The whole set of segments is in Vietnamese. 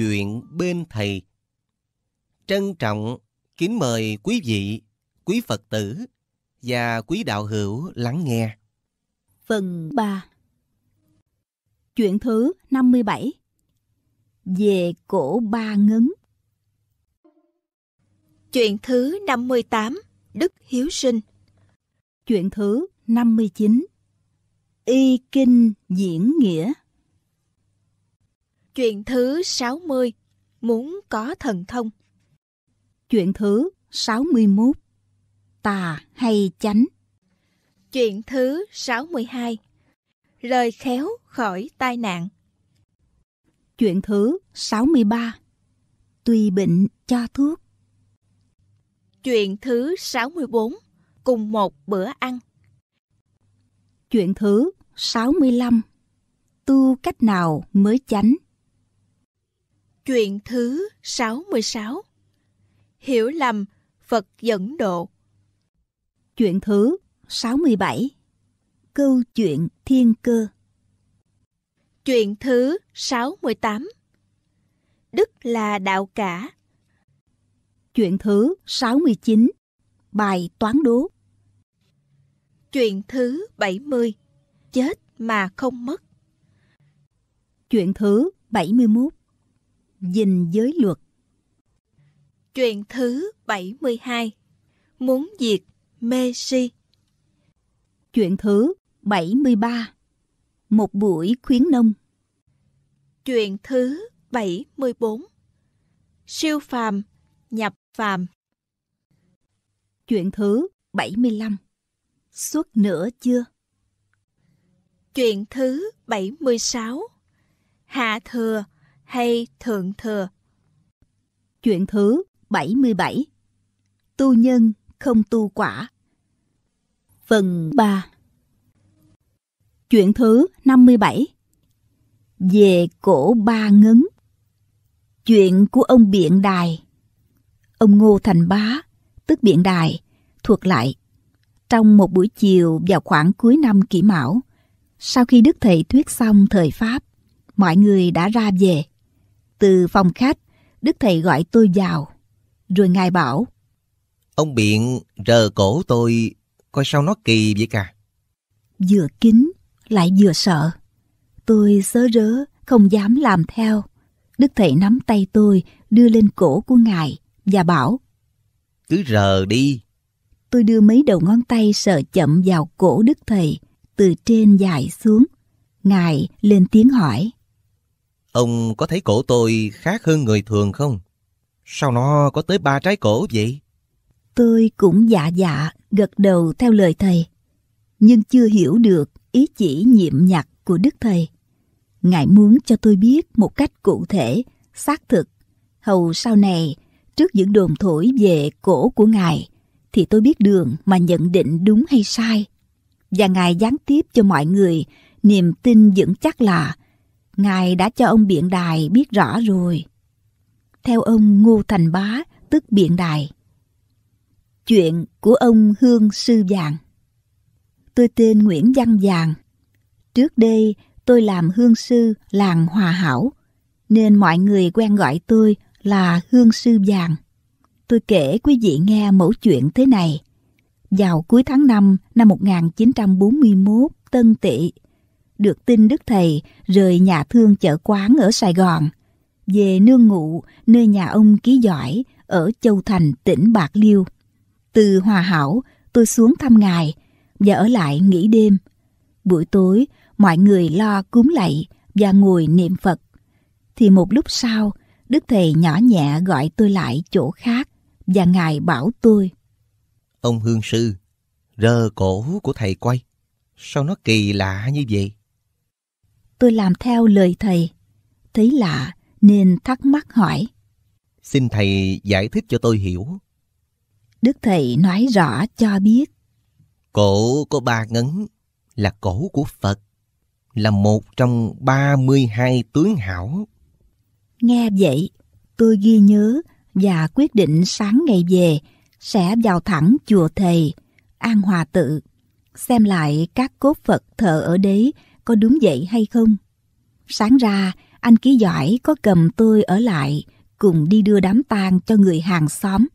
chuyện bên thầy. Trân trọng, kính mời quý vị, quý Phật tử và quý đạo hữu lắng nghe. Phần 3 Chuyện thứ 57 Về cổ ba ngấn Chuyện thứ 58 Đức Hiếu Sinh Chuyện thứ 59 Y Kinh Diễn Nghĩa Chuyện thứ 60 Muốn có thần thông Chuyện thứ 61 Tà hay chánh Chuyện thứ 62 Lời khéo khỏi tai nạn Chuyện thứ 63 Tùy bệnh cho thuốc Chuyện thứ 64 Cùng một bữa ăn Chuyện thứ 65 Tu cách nào mới chánh Chuyện thứ 66 Hiểu lầm Phật dẫn độ Chuyện thứ 67 Câu chuyện thiên cơ Chuyện thứ 68 Đức là đạo cả Chuyện thứ 69 Bài toán đố Chuyện thứ 70 Chết mà không mất Chuyện thứ 71 Dình giới luật Chuyện thứ 72 Muốn diệt Messi Chuyện thứ 73 Một buổi khuyến nông Chuyện thứ 74 Siêu phàm, nhập phàm Chuyện thứ 75 Suốt nửa chưa? Chuyện thứ 76 Hạ thừa, hay thượng thừa. Chuyện thứ 77 Tu nhân không tu quả Phần 3 Chuyện thứ 57 Về cổ ba ngấn Chuyện của ông Biện Đài Ông Ngô Thành Bá, tức Biện Đài, thuộc lại trong một buổi chiều vào khoảng cuối năm kỷ mão sau khi đức thầy thuyết xong thời pháp mọi người đã ra về từ phòng khách, Đức Thầy gọi tôi vào. Rồi Ngài bảo. Ông Biện rờ cổ tôi, coi sao nó kỳ vậy cả. Vừa kính, lại vừa sợ. Tôi sớ rớ, không dám làm theo. Đức Thầy nắm tay tôi, đưa lên cổ của Ngài và bảo. Cứ rờ đi. Tôi đưa mấy đầu ngón tay sợ chậm vào cổ Đức Thầy, từ trên dài xuống. Ngài lên tiếng hỏi. Ông có thấy cổ tôi khác hơn người thường không? Sao nó có tới ba trái cổ vậy? Tôi cũng dạ dạ gật đầu theo lời thầy, nhưng chưa hiểu được ý chỉ nhiệm nhặt của Đức Thầy. Ngài muốn cho tôi biết một cách cụ thể, xác thực. Hầu sau này, trước những đồn thổi về cổ của Ngài, thì tôi biết đường mà nhận định đúng hay sai. Và Ngài gián tiếp cho mọi người niềm tin vững chắc là Ngài đã cho ông biện đài biết rõ rồi. Theo ông Ngô Thành Bá, tức biện đài. Chuyện của ông Hương Sư Vàng Tôi tên Nguyễn Văn Vàng. Trước đây tôi làm hương sư làng Hòa Hảo, nên mọi người quen gọi tôi là Hương Sư Vàng. Tôi kể quý vị nghe mẫu chuyện thế này. Vào cuối tháng 5 năm 1941, Tân Tỵ, được tin Đức Thầy rời nhà thương chợ quán ở Sài Gòn, về nương ngụ nơi nhà ông ký giỏi ở Châu Thành, tỉnh Bạc Liêu. Từ Hòa Hảo, tôi xuống thăm ngài và ở lại nghỉ đêm. Buổi tối, mọi người lo cúng lạy và ngồi niệm Phật. Thì một lúc sau, Đức Thầy nhỏ nhẹ gọi tôi lại chỗ khác và Ngài bảo tôi. Ông Hương Sư, rơ cổ của Thầy quay, sao nó kỳ lạ như vậy? tôi làm theo lời thầy. Thấy lạ nên thắc mắc hỏi. Xin thầy giải thích cho tôi hiểu. Đức thầy nói rõ cho biết. Cổ có ba ngấn là cổ của Phật, là một trong 32 tướng hảo. Nghe vậy, tôi ghi nhớ và quyết định sáng ngày về sẽ vào thẳng chùa thầy, An Hòa Tự, xem lại các cốt Phật thờ ở đấy có đúng vậy hay không. Sáng ra, anh ký giỏi có cầm tôi ở lại cùng đi đưa đám tang cho người hàng xóm,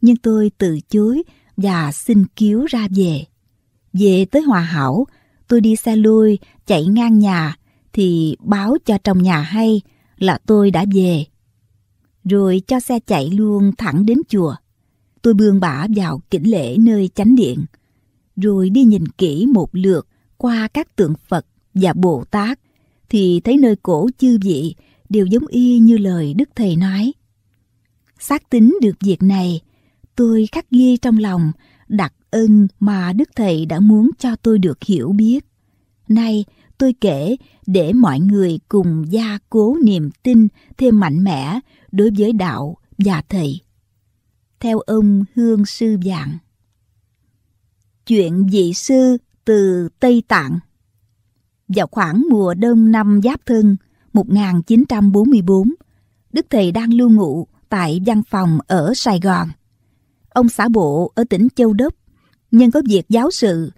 nhưng tôi từ chối và xin cứu ra về. Về tới Hòa Hảo, tôi đi xe lui chạy ngang nhà thì báo cho trong nhà hay là tôi đã về. Rồi cho xe chạy luôn thẳng đến chùa. Tôi bươn bả vào kỉnh lễ nơi chánh điện, rồi đi nhìn kỹ một lượt qua các tượng Phật và Bồ Tát thì thấy nơi cổ chư vị đều giống y như lời Đức Thầy nói. Xác tính được việc này, tôi khắc ghi trong lòng đặc ân mà Đức Thầy đã muốn cho tôi được hiểu biết. Nay tôi kể để mọi người cùng gia cố niềm tin thêm mạnh mẽ đối với đạo và Thầy. Theo ông Hương Sư Vạn Chuyện vị sư từ Tây Tạng vào khoảng mùa đông năm Giáp Thân 1944, Đức Thầy đang lưu ngụ tại văn phòng ở Sài Gòn. Ông xã bộ ở tỉnh Châu Đốc, nhưng có việc giáo sự,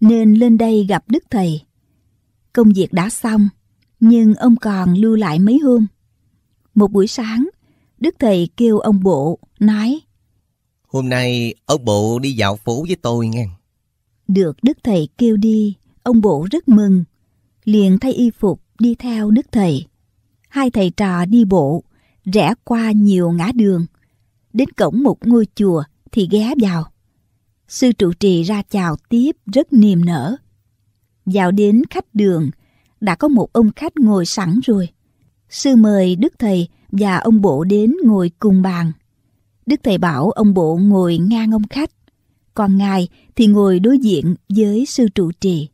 nên lên đây gặp Đức Thầy. Công việc đã xong, nhưng ông còn lưu lại mấy hôm. Một buổi sáng, Đức Thầy kêu ông bộ, nói Hôm nay ông bộ đi dạo phố với tôi nghe. Được Đức Thầy kêu đi, ông bộ rất mừng, liền thay y phục đi theo đức thầy. Hai thầy trò đi bộ, rẽ qua nhiều ngã đường. Đến cổng một ngôi chùa thì ghé vào. Sư trụ trì ra chào tiếp rất niềm nở. Vào đến khách đường, đã có một ông khách ngồi sẵn rồi. Sư mời Đức Thầy và ông Bộ đến ngồi cùng bàn. Đức Thầy bảo ông Bộ ngồi ngang ông khách, còn Ngài thì ngồi đối diện với sư trụ trì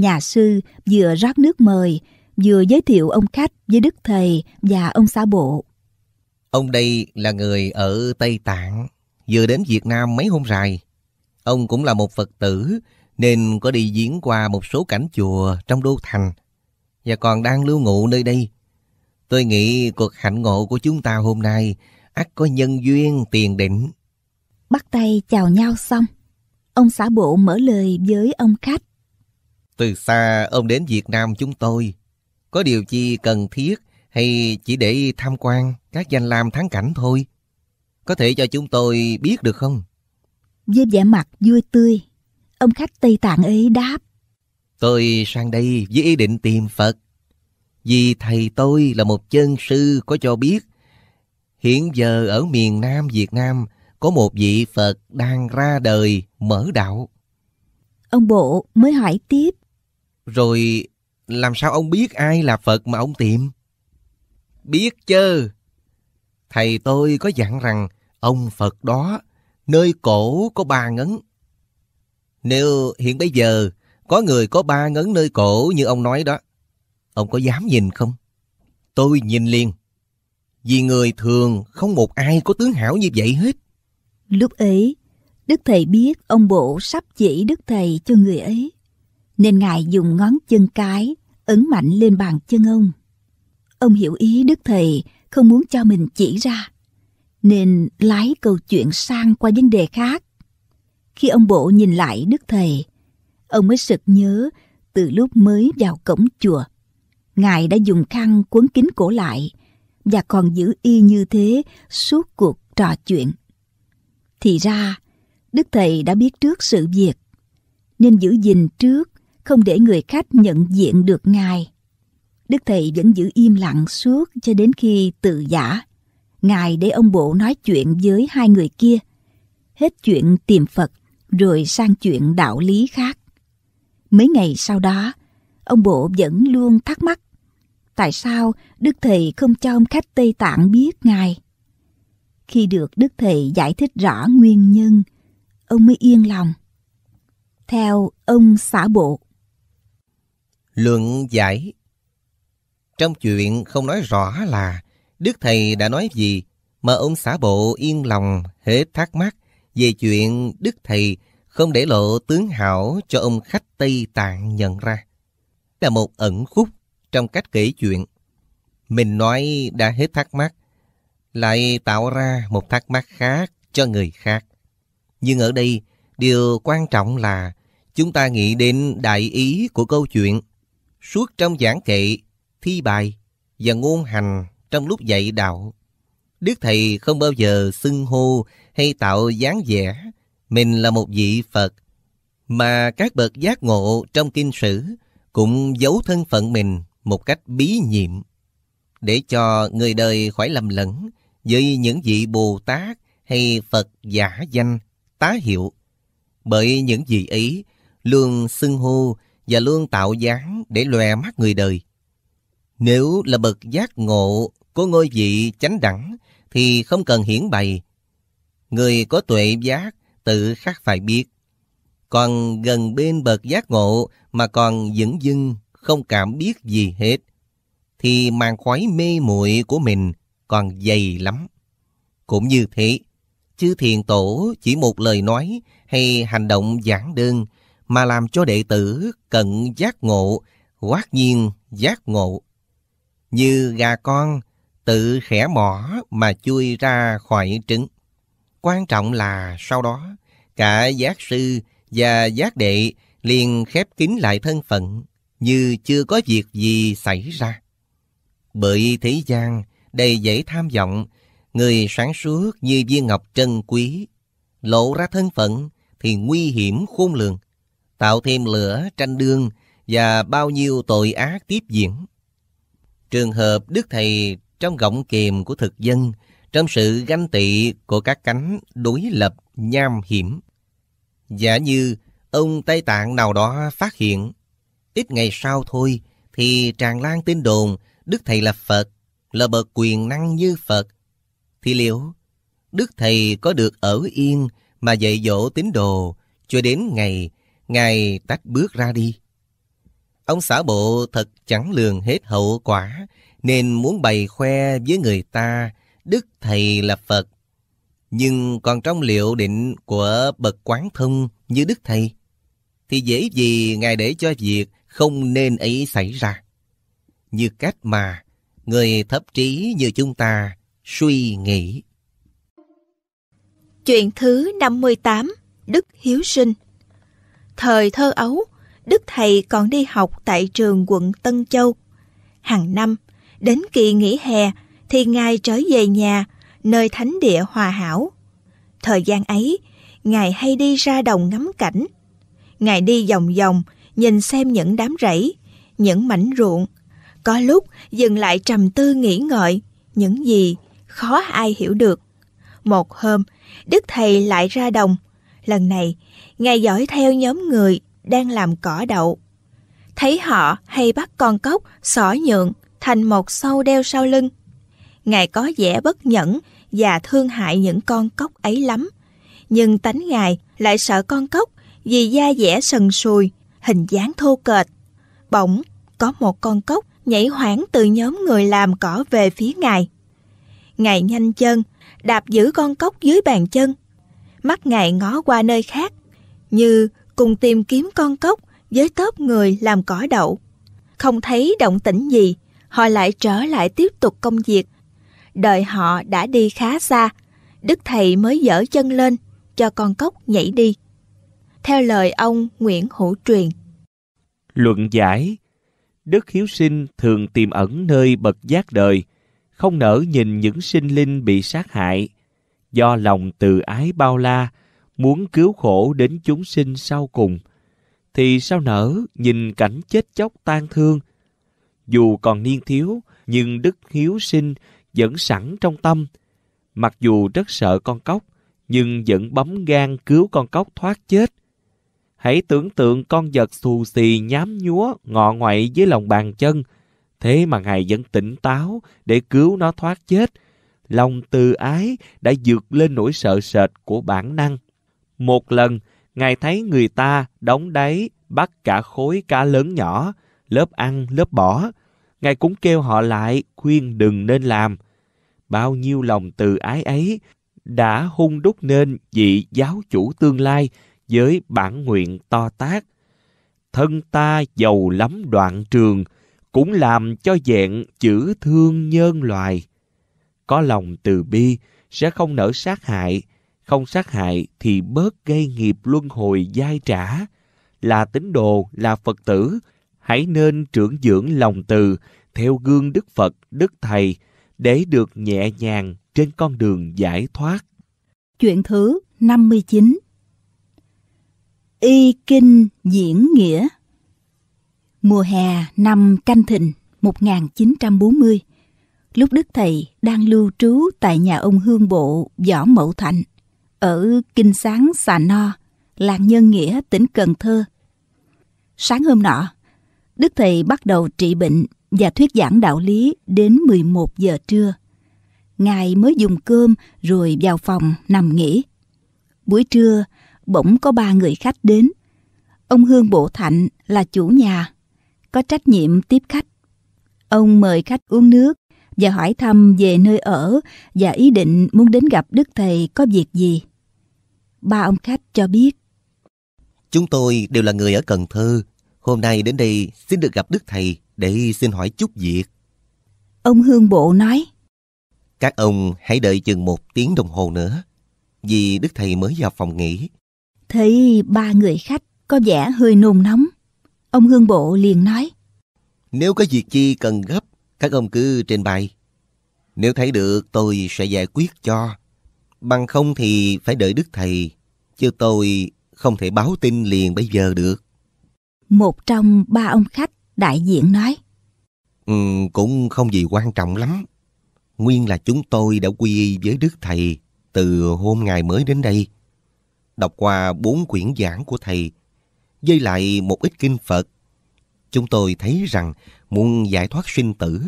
nhà sư vừa rót nước mời, vừa giới thiệu ông khách với đức thầy và ông xã bộ. Ông đây là người ở Tây Tạng, vừa đến Việt Nam mấy hôm rày. Ông cũng là một Phật tử nên có đi diễn qua một số cảnh chùa trong đô thành và còn đang lưu ngụ nơi đây. Tôi nghĩ cuộc hạnh ngộ của chúng ta hôm nay ắt có nhân duyên tiền định. Bắt tay chào nhau xong, ông xã bộ mở lời với ông khách. Từ xa ông đến Việt Nam chúng tôi, có điều chi cần thiết hay chỉ để tham quan các danh lam thắng cảnh thôi? Có thể cho chúng tôi biết được không? Với vẻ mặt vui tươi, ông khách Tây Tạng ấy đáp. Tôi sang đây với ý định tìm Phật. Vì thầy tôi là một chân sư có cho biết hiện giờ ở miền Nam Việt Nam có một vị Phật đang ra đời mở đạo. Ông Bộ mới hỏi tiếp. Rồi làm sao ông biết ai là Phật mà ông tìm? Biết chứ. Thầy tôi có dặn rằng ông Phật đó, nơi cổ có ba ngấn. Nếu hiện bây giờ có người có ba ngấn nơi cổ như ông nói đó, ông có dám nhìn không? Tôi nhìn liền. Vì người thường không một ai có tướng hảo như vậy hết. Lúc ấy, Đức Thầy biết ông Bộ sắp chỉ Đức Thầy cho người ấy nên ngài dùng ngón chân cái ấn mạnh lên bàn chân ông. Ông hiểu ý Đức Thầy không muốn cho mình chỉ ra, nên lái câu chuyện sang qua vấn đề khác. Khi ông bộ nhìn lại Đức Thầy, ông mới sực nhớ từ lúc mới vào cổng chùa. Ngài đã dùng khăn quấn kín cổ lại và còn giữ y như thế suốt cuộc trò chuyện. Thì ra, Đức Thầy đã biết trước sự việc, nên giữ gìn trước không để người khách nhận diện được Ngài. Đức Thầy vẫn giữ im lặng suốt cho đến khi tự giả. Ngài để ông Bộ nói chuyện với hai người kia. Hết chuyện tìm Phật rồi sang chuyện đạo lý khác. Mấy ngày sau đó, ông Bộ vẫn luôn thắc mắc tại sao Đức Thầy không cho ông khách Tây Tạng biết Ngài. Khi được Đức Thầy giải thích rõ nguyên nhân, ông mới yên lòng. Theo ông xã bộ, Luận giải Trong chuyện không nói rõ là Đức Thầy đã nói gì mà ông xã bộ yên lòng hễ thắc mắc về chuyện Đức Thầy không để lộ tướng hảo cho ông khách Tây Tạng nhận ra. Là một ẩn khúc trong cách kể chuyện. Mình nói đã hết thắc mắc, lại tạo ra một thắc mắc khác cho người khác. Nhưng ở đây, điều quan trọng là chúng ta nghĩ đến đại ý của câu chuyện suốt trong giảng kệ, thi bài và ngôn hành trong lúc dạy đạo. Đức Thầy không bao giờ xưng hô hay tạo dáng vẻ mình là một vị Phật, mà các bậc giác ngộ trong kinh sử cũng giấu thân phận mình một cách bí nhiệm, để cho người đời khỏi lầm lẫn với những vị Bồ Tát hay Phật giả danh, tá hiệu. Bởi những vị ấy luôn xưng hô và luôn tạo dáng để lòe mắt người đời. Nếu là bậc giác ngộ, có ngôi vị chánh đẳng, thì không cần hiển bày. Người có tuệ giác tự khắc phải biết. Còn gần bên bậc giác ngộ mà còn dững dưng, không cảm biết gì hết, thì màn khói mê muội của mình còn dày lắm. Cũng như thế, chư thiền tổ chỉ một lời nói hay hành động giản đơn mà làm cho đệ tử cận giác ngộ, quát nhiên giác ngộ. Như gà con, tự khẽ mỏ mà chui ra khỏi trứng. Quan trọng là sau đó, cả giác sư và giác đệ liền khép kín lại thân phận như chưa có việc gì xảy ra. Bởi thế gian đầy dễ tham vọng, người sáng suốt như viên ngọc trân quý, lộ ra thân phận thì nguy hiểm khôn lường tạo thêm lửa, tranh đương và bao nhiêu tội ác tiếp diễn. Trường hợp Đức Thầy trong gọng kềm của thực dân, trong sự ganh tị của các cánh đối lập nham hiểm. Giả như ông Tây Tạng nào đó phát hiện, ít ngày sau thôi thì tràn lan tin đồn Đức Thầy là Phật, là bậc quyền năng như Phật, thì liệu Đức Thầy có được ở yên mà dạy dỗ tín đồ cho đến ngày Ngài tách bước ra đi. Ông xã bộ thật chẳng lường hết hậu quả, nên muốn bày khoe với người ta Đức Thầy là Phật. Nhưng còn trong liệu định của bậc quán thông như Đức Thầy, thì dễ gì Ngài để cho việc không nên ấy xảy ra. Như cách mà người thấp trí như chúng ta suy nghĩ. Chuyện thứ 58 Đức Hiếu Sinh Thời thơ ấu, Đức Thầy còn đi học tại trường quận Tân Châu. Hằng năm, đến kỳ nghỉ hè thì Ngài trở về nhà, nơi thánh địa hòa hảo. Thời gian ấy, Ngài hay đi ra đồng ngắm cảnh. Ngài đi vòng vòng, nhìn xem những đám rẫy, những mảnh ruộng. Có lúc dừng lại trầm tư nghĩ ngợi, những gì khó ai hiểu được. Một hôm, Đức Thầy lại ra đồng. Lần này, ngài dõi theo nhóm người đang làm cỏ đậu. Thấy họ hay bắt con cóc, sỏ nhượng thành một sâu đeo sau lưng. Ngài có vẻ bất nhẫn và thương hại những con cóc ấy lắm. Nhưng tánh ngài lại sợ con cóc vì da dẻ sần sùi, hình dáng thô kệch. Bỗng, có một con cóc nhảy hoảng từ nhóm người làm cỏ về phía ngài. Ngài nhanh chân, đạp giữ con cóc dưới bàn chân. Mắt ngài ngó qua nơi khác như cùng tìm kiếm con cốc với tớp người làm cỏ đậu. Không thấy động tĩnh gì, họ lại trở lại tiếp tục công việc. Đợi họ đã đi khá xa, Đức Thầy mới dở chân lên cho con cốc nhảy đi. Theo lời ông Nguyễn Hữu Truyền. Luận giải Đức hiếu sinh thường tìm ẩn nơi bậc giác đời, không nỡ nhìn những sinh linh bị sát hại. Do lòng từ ái bao la, muốn cứu khổ đến chúng sinh sau cùng, thì sao nở nhìn cảnh chết chóc tan thương. Dù còn niên thiếu, nhưng đức hiếu sinh vẫn sẵn trong tâm. Mặc dù rất sợ con cóc, nhưng vẫn bấm gan cứu con cóc thoát chết. Hãy tưởng tượng con vật xù xì nhám nhúa ngọ ngoại dưới lòng bàn chân. Thế mà Ngài vẫn tỉnh táo để cứu nó thoát chết. Lòng từ ái đã vượt lên nỗi sợ sệt của bản năng. Một lần, Ngài thấy người ta đóng đáy bắt cả khối cá lớn nhỏ, lớp ăn, lớp bỏ. Ngài cũng kêu họ lại, khuyên đừng nên làm. Bao nhiêu lòng từ ái ấy đã hung đúc nên vị giáo chủ tương lai với bản nguyện to tác. Thân ta giàu lắm đoạn trường, cũng làm cho dạng chữ thương nhân loài. Có lòng từ bi sẽ không nỡ sát hại, không sát hại thì bớt gây nghiệp luân hồi dai trả. Là tín đồ, là Phật tử, hãy nên trưởng dưỡng lòng từ theo gương Đức Phật, Đức Thầy để được nhẹ nhàng trên con đường giải thoát. Chuyện thứ 59 Y Kinh Diễn Nghĩa Mùa hè năm Canh Thìn 1940, lúc Đức Thầy đang lưu trú tại nhà ông Hương Bộ Võ Mậu Thạnh, ở Kinh Sáng Xà No, làng Nhân Nghĩa, tỉnh Cần Thơ. Sáng hôm nọ, Đức Thầy bắt đầu trị bệnh và thuyết giảng đạo lý đến 11 giờ trưa. Ngài mới dùng cơm rồi vào phòng nằm nghỉ. Buổi trưa, bỗng có ba người khách đến. Ông Hương Bộ Thạnh là chủ nhà, có trách nhiệm tiếp khách. Ông mời khách uống nước và hỏi thăm về nơi ở và ý định muốn đến gặp Đức Thầy có việc gì. Ba ông khách cho biết. Chúng tôi đều là người ở Cần Thơ. Hôm nay đến đây xin được gặp Đức Thầy để xin hỏi chút việc. Ông Hương Bộ nói. Các ông hãy đợi chừng một tiếng đồng hồ nữa. Vì Đức Thầy mới vào phòng nghỉ. Thấy ba người khách có vẻ hơi nôn nóng. Ông Hương Bộ liền nói. Nếu có việc chi cần gấp, các ông cứ trình bày Nếu thấy được tôi sẽ giải quyết cho. Bằng không thì phải đợi Đức Thầy, chứ tôi không thể báo tin liền bây giờ được. Một trong ba ông khách đại diện nói. Ừ, cũng không gì quan trọng lắm. Nguyên là chúng tôi đã quy y với Đức Thầy từ hôm ngày mới đến đây. Đọc qua bốn quyển giảng của Thầy, dây lại một ít kinh Phật. Chúng tôi thấy rằng muốn giải thoát sinh tử,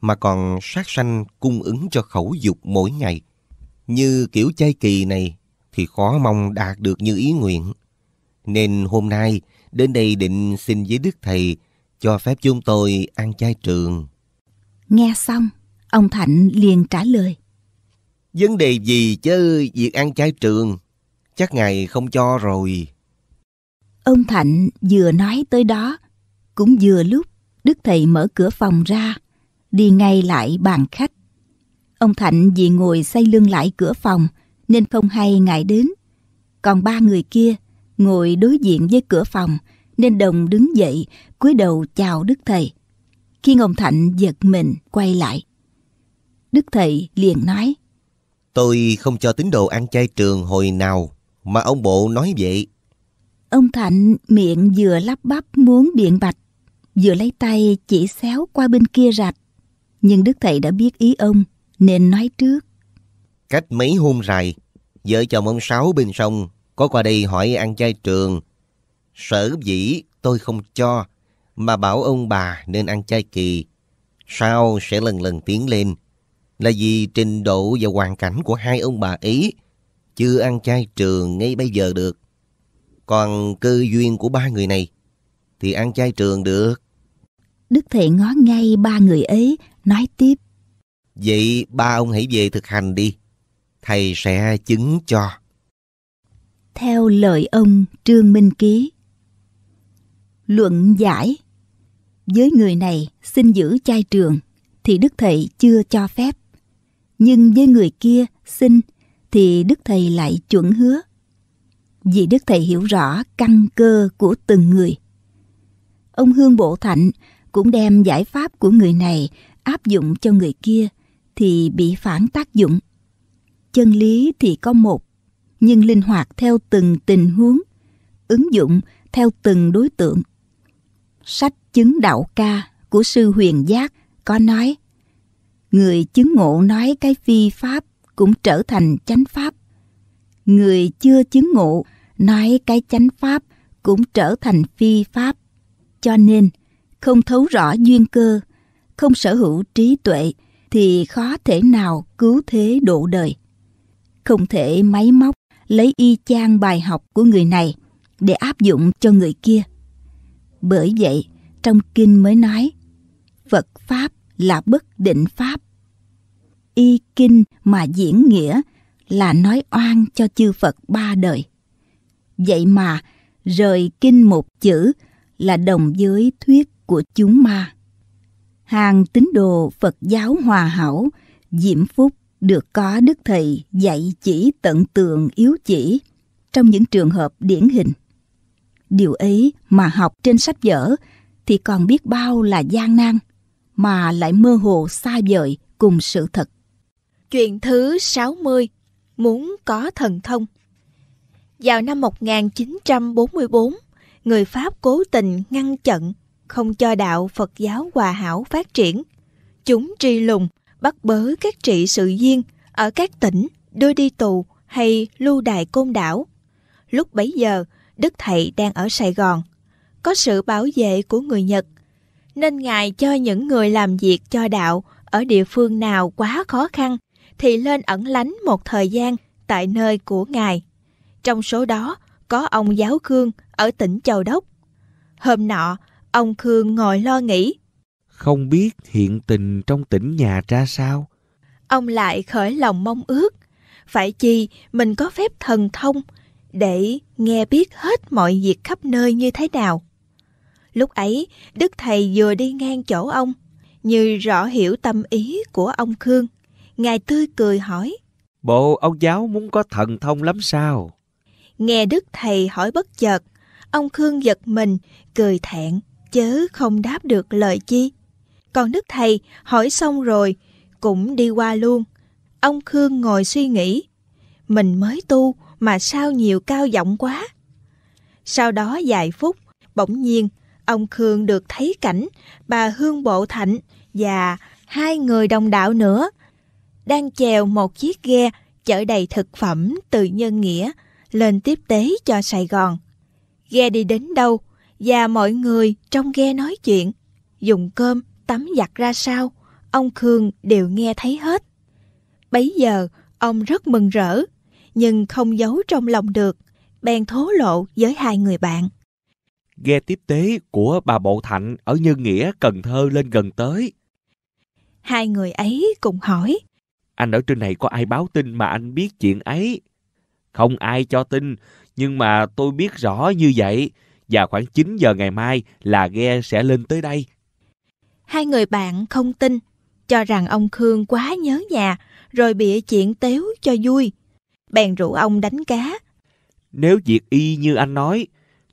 mà còn sát sanh cung ứng cho khẩu dục mỗi ngày – như kiểu chay kỳ này thì khó mong đạt được như ý nguyện. Nên hôm nay đến đây định xin với Đức Thầy cho phép chúng tôi ăn chay trường. Nghe xong, ông Thạnh liền trả lời. Vấn đề gì chứ việc ăn chay trường, chắc Ngài không cho rồi. Ông Thạnh vừa nói tới đó, cũng vừa lúc Đức Thầy mở cửa phòng ra, đi ngay lại bàn khách. Ông Thạnh vì ngồi xây lưng lại cửa phòng nên không hay ngại đến. Còn ba người kia ngồi đối diện với cửa phòng nên đồng đứng dậy cúi đầu chào Đức Thầy. Khi ông Thạnh giật mình quay lại. Đức Thầy liền nói Tôi không cho tín đồ ăn chay trường hồi nào mà ông Bộ nói vậy. Ông Thạnh miệng vừa lắp bắp muốn biện bạch vừa lấy tay chỉ xéo qua bên kia rạch. Nhưng Đức Thầy đã biết ý ông nên nói trước. Cách mấy hôm rày, vợ chồng ông Sáu bên sông có qua đây hỏi ăn chay trường. Sở dĩ tôi không cho, mà bảo ông bà nên ăn chay kỳ. Sao sẽ lần lần tiến lên, là vì trình độ và hoàn cảnh của hai ông bà ấy chưa ăn chay trường ngay bây giờ được. Còn cơ duyên của ba người này thì ăn chay trường được. Đức Thiện ngó ngay ba người ấy, nói tiếp. Vậy ba ông hãy về thực hành đi, thầy sẽ chứng cho. Theo lời ông Trương Minh Ký Luận giải Với người này xin giữ chai trường thì Đức Thầy chưa cho phép. Nhưng với người kia xin thì Đức Thầy lại chuẩn hứa. Vì Đức Thầy hiểu rõ căn cơ của từng người. Ông Hương Bộ Thạnh cũng đem giải pháp của người này áp dụng cho người kia thì bị phản tác dụng. Chân lý thì có một, nhưng linh hoạt theo từng tình huống, ứng dụng theo từng đối tượng. Sách Chứng Đạo Ca của Sư Huyền Giác có nói, Người chứng ngộ nói cái phi pháp cũng trở thành chánh pháp. Người chưa chứng ngộ nói cái chánh pháp cũng trở thành phi pháp. Cho nên, không thấu rõ duyên cơ, không sở hữu trí tuệ, thì khó thể nào cứu thế độ đời. Không thể máy móc lấy y chang bài học của người này để áp dụng cho người kia. Bởi vậy, trong kinh mới nói, Phật Pháp là bất định Pháp. Y kinh mà diễn nghĩa là nói oan cho chư Phật ba đời. Vậy mà, rời kinh một chữ là đồng với thuyết của chúng ma hàng tín đồ Phật giáo hòa hảo, diễm phúc được có Đức Thầy dạy chỉ tận tường yếu chỉ trong những trường hợp điển hình. Điều ấy mà học trên sách vở thì còn biết bao là gian nan mà lại mơ hồ xa vời cùng sự thật. Chuyện thứ 60 Muốn có thần thông Vào năm 1944, người Pháp cố tình ngăn chặn không cho đạo Phật giáo hòa hảo phát triển. Chúng tri lùng, bắt bớ các trị sự viên ở các tỉnh đưa đi tù hay lưu đài côn đảo. Lúc bấy giờ, Đức Thầy đang ở Sài Gòn, có sự bảo vệ của người Nhật, nên Ngài cho những người làm việc cho đạo ở địa phương nào quá khó khăn thì lên ẩn lánh một thời gian tại nơi của Ngài. Trong số đó có ông giáo cương ở tỉnh Châu Đốc. Hôm nọ, Ông Khương ngồi lo nghĩ. Không biết hiện tình trong tỉnh nhà ra sao? Ông lại khởi lòng mong ước. Phải chi mình có phép thần thông để nghe biết hết mọi việc khắp nơi như thế nào. Lúc ấy, Đức Thầy vừa đi ngang chỗ ông, như rõ hiểu tâm ý của ông Khương. Ngài tươi cười hỏi. Bộ ông giáo muốn có thần thông lắm sao? Nghe Đức Thầy hỏi bất chợt, ông Khương giật mình, cười thẹn chớ không đáp được lời chi. Còn đức thầy hỏi xong rồi, cũng đi qua luôn. Ông Khương ngồi suy nghĩ, mình mới tu mà sao nhiều cao giọng quá. Sau đó vài phút, bỗng nhiên, ông Khương được thấy cảnh bà Hương Bộ Thạnh và hai người đồng đạo nữa đang chèo một chiếc ghe chở đầy thực phẩm từ nhân nghĩa lên tiếp tế cho Sài Gòn. Ghe đi đến đâu, và mọi người trong ghe nói chuyện, dùng cơm, tắm giặt ra sao, ông Khương đều nghe thấy hết. Bấy giờ, ông rất mừng rỡ, nhưng không giấu trong lòng được, bèn thố lộ với hai người bạn. Ghe tiếp tế của bà Bộ Thạnh ở như Nghĩa, Cần Thơ lên gần tới. Hai người ấy cùng hỏi. Anh ở trên này có ai báo tin mà anh biết chuyện ấy? Không ai cho tin, nhưng mà tôi biết rõ như vậy và khoảng 9 giờ ngày mai là ghe sẽ lên tới đây. Hai người bạn không tin, cho rằng ông Khương quá nhớ nhà, rồi bịa chuyện tếu cho vui. Bèn rủ ông đánh cá. Nếu việc y như anh nói,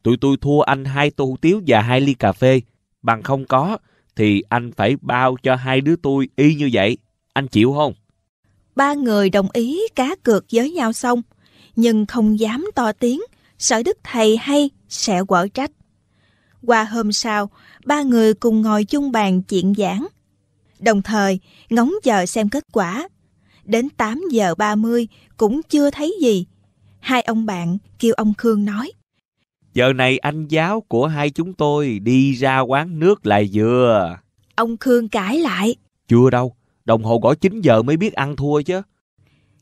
tụi tôi thua anh hai tô tiếu và hai ly cà phê, bằng không có, thì anh phải bao cho hai đứa tôi y như vậy. Anh chịu không? Ba người đồng ý cá cược với nhau xong, nhưng không dám to tiếng sở đức thầy hay sẽ quở trách. Qua hôm sau, ba người cùng ngồi chung bàn chuyện giảng. Đồng thời, ngóng chờ xem kết quả. Đến 8 giờ 30 cũng chưa thấy gì. Hai ông bạn kêu ông Khương nói. Giờ này anh giáo của hai chúng tôi đi ra quán nước lại vừa. Ông Khương cãi lại. Chưa đâu, đồng hồ gõ 9 giờ mới biết ăn thua chứ.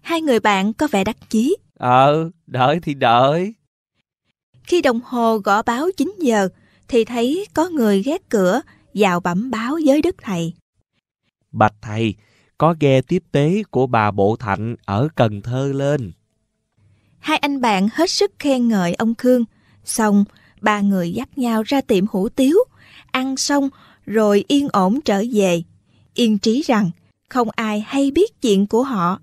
Hai người bạn có vẻ đắc chí. Ờ, đợi thì đợi. Khi đồng hồ gõ báo 9 giờ, thì thấy có người ghét cửa vào bẩm báo với đức thầy. Bạch thầy, có ghe tiếp tế của bà Bộ Thạnh ở Cần Thơ lên. Hai anh bạn hết sức khen ngợi ông Khương. Xong, ba người dắt nhau ra tiệm hủ tiếu, ăn xong rồi yên ổn trở về. Yên trí rằng không ai hay biết chuyện của họ.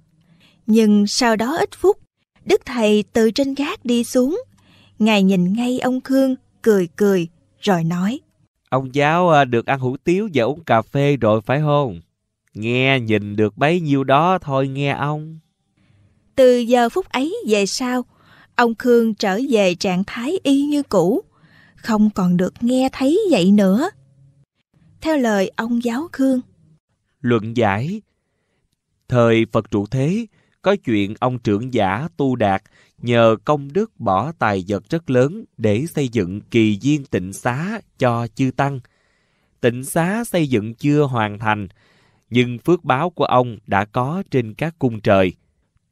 Nhưng sau đó ít phút, Đức Thầy từ trên gác đi xuống Ngài nhìn ngay ông Khương, cười cười, rồi nói. Ông giáo à, được ăn hủ tiếu và uống cà phê rồi phải không? Nghe nhìn được bấy nhiêu đó thôi nghe ông. Từ giờ phút ấy về sau, ông Khương trở về trạng thái y như cũ, không còn được nghe thấy vậy nữa. Theo lời ông giáo Khương. Luận giải Thời Phật trụ thế, có chuyện ông trưởng giả Tu Đạt nhờ công đức bỏ tài vật rất lớn để xây dựng kỳ viên tịnh xá cho chư Tăng. Tịnh xá xây dựng chưa hoàn thành, nhưng phước báo của ông đã có trên các cung trời.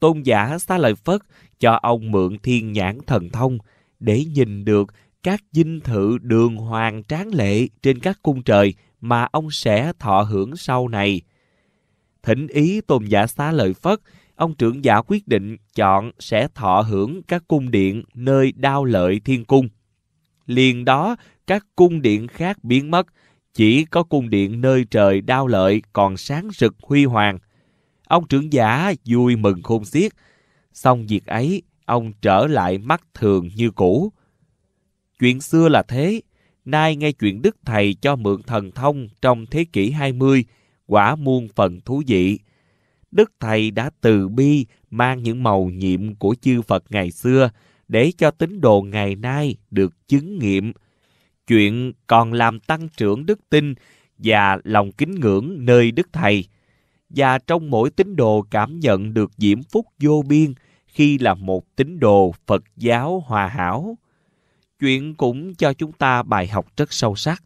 Tôn giả Xá Lợi Phất cho ông mượn thiên nhãn thần thông để nhìn được các dinh thự đường hoàng tráng lệ trên các cung trời mà ông sẽ thọ hưởng sau này. Thỉnh ý Tôn giả Xá Lợi Phất – ông trưởng giả quyết định chọn sẽ thọ hưởng các cung điện nơi đao lợi thiên cung. Liền đó, các cung điện khác biến mất, chỉ có cung điện nơi trời đao lợi còn sáng rực huy hoàng. Ông trưởng giả vui mừng khôn xiết. Xong việc ấy, ông trở lại mắt thường như cũ. Chuyện xưa là thế, nay nghe chuyện Đức Thầy cho mượn thần thông trong thế kỷ 20, quả muôn phần thú vị. Đức Thầy đã từ bi mang những màu nhiệm của chư Phật ngày xưa để cho tín đồ ngày nay được chứng nghiệm. Chuyện còn làm tăng trưởng đức tin và lòng kính ngưỡng nơi Đức Thầy. Và trong mỗi tín đồ cảm nhận được diễm phúc vô biên khi là một tín đồ Phật giáo hòa hảo. Chuyện cũng cho chúng ta bài học rất sâu sắc.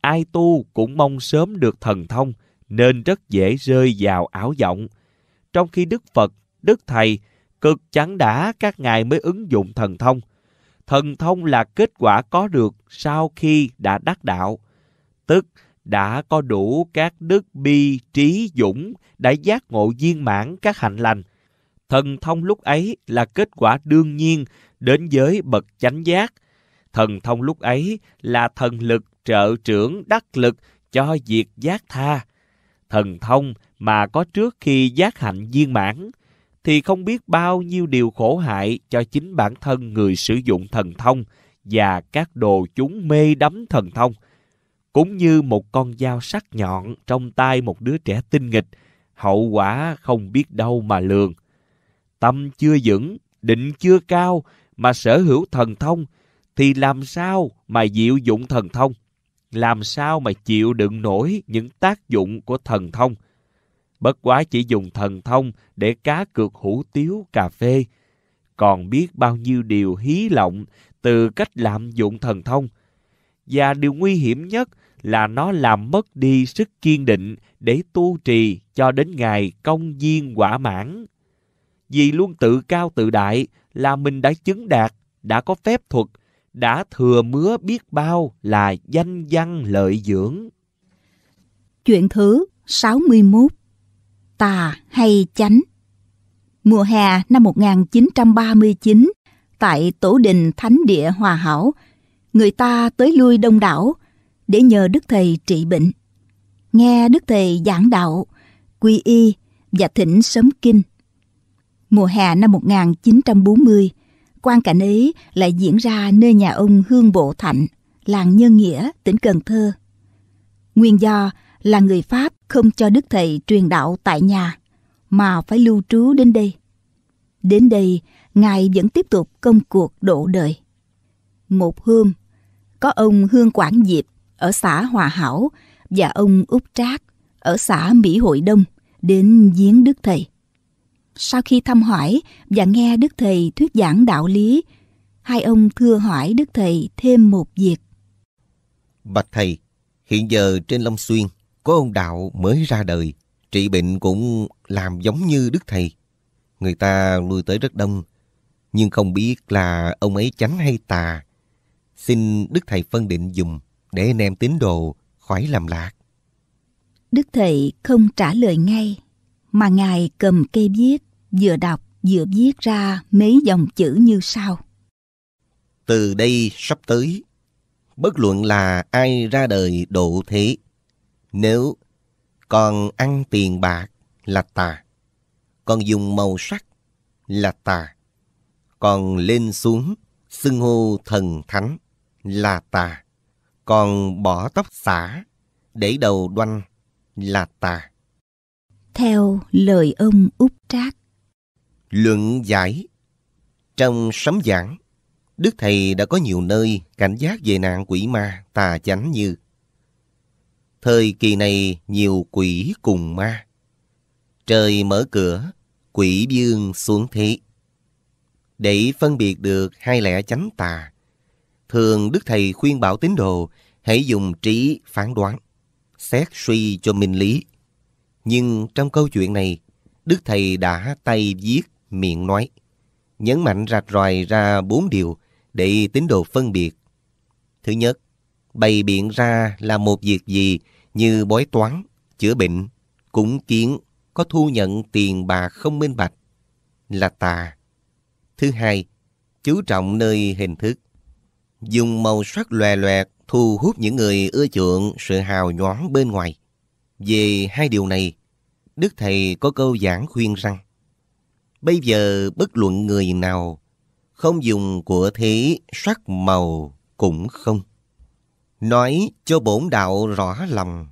Ai tu cũng mong sớm được thần thông nên rất dễ rơi vào ảo vọng – trong khi Đức Phật, Đức Thầy cực chẳng đã các ngài mới ứng dụng thần thông. Thần thông là kết quả có được sau khi đã đắc đạo, tức đã có đủ các đức bi, trí, dũng, đã giác ngộ viên mãn các hạnh lành. Thần thông lúc ấy là kết quả đương nhiên đến giới bậc chánh giác. Thần thông lúc ấy là thần lực trợ trưởng đắc lực cho việc giác tha. Thần thông mà có trước khi giác hạnh viên mãn thì không biết bao nhiêu điều khổ hại cho chính bản thân người sử dụng thần thông và các đồ chúng mê đắm thần thông cũng như một con dao sắc nhọn trong tay một đứa trẻ tinh nghịch hậu quả không biết đâu mà lường tâm chưa vững định chưa cao mà sở hữu thần thông thì làm sao mà diệu dụng thần thông làm sao mà chịu đựng nổi những tác dụng của thần thông bất quá chỉ dùng thần thông để cá cược hủ tiếu cà phê. Còn biết bao nhiêu điều hí lộng từ cách lạm dụng thần thông. Và điều nguy hiểm nhất là nó làm mất đi sức kiên định để tu trì cho đến ngày công viên quả mãn. Vì luôn tự cao tự đại là mình đã chứng đạt, đã có phép thuật, đã thừa mứa biết bao là danh văn lợi dưỡng. Chuyện thứ 61 tà hay chánh. Mùa hè năm 1939, tại Tổ đình Thánh Địa Hòa Hảo, người ta tới lui đông đảo để nhờ Đức Thầy trị bệnh. Nghe Đức Thầy giảng đạo, quy y và thỉnh sớm kinh. Mùa hè năm 1940, quan cảnh ấy lại diễn ra nơi nhà ông Hương Bộ Thạnh, làng Nhân Nghĩa, tỉnh Cần Thơ. Nguyên do là người Pháp không cho Đức Thầy truyền đạo tại nhà, mà phải lưu trú đến đây. Đến đây, Ngài vẫn tiếp tục công cuộc độ đời. Một hôm, có ông Hương Quảng Diệp ở xã Hòa Hảo và ông Úc Trác ở xã Mỹ Hội Đông đến giếng Đức Thầy. Sau khi thăm hỏi và nghe Đức Thầy thuyết giảng đạo lý, hai ông thưa hỏi Đức Thầy thêm một việc. Bạch Thầy, hiện giờ trên Long Xuyên có ông Đạo mới ra đời, trị bệnh cũng làm giống như Đức Thầy. Người ta lui tới rất đông, nhưng không biết là ông ấy chánh hay tà. Xin Đức Thầy phân định dùm để anh em tín đồ khỏi làm lạc. Đức Thầy không trả lời ngay, mà Ngài cầm cây viết, vừa đọc vừa viết ra mấy dòng chữ như sau. Từ đây sắp tới, bất luận là ai ra đời độ thế nếu còn ăn tiền bạc là tà, còn dùng màu sắc là tà, còn lên xuống xưng hô thần thánh là tà, còn bỏ tóc xả để đầu đoanh là tà. Theo lời ông Úc Trác Luận giải Trong sấm giảng, Đức Thầy đã có nhiều nơi cảnh giác về nạn quỷ ma tà chánh như Thời kỳ này nhiều quỷ cùng ma. Trời mở cửa, quỷ dương xuống thế. Để phân biệt được hai lẽ chánh tà, thường Đức Thầy khuyên bảo tín đồ hãy dùng trí phán đoán, xét suy cho minh lý. Nhưng trong câu chuyện này, Đức Thầy đã tay viết, miệng nói, nhấn mạnh rạch ròi ra bốn điều để tín đồ phân biệt. Thứ nhất, bày biện ra là một việc gì như bói toán, chữa bệnh, cúng kiến, có thu nhận tiền bạc không minh bạch, là tà. Thứ hai, chú trọng nơi hình thức. Dùng màu sắc lòe loẹt thu hút những người ưa chuộng sự hào nhoáng bên ngoài. Về hai điều này, Đức Thầy có câu giảng khuyên rằng Bây giờ bất luận người nào không dùng của thế sắc màu cũng không nói cho bổn đạo rõ lòng.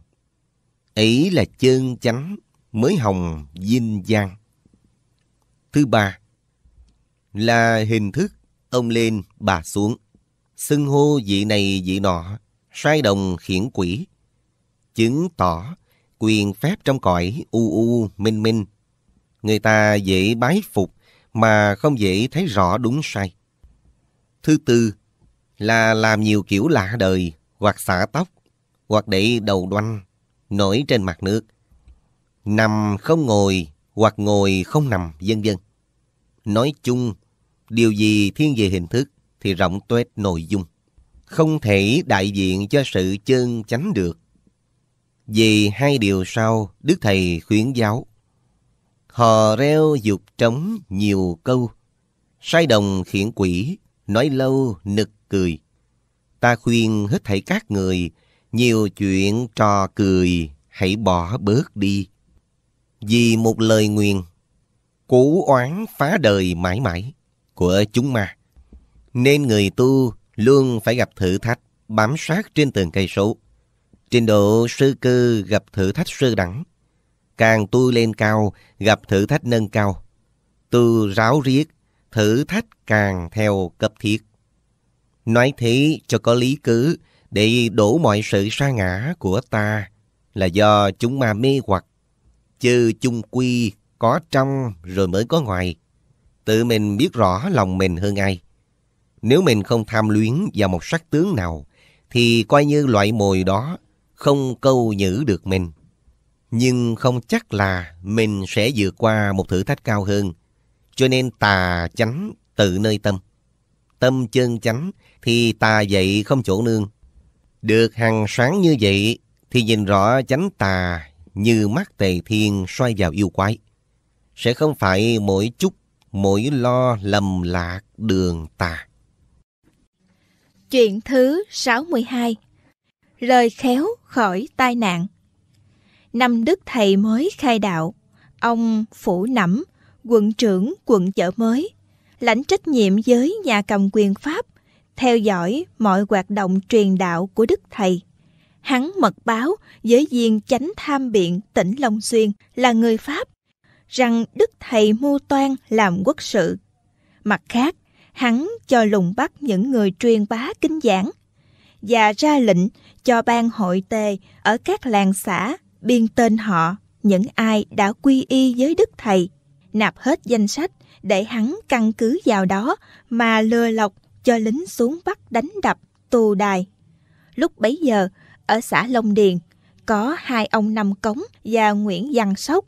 Ấy là chân chánh mới hồng dinh giang. Thứ ba là hình thức ông lên bà xuống, xưng hô vị này vị nọ, sai đồng khiển quỷ, chứng tỏ quyền phép trong cõi u u minh minh. Người ta dễ bái phục mà không dễ thấy rõ đúng sai. Thứ tư là làm nhiều kiểu lạ đời hoặc xả tóc, hoặc để đầu đoanh, nổi trên mặt nước. Nằm không ngồi, hoặc ngồi không nằm, vân vân. Nói chung, điều gì thiên về hình thức thì rộng tuếch nội dung. Không thể đại diện cho sự chân chánh được. Vì hai điều sau, Đức Thầy khuyến giáo. Hò reo dục trống nhiều câu, sai đồng khiển quỷ, nói lâu nực cười ta khuyên hết thảy các người, nhiều chuyện trò cười, hãy bỏ bớt đi. Vì một lời nguyền, cũ oán phá đời mãi mãi của chúng ma. Nên người tu luôn phải gặp thử thách, bám sát trên từng cây số. Trình độ sư cư gặp thử thách sơ đẳng. Càng tu lên cao, gặp thử thách nâng cao. Tu ráo riết, thử thách càng theo cấp thiết. Nói thế cho có lý cứ để đổ mọi sự sa ngã của ta là do chúng ma mê hoặc. Chứ chung quy có trong rồi mới có ngoài. Tự mình biết rõ lòng mình hơn ai. Nếu mình không tham luyến vào một sắc tướng nào thì coi như loại mồi đó không câu nhử được mình. Nhưng không chắc là mình sẽ vượt qua một thử thách cao hơn. Cho nên tà chánh tự nơi tâm. Tâm chân chánh thì tà dậy không chỗ nương. Được hằng sáng như vậy thì nhìn rõ chánh tà như mắt tề thiên xoay vào yêu quái. Sẽ không phải mỗi chút, mỗi lo lầm lạc đường tà. Chuyện thứ 62 Lời khéo khỏi tai nạn Năm Đức Thầy mới khai đạo, ông Phủ Nẩm, quận trưởng quận chợ mới, lãnh trách nhiệm với nhà cầm quyền Pháp theo dõi mọi hoạt động truyền đạo của Đức Thầy. Hắn mật báo với viên chánh tham biện tỉnh Long Xuyên là người Pháp rằng Đức Thầy mưu toan làm quốc sự. Mặt khác, hắn cho lùng bắt những người truyền bá kinh giảng và ra lệnh cho ban hội tề ở các làng xã biên tên họ những ai đã quy y với Đức Thầy, nạp hết danh sách để hắn căn cứ vào đó mà lừa lọc cho lính xuống bắt đánh đập tù đài. Lúc bấy giờ, ở xã Long Điền, có hai ông Năm Cống và Nguyễn Văn Sóc.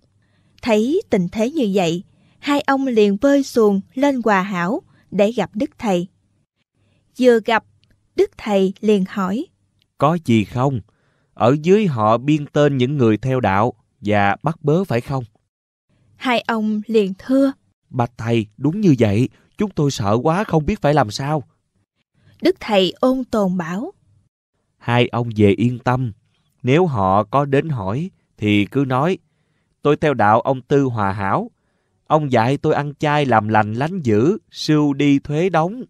Thấy tình thế như vậy, hai ông liền bơi xuồng lên Hòa Hảo để gặp Đức Thầy. Vừa gặp, Đức Thầy liền hỏi. Có gì không? Ở dưới họ biên tên những người theo đạo và bắt bớ phải không? Hai ông liền thưa. Bạch Thầy, đúng như vậy, Chúng tôi sợ quá không biết phải làm sao. Đức thầy ôn tồn bảo. Hai ông về yên tâm. Nếu họ có đến hỏi thì cứ nói. Tôi theo đạo ông Tư Hòa Hảo. Ông dạy tôi ăn chay làm lành lánh dữ, sưu đi thuế đóng.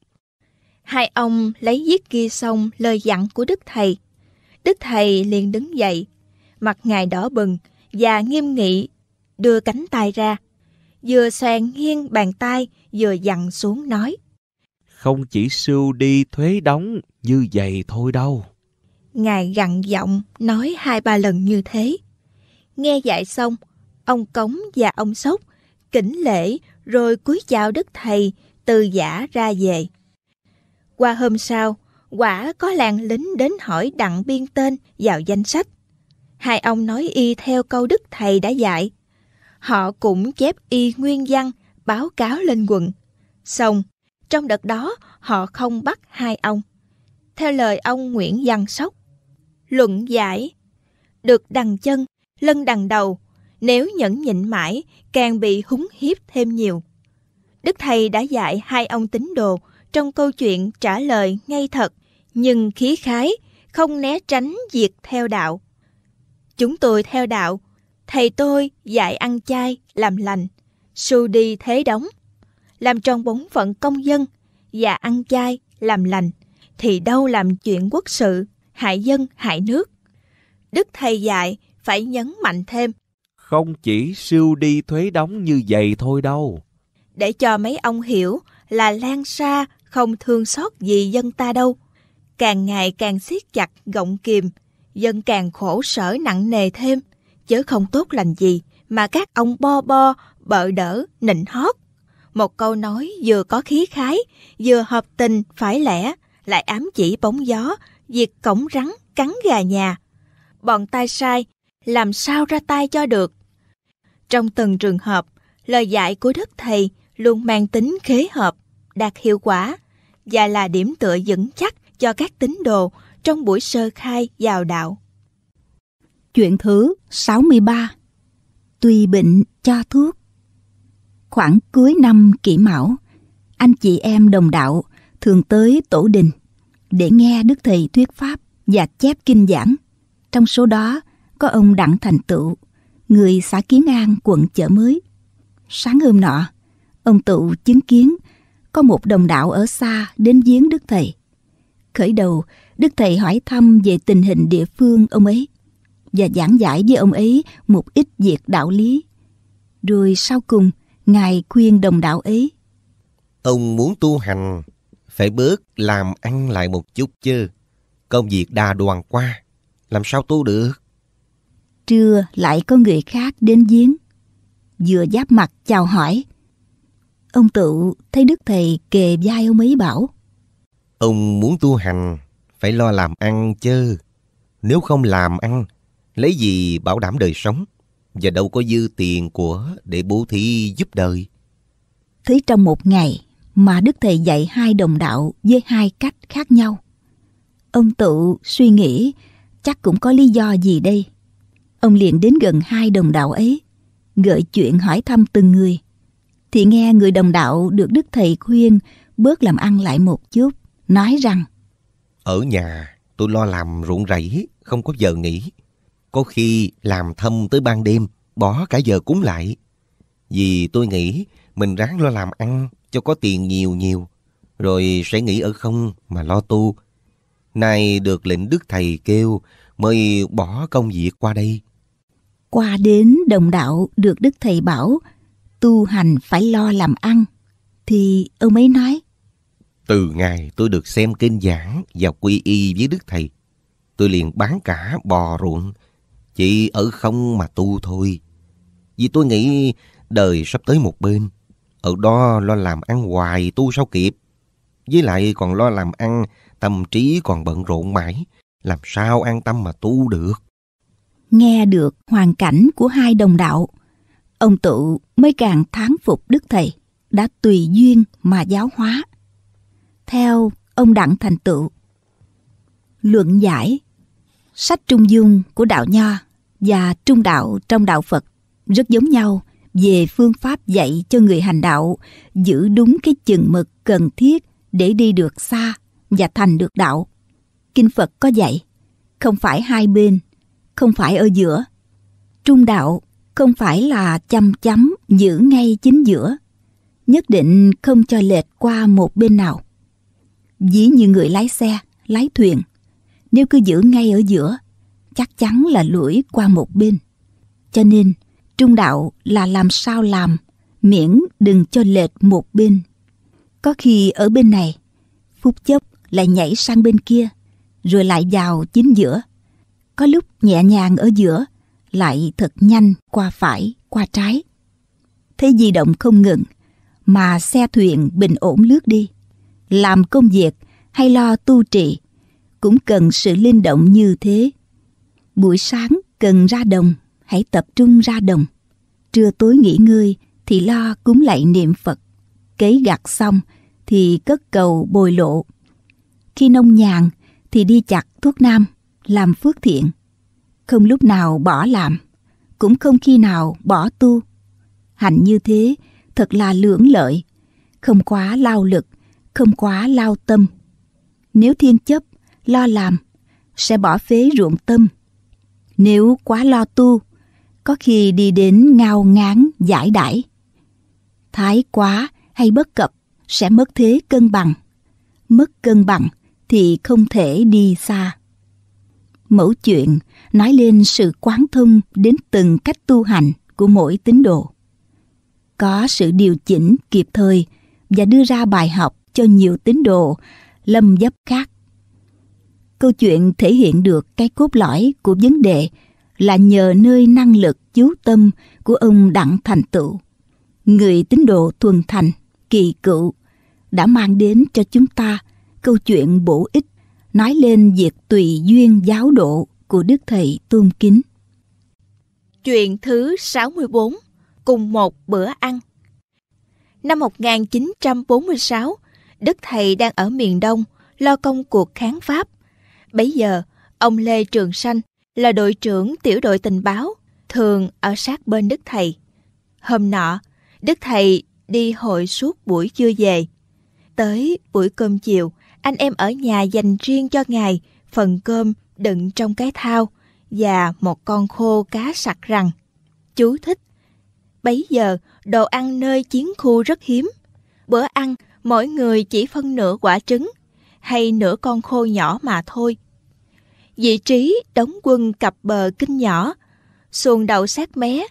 Hai ông lấy viết ghi xong lời dặn của Đức Thầy. Đức Thầy liền đứng dậy, mặt ngài đỏ bừng và nghiêm nghị, đưa cánh tay ra vừa soàn nghiêng bàn tay, vừa dặn xuống nói. Không chỉ sưu đi thuế đóng như vậy thôi đâu. Ngài gằn giọng nói hai ba lần như thế. Nghe dạy xong, ông Cống và ông Sốc kính lễ rồi cúi chào đức thầy từ giả ra về. Qua hôm sau, quả có làng lính đến hỏi đặng biên tên vào danh sách. Hai ông nói y theo câu đức thầy đã dạy họ cũng chép y nguyên văn báo cáo lên quận. Xong, trong đợt đó họ không bắt hai ông. Theo lời ông Nguyễn Văn Sóc, luận giải, được đằng chân, lân đằng đầu, nếu nhẫn nhịn mãi càng bị húng hiếp thêm nhiều. Đức Thầy đã dạy hai ông tín đồ trong câu chuyện trả lời ngay thật, nhưng khí khái, không né tránh việc theo đạo. Chúng tôi theo đạo Thầy tôi dạy ăn chay, làm lành, su đi thế đóng, làm tròn bổn phận công dân và ăn chay, làm lành, thì đâu làm chuyện quốc sự, hại dân, hại nước. Đức thầy dạy phải nhấn mạnh thêm. Không chỉ siêu đi thuế đóng như vậy thôi đâu. Để cho mấy ông hiểu là Lan Sa không thương xót gì dân ta đâu. Càng ngày càng siết chặt gọng kìm, dân càng khổ sở nặng nề thêm chớ không tốt lành gì mà các ông bo bo, bợ đỡ, nịnh hót. Một câu nói vừa có khí khái, vừa hợp tình, phải lẽ, lại ám chỉ bóng gió, việc cổng rắn, cắn gà nhà. Bọn tay sai, làm sao ra tay cho được? Trong từng trường hợp, lời dạy của Đức Thầy luôn mang tính khế hợp, đạt hiệu quả và là điểm tựa vững chắc cho các tín đồ trong buổi sơ khai vào đạo. Chuyện thứ 63 Tùy bệnh cho thuốc Khoảng cuối năm kỷ mão, anh chị em đồng đạo thường tới tổ đình để nghe Đức Thầy thuyết pháp và chép kinh giảng. Trong số đó có ông Đặng Thành Tựu, người xã Kiến An, quận Chợ Mới. Sáng hôm nọ, ông Tựu chứng kiến có một đồng đạo ở xa đến viếng Đức Thầy. Khởi đầu, Đức Thầy hỏi thăm về tình hình địa phương ông ấy – và giảng giải với ông ấy một ít việc đạo lý. Rồi sau cùng, Ngài khuyên đồng đạo ấy. Ông muốn tu hành, phải bớt làm ăn lại một chút chứ. Công việc đà đoàn qua, làm sao tu được? Trưa lại có người khác đến giếng. Vừa giáp mặt chào hỏi. Ông tự thấy Đức Thầy kề vai ông ấy bảo. Ông muốn tu hành, phải lo làm ăn chứ. Nếu không làm ăn Lấy gì bảo đảm đời sống và đâu có dư tiền của để bố thí giúp đời. Thế trong một ngày mà Đức Thầy dạy hai đồng đạo với hai cách khác nhau. Ông tự suy nghĩ chắc cũng có lý do gì đây. Ông liền đến gần hai đồng đạo ấy, gợi chuyện hỏi thăm từng người. Thì nghe người đồng đạo được Đức Thầy khuyên bớt làm ăn lại một chút, nói rằng Ở nhà tôi lo làm ruộng rẫy, không có giờ nghỉ. Có khi làm thâm tới ban đêm, bỏ cả giờ cúng lại. Vì tôi nghĩ mình ráng lo làm ăn cho có tiền nhiều nhiều, rồi sẽ nghỉ ở không mà lo tu. Nay được lệnh Đức Thầy kêu mới bỏ công việc qua đây. Qua đến đồng đạo được Đức Thầy bảo tu hành phải lo làm ăn. Thì ông ấy nói Từ ngày tôi được xem kinh giảng và quy y với Đức Thầy, tôi liền bán cả bò ruộng chỉ ở không mà tu thôi. Vì tôi nghĩ đời sắp tới một bên. Ở đó lo làm ăn hoài tu sao kịp. Với lại còn lo làm ăn, tâm trí còn bận rộn mãi. Làm sao an tâm mà tu được. Nghe được hoàn cảnh của hai đồng đạo, ông tự mới càng thán phục Đức Thầy đã tùy duyên mà giáo hóa. Theo ông Đặng Thành Tựu, Luận giải Sách Trung Dung của Đạo Nho và trung đạo trong đạo Phật rất giống nhau về phương pháp dạy cho người hành đạo giữ đúng cái chừng mực cần thiết để đi được xa và thành được đạo. Kinh Phật có dạy, không phải hai bên, không phải ở giữa. Trung đạo không phải là chăm chấm giữ ngay chính giữa, nhất định không cho lệch qua một bên nào. Dĩ như người lái xe, lái thuyền, nếu cứ giữ ngay ở giữa chắc chắn là lưỡi qua một bên. Cho nên, trung đạo là làm sao làm, miễn đừng cho lệch một bên. Có khi ở bên này, phút chốc lại nhảy sang bên kia, rồi lại vào chính giữa. Có lúc nhẹ nhàng ở giữa, lại thật nhanh qua phải, qua trái. Thế di động không ngừng, mà xe thuyền bình ổn lướt đi. Làm công việc hay lo tu trị, cũng cần sự linh động như thế. Buổi sáng cần ra đồng, hãy tập trung ra đồng. Trưa tối nghỉ ngơi thì lo cúng lạy niệm Phật. Cấy gặt xong thì cất cầu bồi lộ. Khi nông nhàn thì đi chặt thuốc nam, làm phước thiện. Không lúc nào bỏ làm, cũng không khi nào bỏ tu. Hạnh như thế thật là lưỡng lợi, không quá lao lực, không quá lao tâm. Nếu thiên chấp, lo làm, sẽ bỏ phế ruộng tâm, nếu quá lo tu, có khi đi đến ngao ngán giải đãi. Thái quá hay bất cập sẽ mất thế cân bằng. Mất cân bằng thì không thể đi xa. Mẫu chuyện nói lên sự quán thông đến từng cách tu hành của mỗi tín đồ. Có sự điều chỉnh kịp thời và đưa ra bài học cho nhiều tín đồ lâm dấp khác câu chuyện thể hiện được cái cốt lõi của vấn đề là nhờ nơi năng lực chú tâm của ông Đặng Thành Tựu, người tín đồ thuần thành, kỳ cựu, đã mang đến cho chúng ta câu chuyện bổ ích nói lên việc tùy duyên giáo độ của Đức Thầy Tôn Kính. Chuyện thứ 64 Cùng một bữa ăn Năm 1946, Đức Thầy đang ở miền Đông lo công cuộc kháng Pháp Bấy giờ, ông Lê Trường Sanh là đội trưởng tiểu đội tình báo, thường ở sát bên Đức Thầy. Hôm nọ, Đức Thầy đi hội suốt buổi chưa về. Tới buổi cơm chiều, anh em ở nhà dành riêng cho ngài phần cơm đựng trong cái thao và một con khô cá sặc rằng. Chú thích. Bấy giờ, đồ ăn nơi chiến khu rất hiếm. Bữa ăn, mỗi người chỉ phân nửa quả trứng hay nửa con khô nhỏ mà thôi. Vị trí đóng quân cặp bờ kinh nhỏ, xuồng đầu sát mé.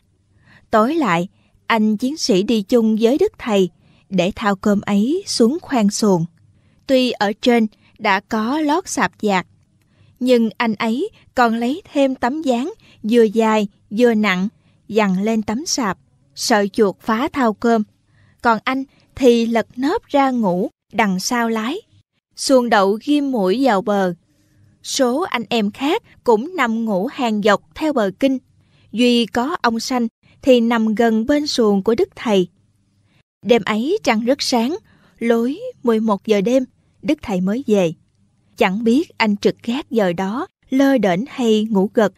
Tối lại, anh chiến sĩ đi chung với đức thầy để thao cơm ấy xuống khoang xuồng. Tuy ở trên đã có lót sạp dạc, nhưng anh ấy còn lấy thêm tấm dáng vừa dài vừa nặng dằn lên tấm sạp, sợ chuột phá thao cơm. Còn anh thì lật nớp ra ngủ đằng sau lái xuồng đậu ghim mũi vào bờ. Số anh em khác cũng nằm ngủ hàng dọc theo bờ kinh. Duy có ông sanh thì nằm gần bên xuồng của Đức Thầy. Đêm ấy trăng rất sáng, lối 11 giờ đêm, Đức Thầy mới về. Chẳng biết anh trực gác giờ đó, lơ đễnh hay ngủ gật,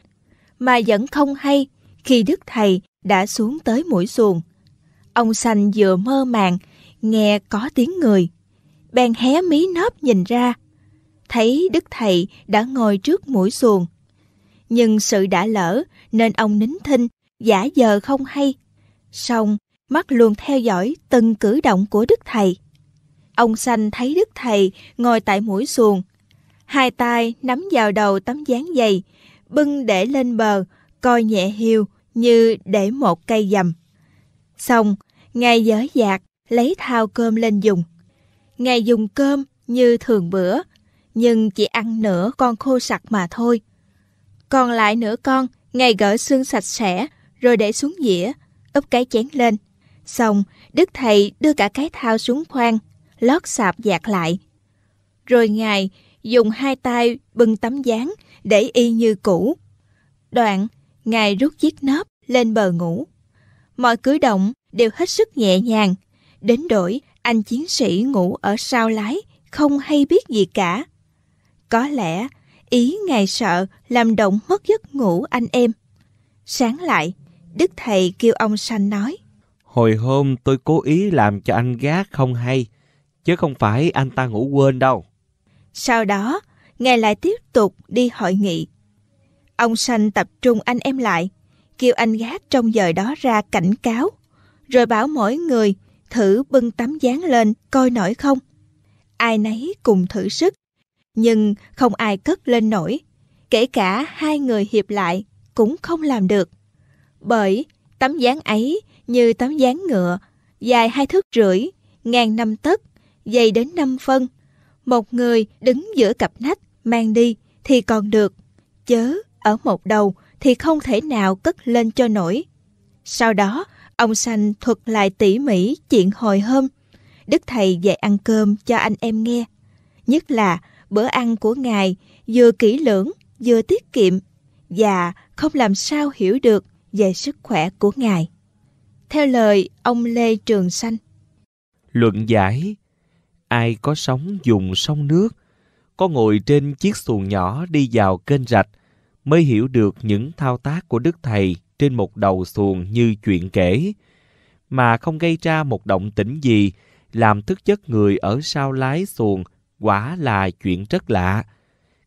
mà vẫn không hay khi Đức Thầy đã xuống tới mũi xuồng. Ông sanh vừa mơ màng, nghe có tiếng người bèn hé mí nóp nhìn ra, thấy đức thầy đã ngồi trước mũi xuồng. Nhưng sự đã lỡ nên ông nín thinh, giả giờ không hay. Xong, mắt luôn theo dõi từng cử động của đức thầy. Ông xanh thấy đức thầy ngồi tại mũi xuồng, hai tay nắm vào đầu tấm dáng dày, bưng để lên bờ, coi nhẹ hiu như để một cây dầm. Xong, ngài dở dạc lấy thao cơm lên dùng ngày dùng cơm như thường bữa, nhưng chỉ ăn nửa con khô sặc mà thôi. Còn lại nửa con, ngày gỡ xương sạch sẽ, rồi để xuống dĩa, úp cái chén lên. Xong, Đức Thầy đưa cả cái thao xuống khoang, lót sạp dạt lại. Rồi Ngài dùng hai tay bưng tấm dáng để y như cũ. Đoạn, Ngài rút chiếc nắp lên bờ ngủ. Mọi cử động đều hết sức nhẹ nhàng, đến đổi anh chiến sĩ ngủ ở sau lái, không hay biết gì cả. Có lẽ ý ngài sợ làm động mất giấc ngủ anh em. Sáng lại, Đức Thầy kêu ông Sanh nói. Hồi hôm tôi cố ý làm cho anh gác không hay, chứ không phải anh ta ngủ quên đâu. Sau đó, ngài lại tiếp tục đi hội nghị. Ông Sanh tập trung anh em lại, kêu anh gác trong giờ đó ra cảnh cáo, rồi bảo mỗi người thử bưng tấm dáng lên coi nổi không. Ai nấy cùng thử sức, nhưng không ai cất lên nổi, kể cả hai người hiệp lại cũng không làm được. Bởi tấm dáng ấy như tấm dáng ngựa, dài hai thước rưỡi, ngàn năm tấc, dày đến năm phân. Một người đứng giữa cặp nách mang đi thì còn được, chớ ở một đầu thì không thể nào cất lên cho nổi. Sau đó, Ông Sanh thuật lại tỉ mỉ chuyện hồi hôm. Đức Thầy dạy ăn cơm cho anh em nghe. Nhất là bữa ăn của Ngài vừa kỹ lưỡng, vừa tiết kiệm và không làm sao hiểu được về sức khỏe của Ngài. Theo lời ông Lê Trường Sanh. Luận giải Ai có sống dùng sông nước, có ngồi trên chiếc xuồng nhỏ đi vào kênh rạch mới hiểu được những thao tác của Đức Thầy trên một đầu xuồng như chuyện kể, mà không gây ra một động tĩnh gì, làm thức giấc người ở sau lái xuồng quả là chuyện rất lạ.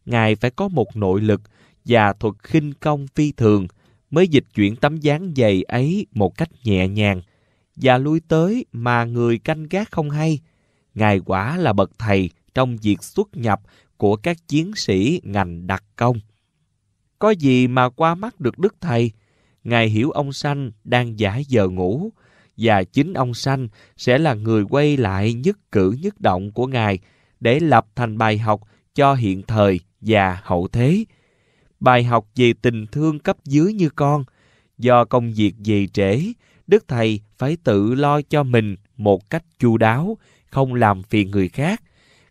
Ngài phải có một nội lực và thuật khinh công phi thường mới dịch chuyển tấm dáng dày ấy một cách nhẹ nhàng và lui tới mà người canh gác không hay. Ngài quả là bậc thầy trong việc xuất nhập của các chiến sĩ ngành đặc công. Có gì mà qua mắt được Đức Thầy, Ngài hiểu ông Sanh đang giả giờ ngủ và chính ông Sanh sẽ là người quay lại nhất cử nhất động của Ngài để lập thành bài học cho hiện thời và hậu thế. Bài học về tình thương cấp dưới như con, do công việc về trễ, Đức Thầy phải tự lo cho mình một cách chu đáo, không làm phiền người khác.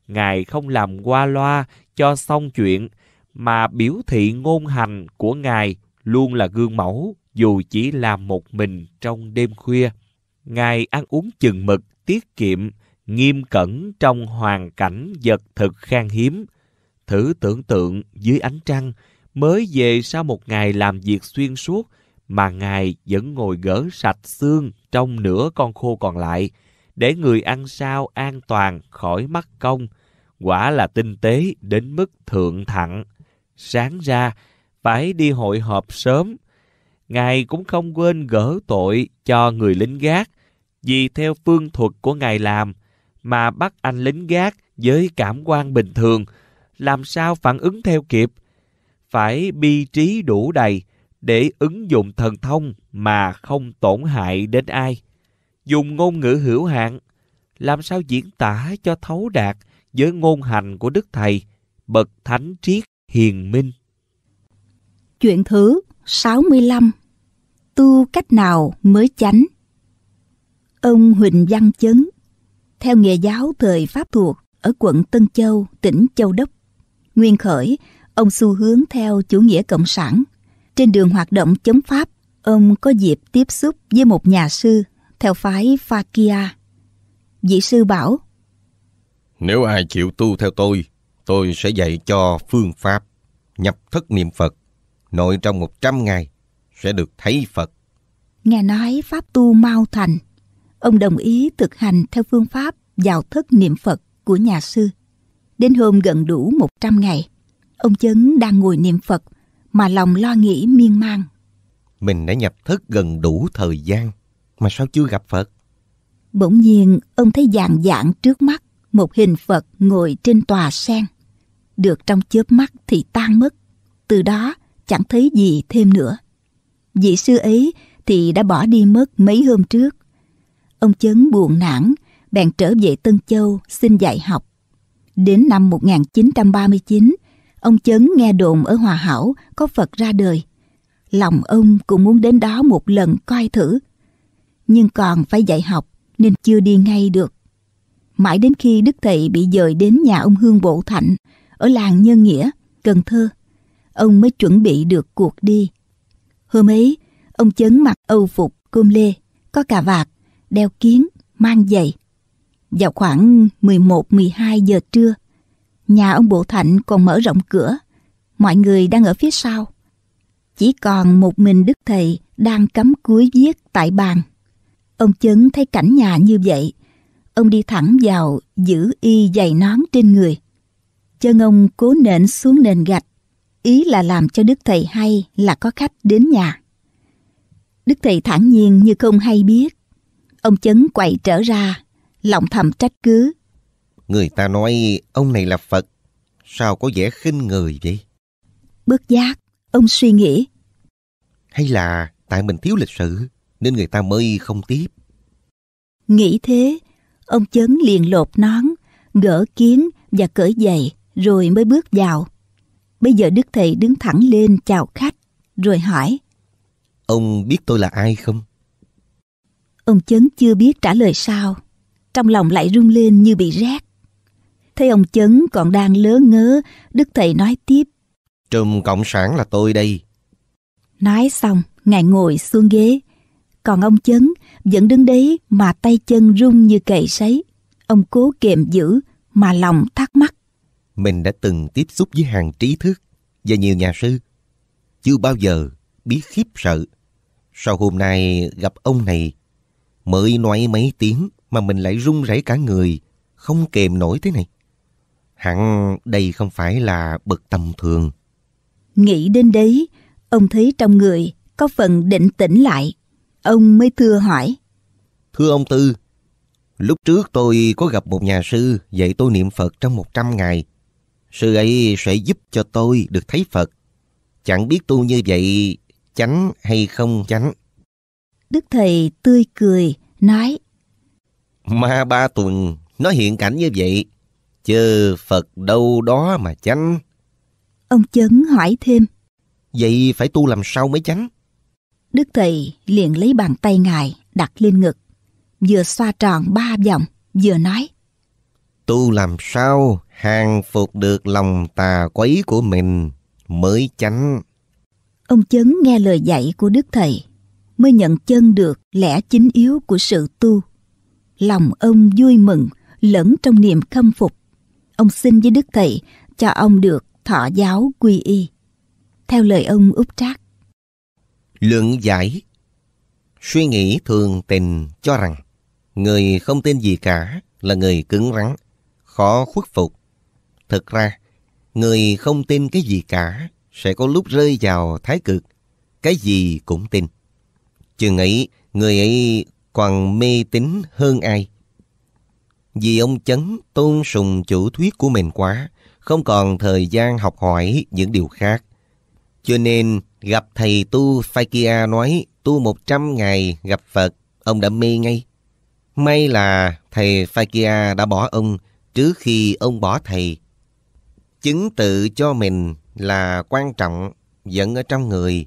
Ngài không làm qua loa cho xong chuyện, mà biểu thị ngôn hành của Ngài luôn là gương mẫu dù chỉ là một mình trong đêm khuya. Ngài ăn uống chừng mực, tiết kiệm, nghiêm cẩn trong hoàn cảnh vật thực khan hiếm. Thử tưởng tượng dưới ánh trăng, mới về sau một ngày làm việc xuyên suốt mà Ngài vẫn ngồi gỡ sạch xương trong nửa con khô còn lại, để người ăn sao an toàn khỏi mắc công. Quả là tinh tế đến mức thượng thặng. Sáng ra, phải đi hội họp sớm, Ngài cũng không quên gỡ tội cho người lính gác, vì theo phương thuật của Ngài làm mà bắt anh lính gác với cảm quan bình thường, làm sao phản ứng theo kịp? Phải bi trí đủ đầy để ứng dụng thần thông mà không tổn hại đến ai. Dùng ngôn ngữ hữu hạn, làm sao diễn tả cho thấu đạt với ngôn hành của Đức Thầy, bậc thánh triết hiền minh. Chuyện thứ 65 tu cách nào mới chánh? Ông Huỳnh Văn Chấn, theo nghề giáo thời Pháp thuộc ở quận Tân Châu, tỉnh Châu Đốc. Nguyên khởi, ông xu hướng theo chủ nghĩa cộng sản. Trên đường hoạt động chống Pháp, ông có dịp tiếp xúc với một nhà sư theo phái Fakia. Vị sư bảo, Nếu ai chịu tu theo tôi, tôi sẽ dạy cho phương pháp nhập thất niệm Phật, nội trong một trăm ngày sẽ được thấy Phật. Nghe nói Pháp tu mau thành, ông đồng ý thực hành theo phương pháp vào thức niệm Phật của nhà sư. Đến hôm gần đủ 100 ngày, ông Chấn đang ngồi niệm Phật mà lòng lo nghĩ miên man. Mình đã nhập thất gần đủ thời gian mà sao chưa gặp Phật? Bỗng nhiên ông thấy dạng dạng trước mắt một hình Phật ngồi trên tòa sen. Được trong chớp mắt thì tan mất. Từ đó chẳng thấy gì thêm nữa vị sư ấy thì đã bỏ đi mất mấy hôm trước. Ông Chấn buồn nản, bèn trở về Tân Châu xin dạy học. Đến năm 1939, ông Chấn nghe đồn ở Hòa Hảo có Phật ra đời. Lòng ông cũng muốn đến đó một lần coi thử. Nhưng còn phải dạy học nên chưa đi ngay được. Mãi đến khi Đức Thầy bị dời đến nhà ông Hương Bộ Thạnh ở làng Nhân Nghĩa, Cần Thơ, ông mới chuẩn bị được cuộc đi. Hôm ấy, ông chấn mặc âu phục cơm lê, có cà vạt, đeo kiến, mang giày. Vào khoảng 11-12 giờ trưa, nhà ông Bộ Thạnh còn mở rộng cửa. Mọi người đang ở phía sau. Chỉ còn một mình Đức Thầy đang cắm cuối viết tại bàn. Ông chấn thấy cảnh nhà như vậy. Ông đi thẳng vào giữ y giày nón trên người. Chân ông cố nện xuống nền gạch ý là làm cho Đức Thầy hay là có khách đến nhà. Đức Thầy thản nhiên như không hay biết. Ông chấn quậy trở ra, lòng thầm trách cứ. Người ta nói ông này là Phật, sao có vẻ khinh người vậy? Bất giác, ông suy nghĩ. Hay là tại mình thiếu lịch sự nên người ta mới không tiếp. Nghĩ thế, ông chấn liền lột nón, gỡ kiến và cởi giày rồi mới bước vào. Bây giờ Đức Thầy đứng thẳng lên chào khách, rồi hỏi. Ông biết tôi là ai không? Ông Chấn chưa biết trả lời sao. Trong lòng lại rung lên như bị rét. Thấy ông Chấn còn đang lớ ngớ, Đức Thầy nói tiếp. Trùm Cộng sản là tôi đây. Nói xong, Ngài ngồi xuống ghế. Còn ông Chấn vẫn đứng đấy mà tay chân rung như cậy sấy. Ông cố kiềm giữ mà lòng thắc mắc. Mình đã từng tiếp xúc với hàng trí thức và nhiều nhà sư. Chưa bao giờ biết khiếp sợ. Sau hôm nay gặp ông này, mới nói mấy tiếng mà mình lại run rẩy cả người, không kềm nổi thế này. Hẳn đây không phải là bậc tầm thường. Nghĩ đến đấy, ông thấy trong người có phần định tĩnh lại. Ông mới thưa hỏi. Thưa ông Tư, lúc trước tôi có gặp một nhà sư dạy tôi niệm Phật trong một trăm ngày. Sư ấy sẽ giúp cho tôi được thấy Phật. Chẳng biết tu như vậy chánh hay không chánh. Đức Thầy tươi cười, nói Ma ba tuần, nó hiện cảnh như vậy. Chứ Phật đâu đó mà chánh. Ông Chấn hỏi thêm Vậy phải tu làm sao mới chánh? Đức Thầy liền lấy bàn tay Ngài đặt lên ngực, vừa xoa tròn ba vòng, vừa nói tu làm sao hàng phục được lòng tà quấy của mình mới chánh. Ông Chấn nghe lời dạy của Đức Thầy, mới nhận chân được lẽ chính yếu của sự tu. Lòng ông vui mừng, lẫn trong niềm khâm phục. Ông xin với Đức Thầy cho ông được thọ giáo quy y. Theo lời ông Úc Trác. Luận giải Suy nghĩ thường tình cho rằng người không tin gì cả là người cứng rắn khó khuất phục. Thực ra, người không tin cái gì cả sẽ có lúc rơi vào thái cực, cái gì cũng tin. Chừng ấy, người ấy còn mê tín hơn ai. Vì ông Chấn tôn sùng chủ thuyết của mình quá, không còn thời gian học hỏi những điều khác. Cho nên gặp thầy tu Phai Kia nói tu 100 ngày gặp Phật, ông đã mê ngay. May là thầy Phai Kia đã bỏ ông trước khi ông bỏ thầy. Chứng tự cho mình là quan trọng, vẫn ở trong người.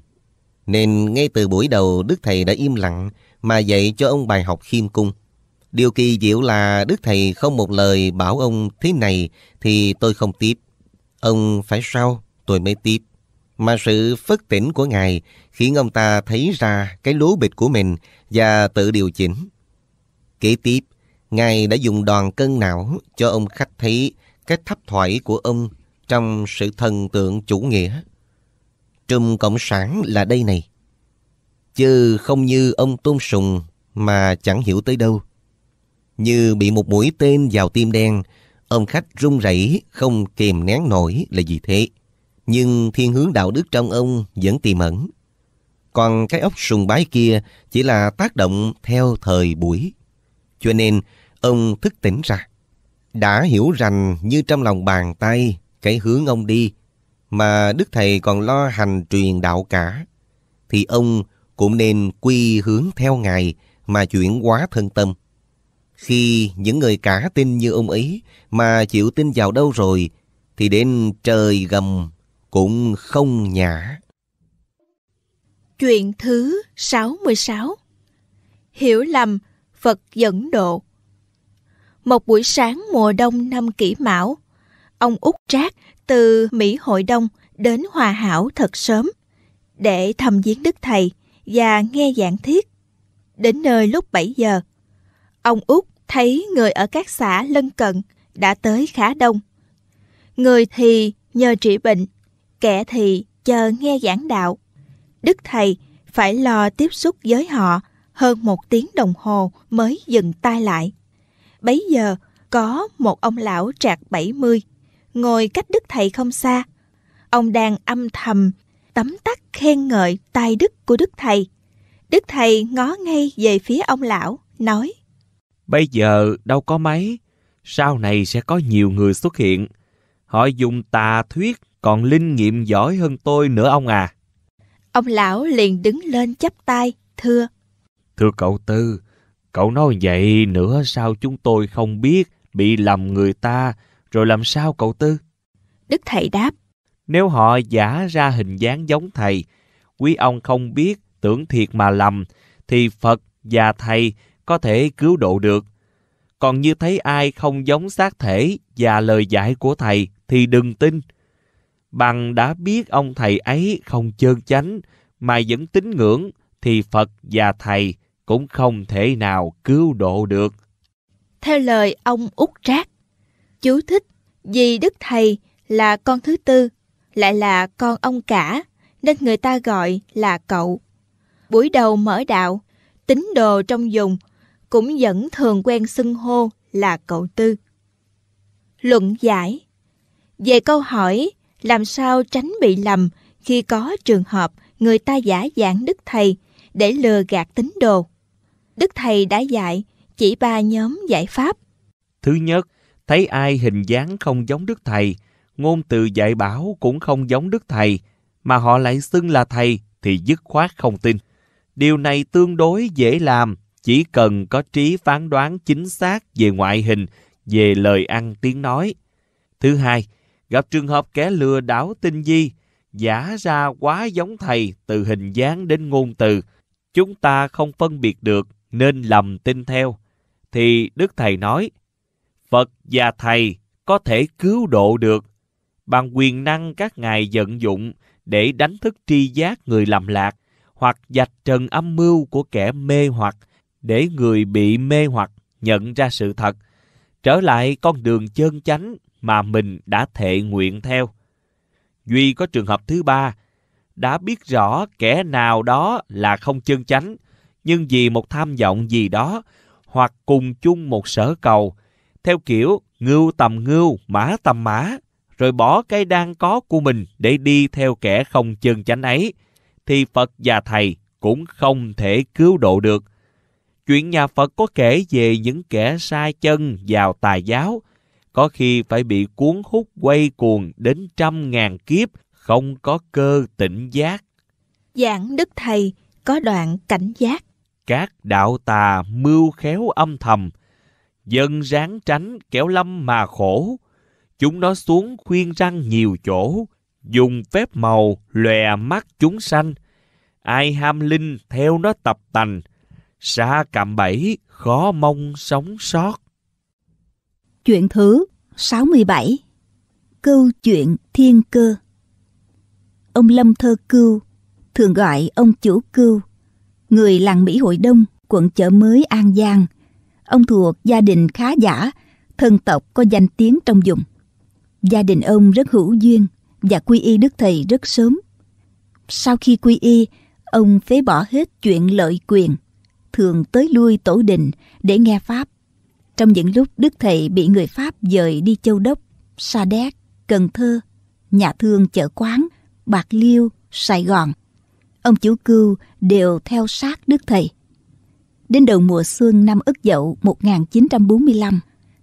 Nên ngay từ buổi đầu Đức Thầy đã im lặng mà dạy cho ông bài học khiêm cung. Điều kỳ diệu là Đức Thầy không một lời bảo ông thế này thì tôi không tiếp. Ông phải sau tôi mới tiếp. Mà sự phất tỉnh của Ngài khiến ông ta thấy ra cái lố bịch của mình và tự điều chỉnh. Kế tiếp, Ngài đã dùng đoàn cân não cho ông khách thấy cái thấp thoải của ông trong sự thần tượng chủ nghĩa. Trùm Cộng sản là đây này. Chứ không như ông tôn sùng mà chẳng hiểu tới đâu. Như bị một mũi tên vào tim đen, ông khách run rẩy không kìm nén nổi là gì thế. Nhưng thiên hướng đạo đức trong ông vẫn tiềm ẩn. Còn cái ốc sùng bái kia chỉ là tác động theo thời buổi. Cho nên, ông thức tỉnh ra. Đã hiểu rành như trong lòng bàn tay cái hướng ông đi mà Đức Thầy còn lo hành truyền đạo cả, thì ông cũng nên quy hướng theo Ngài mà chuyển hóa thân tâm. Khi những người cả tin như ông ấy mà chịu tin vào đâu rồi, thì đến trời gầm cũng không nhả. Chuyện thứ 66 Hiểu lầm, Phật dẫn độ một buổi sáng mùa đông năm kỷ mão, ông Út Trác từ Mỹ Hội Đông đến Hòa Hảo thật sớm để thăm viếng Đức Thầy và nghe giảng thiết. Đến nơi lúc 7 giờ, ông Út thấy người ở các xã lân cận đã tới khá đông. Người thì nhờ trị bệnh, kẻ thì chờ nghe giảng đạo. Đức Thầy phải lo tiếp xúc với họ hơn một tiếng đồng hồ mới dừng tay lại. Bấy giờ, có một ông lão trạc 70, ngồi cách đức thầy không xa. Ông đang âm thầm, tấm tắc khen ngợi tài đức của đức thầy. Đức thầy ngó ngay về phía ông lão, nói Bây giờ đâu có mấy, sau này sẽ có nhiều người xuất hiện. Họ dùng tà thuyết còn linh nghiệm giỏi hơn tôi nữa ông à. Ông lão liền đứng lên chắp tay, thưa. Thưa cậu Tư, Cậu nói vậy nữa sao chúng tôi không biết, bị lầm người ta, rồi làm sao cậu Tư? Đức thầy đáp. Nếu họ giả ra hình dáng giống thầy, quý ông không biết, tưởng thiệt mà lầm, thì Phật và thầy có thể cứu độ được. Còn như thấy ai không giống xác thể và lời giải của thầy thì đừng tin. Bằng đã biết ông thầy ấy không chơn chánh mà vẫn tín ngưỡng thì Phật và thầy cũng không thể nào cứu độ được. Theo lời ông út Trác, chú thích vì Đức Thầy là con thứ tư, lại là con ông cả, nên người ta gọi là cậu. Buổi đầu mở đạo, tín đồ trong dùng cũng vẫn thường quen xưng hô là cậu tư. Luận giải Về câu hỏi làm sao tránh bị lầm khi có trường hợp người ta giả dạng Đức Thầy để lừa gạt tín đồ. Đức Thầy đã dạy chỉ ba nhóm giải pháp. Thứ nhất, thấy ai hình dáng không giống Đức Thầy, ngôn từ dạy bảo cũng không giống Đức Thầy, mà họ lại xưng là Thầy thì dứt khoát không tin. Điều này tương đối dễ làm, chỉ cần có trí phán đoán chính xác về ngoại hình, về lời ăn tiếng nói. Thứ hai, gặp trường hợp kẻ lừa đảo tinh di, giả ra quá giống thầy từ hình dáng đến ngôn từ. Chúng ta không phân biệt được nên lầm tin theo, thì Đức Thầy nói, Phật và Thầy có thể cứu độ được bằng quyền năng các ngài vận dụng để đánh thức tri giác người lầm lạc hoặc dạch trần âm mưu của kẻ mê hoặc để người bị mê hoặc nhận ra sự thật, trở lại con đường chân chánh mà mình đã thệ nguyện theo. Duy có trường hợp thứ ba, đã biết rõ kẻ nào đó là không chân chánh nhưng vì một tham vọng gì đó hoặc cùng chung một sở cầu theo kiểu ngưu tầm ngưu mã tầm mã rồi bỏ cái đang có của mình để đi theo kẻ không chân chánh ấy thì phật và thầy cũng không thể cứu độ được chuyện nhà phật có kể về những kẻ sai chân vào tà giáo có khi phải bị cuốn hút quay cuồng đến trăm ngàn kiếp không có cơ tỉnh giác giảng đức thầy có đoạn cảnh giác các đạo tà mưu khéo âm thầm dân ráng tránh kéo lâm mà khổ chúng nó xuống khuyên răng nhiều chỗ dùng phép màu lòe mắt chúng sanh ai ham linh theo nó tập tành xa cạm bẫy khó mong sống sót chuyện thứ 67 Câu chuyện thiên cơ Ông Lâm Thơ Cưu thường gọi ông chủ Cưu người làng Mỹ Hội Đông, quận chợ mới An Giang. Ông thuộc gia đình khá giả, thân tộc có danh tiếng trong vùng. Gia đình ông rất hữu duyên và quy y Đức Thầy rất sớm. Sau khi quy y, ông phế bỏ hết chuyện lợi quyền, thường tới lui tổ đình để nghe Pháp. Trong những lúc Đức Thầy bị người Pháp dời đi châu Đốc, Sa Đéc, Cần Thơ, nhà thương chợ quán, Bạc Liêu, Sài Gòn – ông chủ cưu đều theo sát đức thầy. Đến đầu mùa xuân năm Ất Dậu 1945,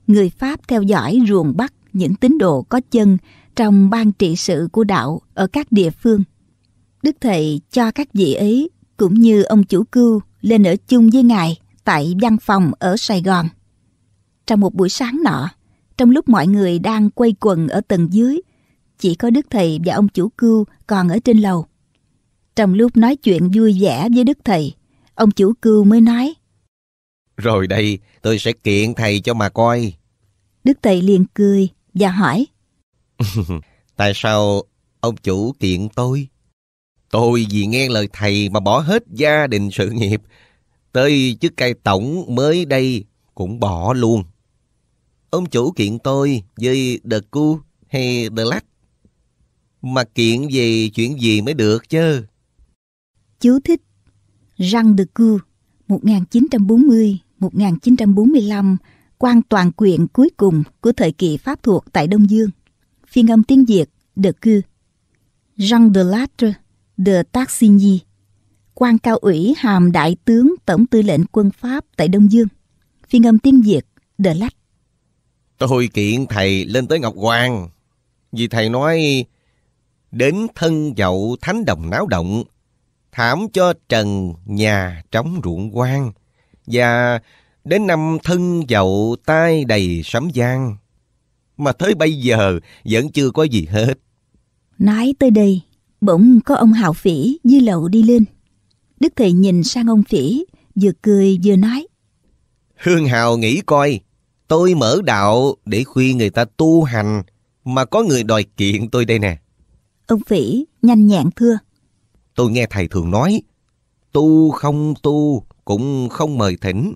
người Pháp theo dõi ruồng bắt những tín đồ có chân trong ban trị sự của đạo ở các địa phương. Đức thầy cho các vị ấy cũng như ông chủ cưu lên ở chung với ngài tại văn phòng ở Sài Gòn. Trong một buổi sáng nọ, trong lúc mọi người đang quay quần ở tầng dưới, chỉ có đức thầy và ông chủ cưu còn ở trên lầu. Trong lúc nói chuyện vui vẻ với Đức Thầy, ông chủ cưu mới nói. Rồi đây, tôi sẽ kiện thầy cho mà coi. Đức Thầy liền cười và hỏi. Tại sao ông chủ kiện tôi? Tôi vì nghe lời thầy mà bỏ hết gia đình sự nghiệp. Tới chức cai tổng mới đây cũng bỏ luôn. Ông chủ kiện tôi với The Cu hay The Lách. Mà kiện về chuyện gì mới được chứ? Chú thích Răng de Cư 1940-1945 quan toàn quyền cuối cùng của thời kỳ Pháp thuộc tại Đông Dương. Phiên âm tiếng Việt De Cư Jean de Latre de Tassigny quan cao ủy hàm đại tướng tổng tư lệnh quân Pháp tại Đông Dương. Phiên âm tiếng Việt de Latre Tôi kiện thầy lên tới Ngọc Hoàng vì thầy nói đến thân dậu thánh đồng náo động thảm cho trần nhà trống ruộng quan và đến năm thân dậu tai đầy sấm giang mà tới bây giờ vẫn chưa có gì hết nói tới đây bỗng có ông hào phỉ dư lậu đi lên đức thầy nhìn sang ông phỉ vừa cười vừa nói hương hào nghĩ coi tôi mở đạo để khuyên người ta tu hành mà có người đòi kiện tôi đây nè ông phỉ nhanh nhẹn thưa tôi nghe thầy thường nói, tu không tu cũng không mời thỉnh.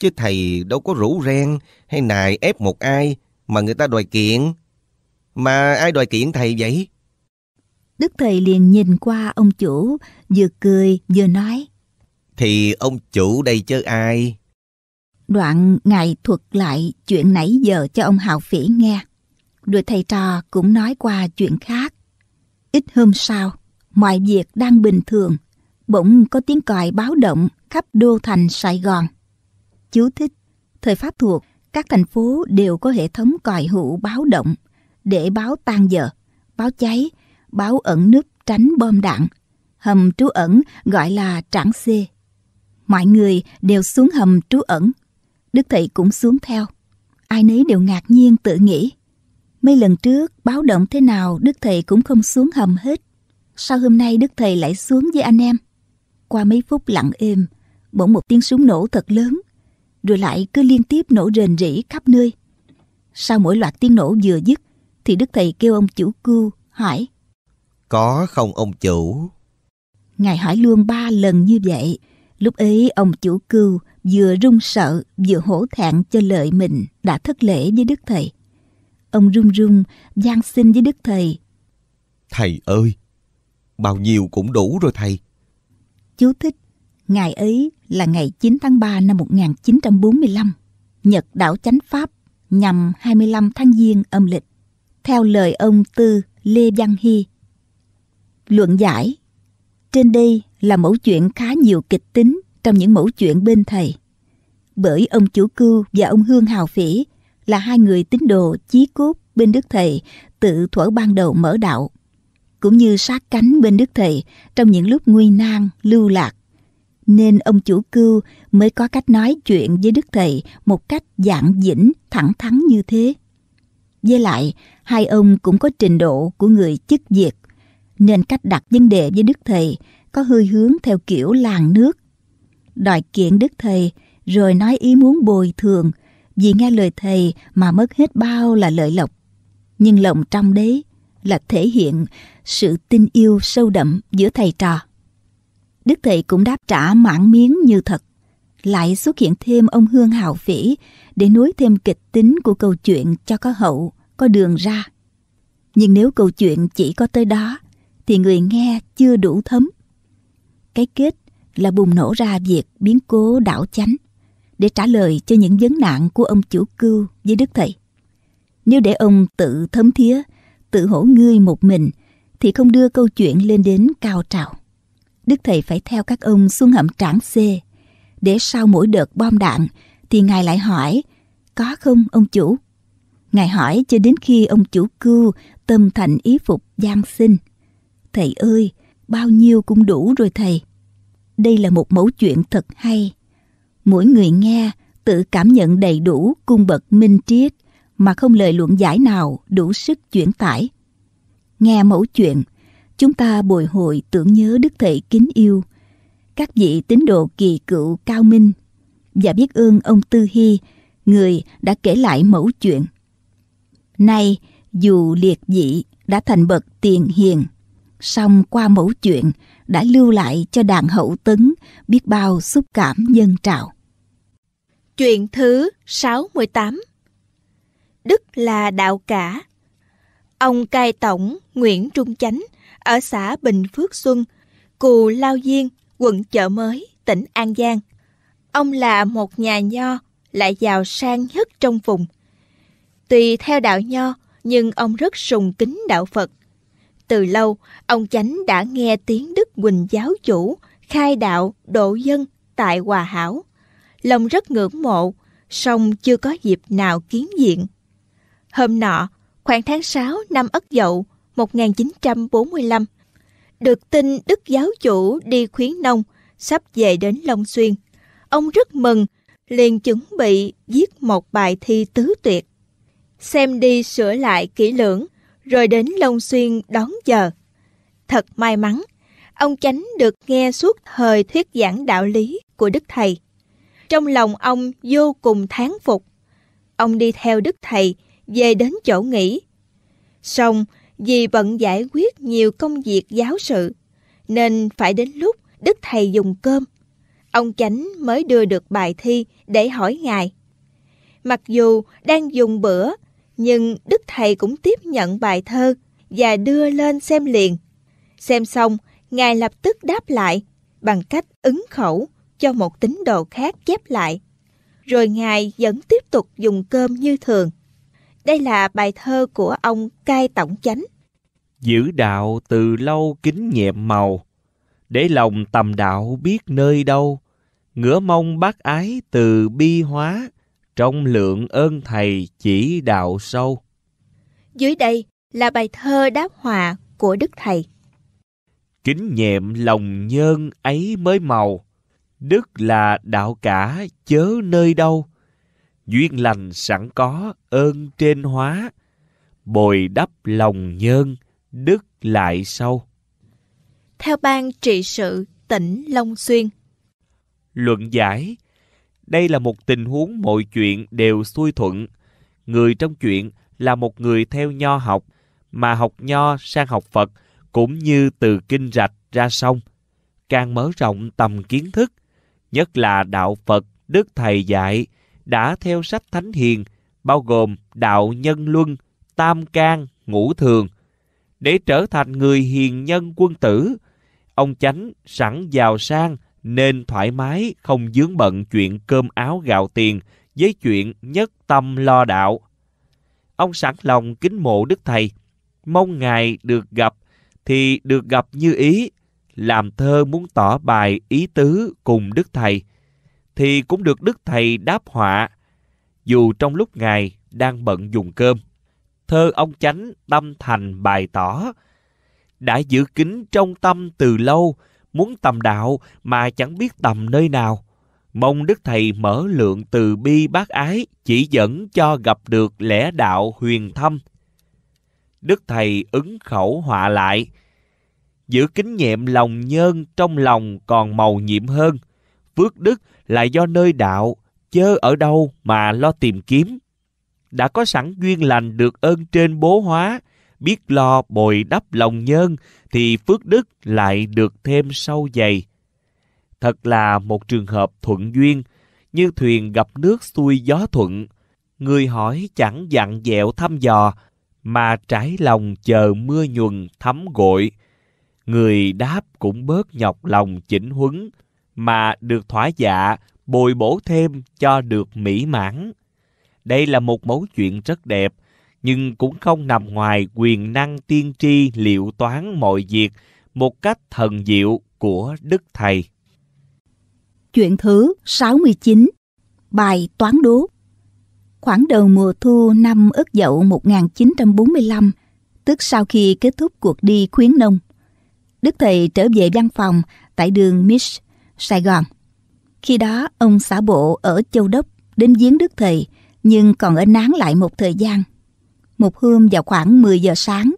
Chứ thầy đâu có rủ ren hay nài ép một ai mà người ta đòi kiện. Mà ai đòi kiện thầy vậy? Đức thầy liền nhìn qua ông chủ, vừa cười vừa nói. Thì ông chủ đây chứ ai? Đoạn ngài thuật lại chuyện nãy giờ cho ông hào Phỉ nghe. Rồi thầy trò cũng nói qua chuyện khác. Ít hôm sau, mọi việc đang bình thường, bỗng có tiếng còi báo động khắp đô thành Sài Gòn. Chú thích, thời Pháp thuộc, các thành phố đều có hệ thống còi hụ báo động để báo tan giờ, báo cháy, báo ẩn núp tránh bom đạn. Hầm trú ẩn gọi là trảng C. Mọi người đều xuống hầm trú ẩn. Đức Thầy cũng xuống theo. Ai nấy đều ngạc nhiên tự nghĩ. Mấy lần trước báo động thế nào Đức Thầy cũng không xuống hầm hết. Sao hôm nay Đức Thầy lại xuống với anh em? Qua mấy phút lặng êm, bỗng một tiếng súng nổ thật lớn, rồi lại cứ liên tiếp nổ rền rỉ khắp nơi. Sau mỗi loạt tiếng nổ vừa dứt, thì Đức Thầy kêu ông chủ cưu, hỏi. Có không ông chủ? Ngài hỏi luôn ba lần như vậy. Lúc ấy ông chủ cưu vừa run sợ vừa hổ thẹn cho lợi mình đã thất lễ với Đức Thầy. Ông run run gian xin với Đức Thầy. Thầy ơi, Bao nhiêu cũng đủ rồi thầy. Chú thích, ngày ấy là ngày 9 tháng 3 năm 1945, Nhật đảo chánh Pháp nhằm 25 tháng Giêng âm lịch. Theo lời ông Tư Lê Văn Hy. Luận giải Trên đây là mẫu chuyện khá nhiều kịch tính trong những mẫu chuyện bên thầy. Bởi ông chủ cưu và ông Hương Hào Phỉ là hai người tín đồ chí cốt bên đức thầy tự thuở ban đầu mở đạo cũng như sát cánh bên Đức Thầy trong những lúc nguy nan, lưu lạc. Nên ông chủ cưu mới có cách nói chuyện với Đức Thầy một cách giản dĩnh, thẳng thắn như thế. Với lại, hai ông cũng có trình độ của người chức việc, nên cách đặt vấn đề với Đức Thầy có hơi hướng theo kiểu làng nước. Đòi kiện Đức Thầy, rồi nói ý muốn bồi thường, vì nghe lời Thầy mà mất hết bao là lợi lộc. Nhưng lòng trong đấy là thể hiện sự tin yêu sâu đậm giữa thầy trò. Đức thầy cũng đáp trả mãn miếng như thật, lại xuất hiện thêm ông Hương Hào Vĩ để nối thêm kịch tính của câu chuyện cho có hậu, có đường ra. Nhưng nếu câu chuyện chỉ có tới đó, thì người nghe chưa đủ thấm. Cái kết là bùng nổ ra việc biến cố đảo chánh để trả lời cho những vấn nạn của ông chủ cưu với đức thầy. Nếu để ông tự thấm thía tự hổ ngươi một mình thì không đưa câu chuyện lên đến cao trào. Đức thầy phải theo các ông xuống hầm trảng xê. Để sau mỗi đợt bom đạn thì ngài lại hỏi có không ông chủ? Ngài hỏi cho đến khi ông chủ cưu tâm thành ý phục gian sinh. Thầy ơi, bao nhiêu cũng đủ rồi thầy. Đây là một mẫu chuyện thật hay. Mỗi người nghe tự cảm nhận đầy đủ cung bậc minh triết mà không lời luận giải nào đủ sức chuyển tải. Nghe mẫu chuyện, chúng ta bồi hồi tưởng nhớ đức thầy kính yêu, các vị tín đồ kỳ cựu cao minh và biết ơn ông Tư Hy, người đã kể lại mẫu chuyện. Nay, dù liệt dị đã thành bậc tiền hiền, song qua mẫu chuyện đã lưu lại cho đàn hậu tấn biết bao xúc cảm dân trào. Chuyện thứ 618 Đức là đạo cả. Ông cai tổng Nguyễn Trung Chánh ở xã Bình Phước Xuân, Cù Lao Diên, quận Chợ Mới, tỉnh An Giang. Ông là một nhà nho lại giàu sang nhất trong vùng. Tùy theo đạo nho, nhưng ông rất sùng kính đạo Phật. Từ lâu, ông Chánh đã nghe tiếng Đức Quỳnh giáo chủ khai đạo độ dân tại Hòa Hảo. Lòng rất ngưỡng mộ, song chưa có dịp nào kiến diện. Hôm nọ, khoảng tháng 6 năm Ất Dậu 1945, được tin Đức giáo chủ đi khuyến nông sắp về đến Long Xuyên. Ông rất mừng, liền chuẩn bị viết một bài thi tứ tuyệt. Xem đi sửa lại kỹ lưỡng, rồi đến Long Xuyên đón chờ Thật may mắn, ông Chánh được nghe suốt thời thuyết giảng đạo lý của Đức Thầy. Trong lòng ông vô cùng thán phục. Ông đi theo Đức Thầy về đến chỗ nghỉ. Xong, vì bận giải quyết nhiều công việc giáo sự, nên phải đến lúc Đức Thầy dùng cơm, ông Chánh mới đưa được bài thi để hỏi Ngài. Mặc dù đang dùng bữa, nhưng Đức Thầy cũng tiếp nhận bài thơ và đưa lên xem liền. Xem xong, Ngài lập tức đáp lại bằng cách ứng khẩu cho một tín đồ khác chép lại. Rồi Ngài vẫn tiếp tục dùng cơm như thường. Đây là bài thơ của ông Cai Tổng Chánh. Giữ đạo từ lâu kính nhiệm màu, để lòng tầm đạo biết nơi đâu. Ngửa mong bác ái từ bi hóa, trong lượng ơn thầy chỉ đạo sâu. Dưới đây là bài thơ đáp hòa của Đức Thầy. Kính nhiệm lòng nhân ấy mới màu, Đức là đạo cả chớ nơi đâu, duyên lành sẵn có ơn trên hóa bồi đắp lòng nhân đức lại sâu theo ban trị sự tỉnh long xuyên luận giải đây là một tình huống mọi chuyện đều xuôi thuận người trong chuyện là một người theo nho học mà học nho sang học phật cũng như từ kinh rạch ra sông càng mở rộng tầm kiến thức nhất là đạo phật đức thầy dạy đã theo sách Thánh Hiền, bao gồm Đạo Nhân Luân, Tam Can, Ngũ Thường, để trở thành người hiền nhân quân tử. Ông Chánh sẵn giàu sang nên thoải mái không dướng bận chuyện cơm áo gạo tiền với chuyện nhất tâm lo đạo. Ông sẵn lòng kính mộ Đức Thầy, mong Ngài được gặp thì được gặp như ý, làm thơ muốn tỏ bài ý tứ cùng Đức Thầy, thì cũng được Đức Thầy đáp họa, dù trong lúc Ngài đang bận dùng cơm. Thơ ông Chánh tâm thành bày tỏ, đã giữ kín trong tâm từ lâu, muốn tầm đạo mà chẳng biết tầm nơi nào. Mong Đức Thầy mở lượng từ bi bác ái, chỉ dẫn cho gặp được lẽ đạo huyền thâm. Đức Thầy ứng khẩu họa lại, giữ kính nhiệm lòng nhân trong lòng còn màu nhiệm hơn. Phước đức là do nơi đạo, chớ ở đâu mà lo tìm kiếm. Đã có sẵn duyên lành được ơn trên bố hóa, biết lo bồi đắp lòng nhân thì phước đức lại được thêm sâu dày. Thật là một trường hợp thuận duyên, như thuyền gặp nước xuôi gió thuận. Người hỏi chẳng dặn dẹo thăm dò, mà trái lòng chờ mưa nhuần thấm gội. Người đáp cũng bớt nhọc lòng chỉnh huấn, mà được thỏa dạ bồi bổ thêm cho được mỹ mãn đây là một mấu chuyện rất đẹp nhưng cũng không nằm ngoài quyền năng tiên tri liệu toán mọi việc một cách thần diệu của Đức Thầy. Chuyện thứ 69 Bài Toán Đố Khoảng đầu mùa thu năm Ất Dậu 1945, tức sau khi kết thúc cuộc đi khuyến nông, Đức Thầy trở về văn phòng tại đường miss Sài Gòn. Khi đó, ông xã bộ ở Châu Đốc đến giếng Đức Thầy, nhưng còn ở nán lại một thời gian. Một hôm vào khoảng 10 giờ sáng,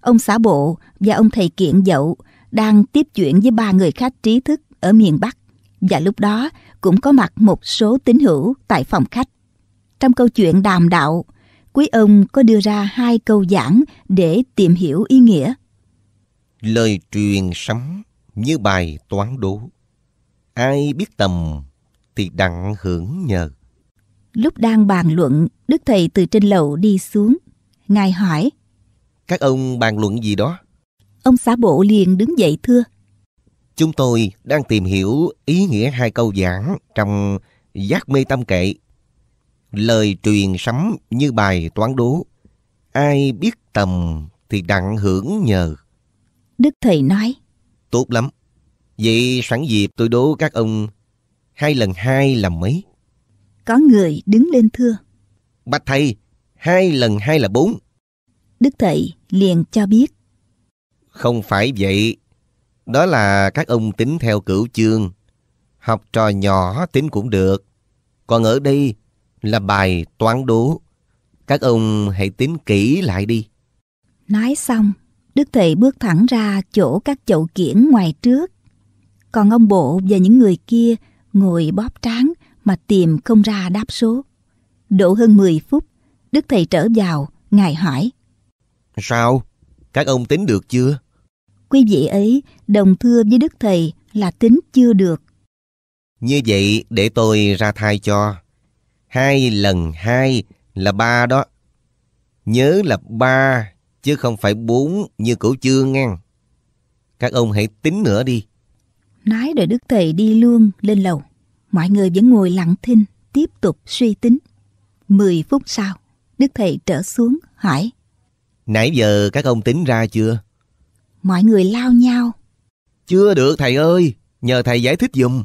ông xã bộ và ông thầy kiện dậu đang tiếp chuyện với ba người khách trí thức ở miền Bắc và lúc đó cũng có mặt một số tín hữu tại phòng khách. Trong câu chuyện đàm đạo, quý ông có đưa ra hai câu giảng để tìm hiểu ý nghĩa. Lời truyền sấm như bài toán đố. Ai biết tầm thì đặng hưởng nhờ. Lúc đang bàn luận, Đức Thầy từ trên lầu đi xuống. Ngài hỏi. Các ông bàn luận gì đó? Ông xã bộ liền đứng dậy thưa. Chúng tôi đang tìm hiểu ý nghĩa hai câu giảng trong giác mê tâm kệ. Lời truyền sấm như bài toán đố. Ai biết tầm thì đặng hưởng nhờ. Đức Thầy nói. Tốt lắm. Vậy sẵn dịp tôi đố các ông hai lần hai là mấy? Có người đứng lên thưa. Bạch thầy, hai lần hai là bốn. Đức thầy liền cho biết. Không phải vậy. Đó là các ông tính theo cửu chương. Học trò nhỏ tính cũng được. Còn ở đây là bài toán đố. Các ông hãy tính kỹ lại đi. Nói xong, Đức Thầy bước thẳng ra chỗ các chậu kiển ngoài trước, còn ông bộ và những người kia ngồi bóp trán mà tìm không ra đáp số. Độ hơn 10 phút, Đức Thầy trở vào, Ngài hỏi. Sao? Các ông tính được chưa? Quý vị ấy đồng thưa với Đức Thầy là tính chưa được. Như vậy để tôi ra thai cho. Hai lần hai là ba đó. Nhớ là ba chứ không phải bốn như cổ chương ngang. Các ông hãy tính nữa đi. Nói đợi Đức Thầy đi luôn lên lầu. Mọi người vẫn ngồi lặng thinh, tiếp tục suy tính. Mười phút sau, Đức Thầy trở xuống hỏi. Nãy giờ các ông tính ra chưa? Mọi người lao nhau. Chưa được thầy ơi, nhờ thầy giải thích dùm.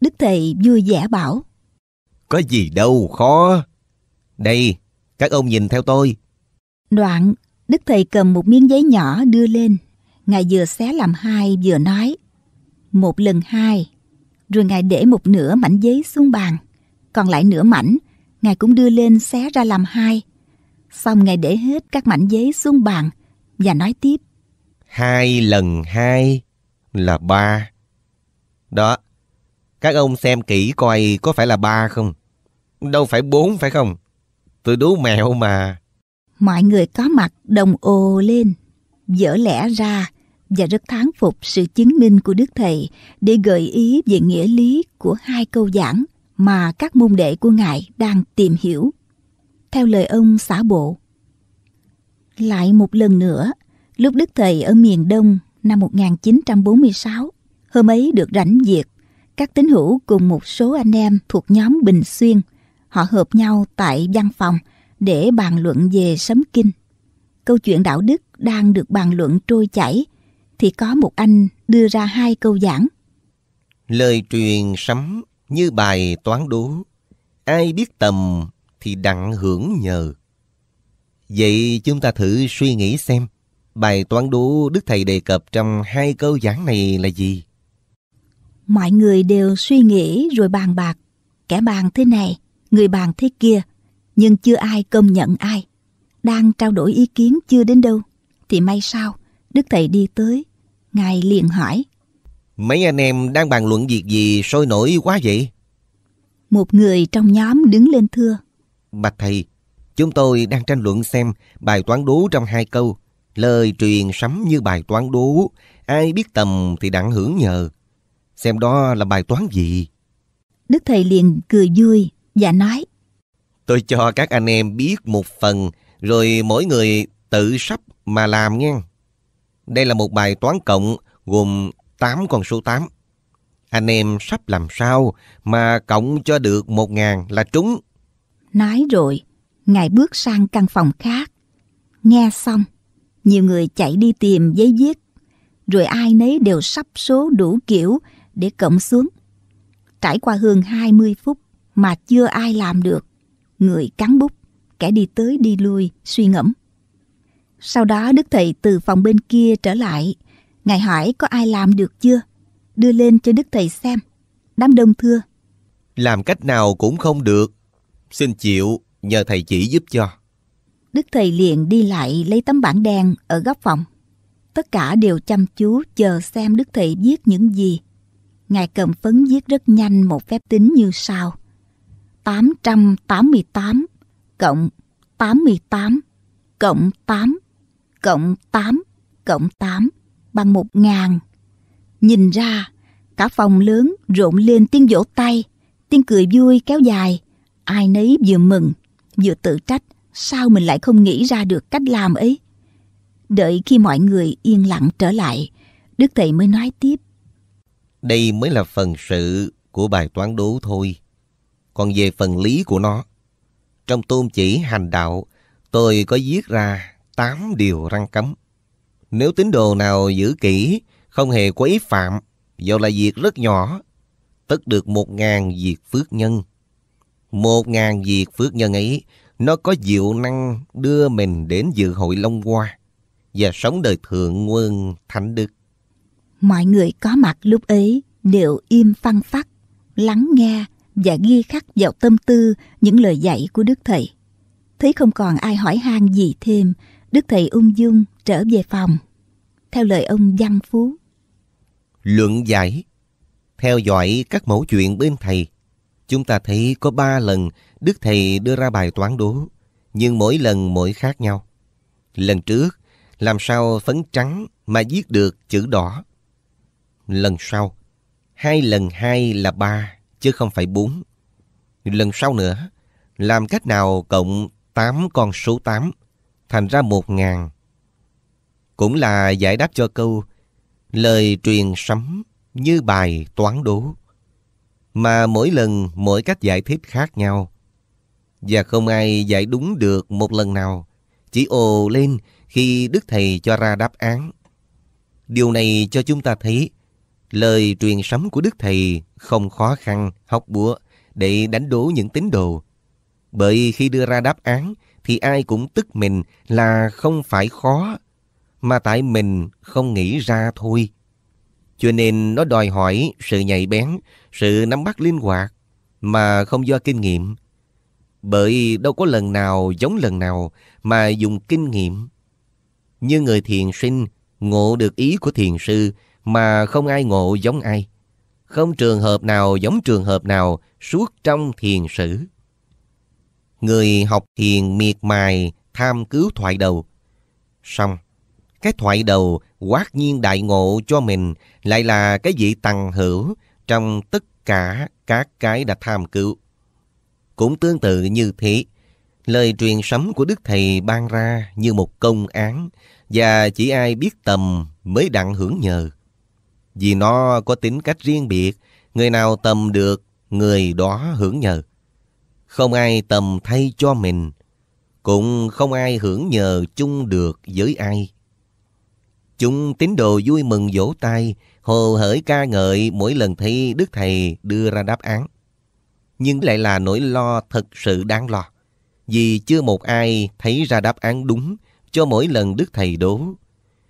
Đức Thầy vui vẻ bảo. Có gì đâu khó. Đây, các ông nhìn theo tôi. Đoạn, Đức Thầy cầm một miếng giấy nhỏ đưa lên. Ngài vừa xé làm hai vừa nói một lần hai. Rồi ngài để một nửa mảnh giấy xuống bàn, còn lại nửa mảnh, ngài cũng đưa lên xé ra làm hai. Xong ngài để hết các mảnh giấy xuống bàn và nói tiếp. Hai lần hai là ba. Đó, các ông xem kỹ coi có phải là ba không? Đâu phải bốn phải không? Tôi đố mẹo mà. Mọi người có mặt đồng ồ lên, dở lẽ ra và rất thán phục sự chứng minh của Đức Thầy để gợi ý về nghĩa lý của hai câu giảng mà các môn đệ của Ngài đang tìm hiểu. Theo lời ông xã bộ, lại một lần nữa, lúc Đức Thầy ở miền Đông năm 1946, hôm ấy được rảnh việc, các tín hữu cùng một số anh em thuộc nhóm Bình Xuyên, họ hợp nhau tại văn phòng để bàn luận về sấm kinh. Câu chuyện đạo đức đang được bàn luận trôi chảy thì có một anh đưa ra hai câu giảng. Lời truyền sấm như bài toán đố, ai biết tầm thì đặng hưởng nhờ. Vậy chúng ta thử suy nghĩ xem, bài toán đố Đức Thầy đề cập trong hai câu giảng này là gì? Mọi người đều suy nghĩ rồi bàn bạc, kẻ bàn thế này, người bàn thế kia, nhưng chưa ai công nhận ai. Đang trao đổi ý kiến chưa đến đâu, thì may sao Đức Thầy đi tới, Ngài liền hỏi. Mấy anh em đang bàn luận việc gì sôi nổi quá vậy? Một người trong nhóm đứng lên thưa. Bạch Thầy, chúng tôi đang tranh luận xem bài toán đố trong hai câu. Lời truyền sắm như bài toán đố, ai biết tầm thì đặng hưởng nhờ. Xem đó là bài toán gì? Đức Thầy liền cười vui và nói. Tôi cho các anh em biết một phần, rồi mỗi người tự sắp mà làm nghe. Đây là một bài toán cộng gồm 8 con số 8. Anh em sắp làm sao mà cộng cho được 1.000 là trúng. Nói rồi, Ngài bước sang căn phòng khác. Nghe xong, nhiều người chạy đi tìm giấy viết. Rồi ai nấy đều sắp số đủ kiểu để cộng xuống. Trải qua hơn 20 phút mà chưa ai làm được. Người cắn bút, kẻ đi tới đi lui, suy ngẫm. Sau đó Đức Thầy từ phòng bên kia trở lại. Ngài hỏi có ai làm được chưa? Đưa lên cho Đức Thầy xem. Đám đông thưa. Làm cách nào cũng không được. Xin chịu, nhờ Thầy chỉ giúp cho. Đức Thầy liền đi lại lấy tấm bảng đen ở góc phòng. Tất cả đều chăm chú chờ xem Đức Thầy viết những gì. Ngài cầm phấn viết rất nhanh một phép tính như sau. 888 cộng 88 cộng 8 cộng 8 cộng 8 bằng 1.000. Nhìn ra, cả phòng lớn rộn lên tiếng vỗ tay, tiếng cười vui kéo dài. Ai nấy vừa mừng, vừa tự trách sao mình lại không nghĩ ra được cách làm ấy. Đợi khi mọi người yên lặng trở lại, Đức Thầy mới nói tiếp. Đây mới là phần sự của bài toán đố thôi. Còn về phần lý của nó, trong tôn chỉ hành đạo, tôi có viết ra tám điều răng cấm. Nếu tín đồ nào giữ kỹ, không hề quấy phạm, dù là việc rất nhỏ, tất được một ngàn việc phước nhân. Một ngàn việc phước nhân ấy, nó có diệu năng đưa mình đến dự hội Long Hoa và sống đời thượng nguồn thánh đức. Mọi người có mặt lúc ấy đều im phăng phát, lắng nghe và ghi khắc vào tâm tư những lời dạy của Đức Thầy. Thấy không còn ai hỏi han gì thêm, Đức thầy ung dung trở về phòng. Theo lời ông Văn Phú. Luận giải. Theo dõi các mẫu chuyện bên thầy, chúng ta thấy có ba lần Đức thầy đưa ra bài toán đố, nhưng mỗi lần mỗi khác nhau. Lần trước, làm sao phấn trắng mà viết được chữ đỏ. Lần sau, hai lần hai là ba, chứ không phải bốn. Lần sau nữa, làm cách nào cộng 8 con số 8 thành ra một ngàn. Cũng là giải đáp cho câu lời truyền sấm như bài toán đố. Mà mỗi lần mỗi cách giải thích khác nhau. Và không ai giải đúng được một lần nào. Chỉ ồ lên khi Đức Thầy cho ra đáp án. Điều này cho chúng ta thấy lời truyền sấm của Đức Thầy không khó khăn, học búa để đánh đố những tín đồ. Bởi khi đưa ra đáp án thì ai cũng tức mình là không phải khó, mà tại mình không nghĩ ra thôi. Cho nên nó đòi hỏi sự nhạy bén, sự nắm bắt linh hoạt, mà không do kinh nghiệm. Bởi đâu có lần nào giống lần nào mà dùng kinh nghiệm. Như người thiền sinh ngộ được ý của thiền sư mà không ai ngộ giống ai. Không trường hợp nào giống trường hợp nào suốt trong thiền sử người học thiền miệt mài tham cứu thoại đầu. Xong, cái thoại đầu quát nhiên đại ngộ cho mình lại là cái vị tăng hữu trong tất cả các cái đã tham cứu. Cũng tương tự như thế, lời truyền sấm của Đức Thầy ban ra như một công án và chỉ ai biết tầm mới đặng hưởng nhờ. Vì nó có tính cách riêng biệt, người nào tầm được, người đó hưởng nhờ. Không ai tầm thay cho mình, cũng không ai hưởng nhờ chung được với ai. Chúng tín đồ vui mừng vỗ tay, hồ hởi ca ngợi mỗi lần thấy Đức Thầy đưa ra đáp án. Nhưng lại là nỗi lo thật sự đáng lo, vì chưa một ai thấy ra đáp án đúng cho mỗi lần Đức Thầy đố.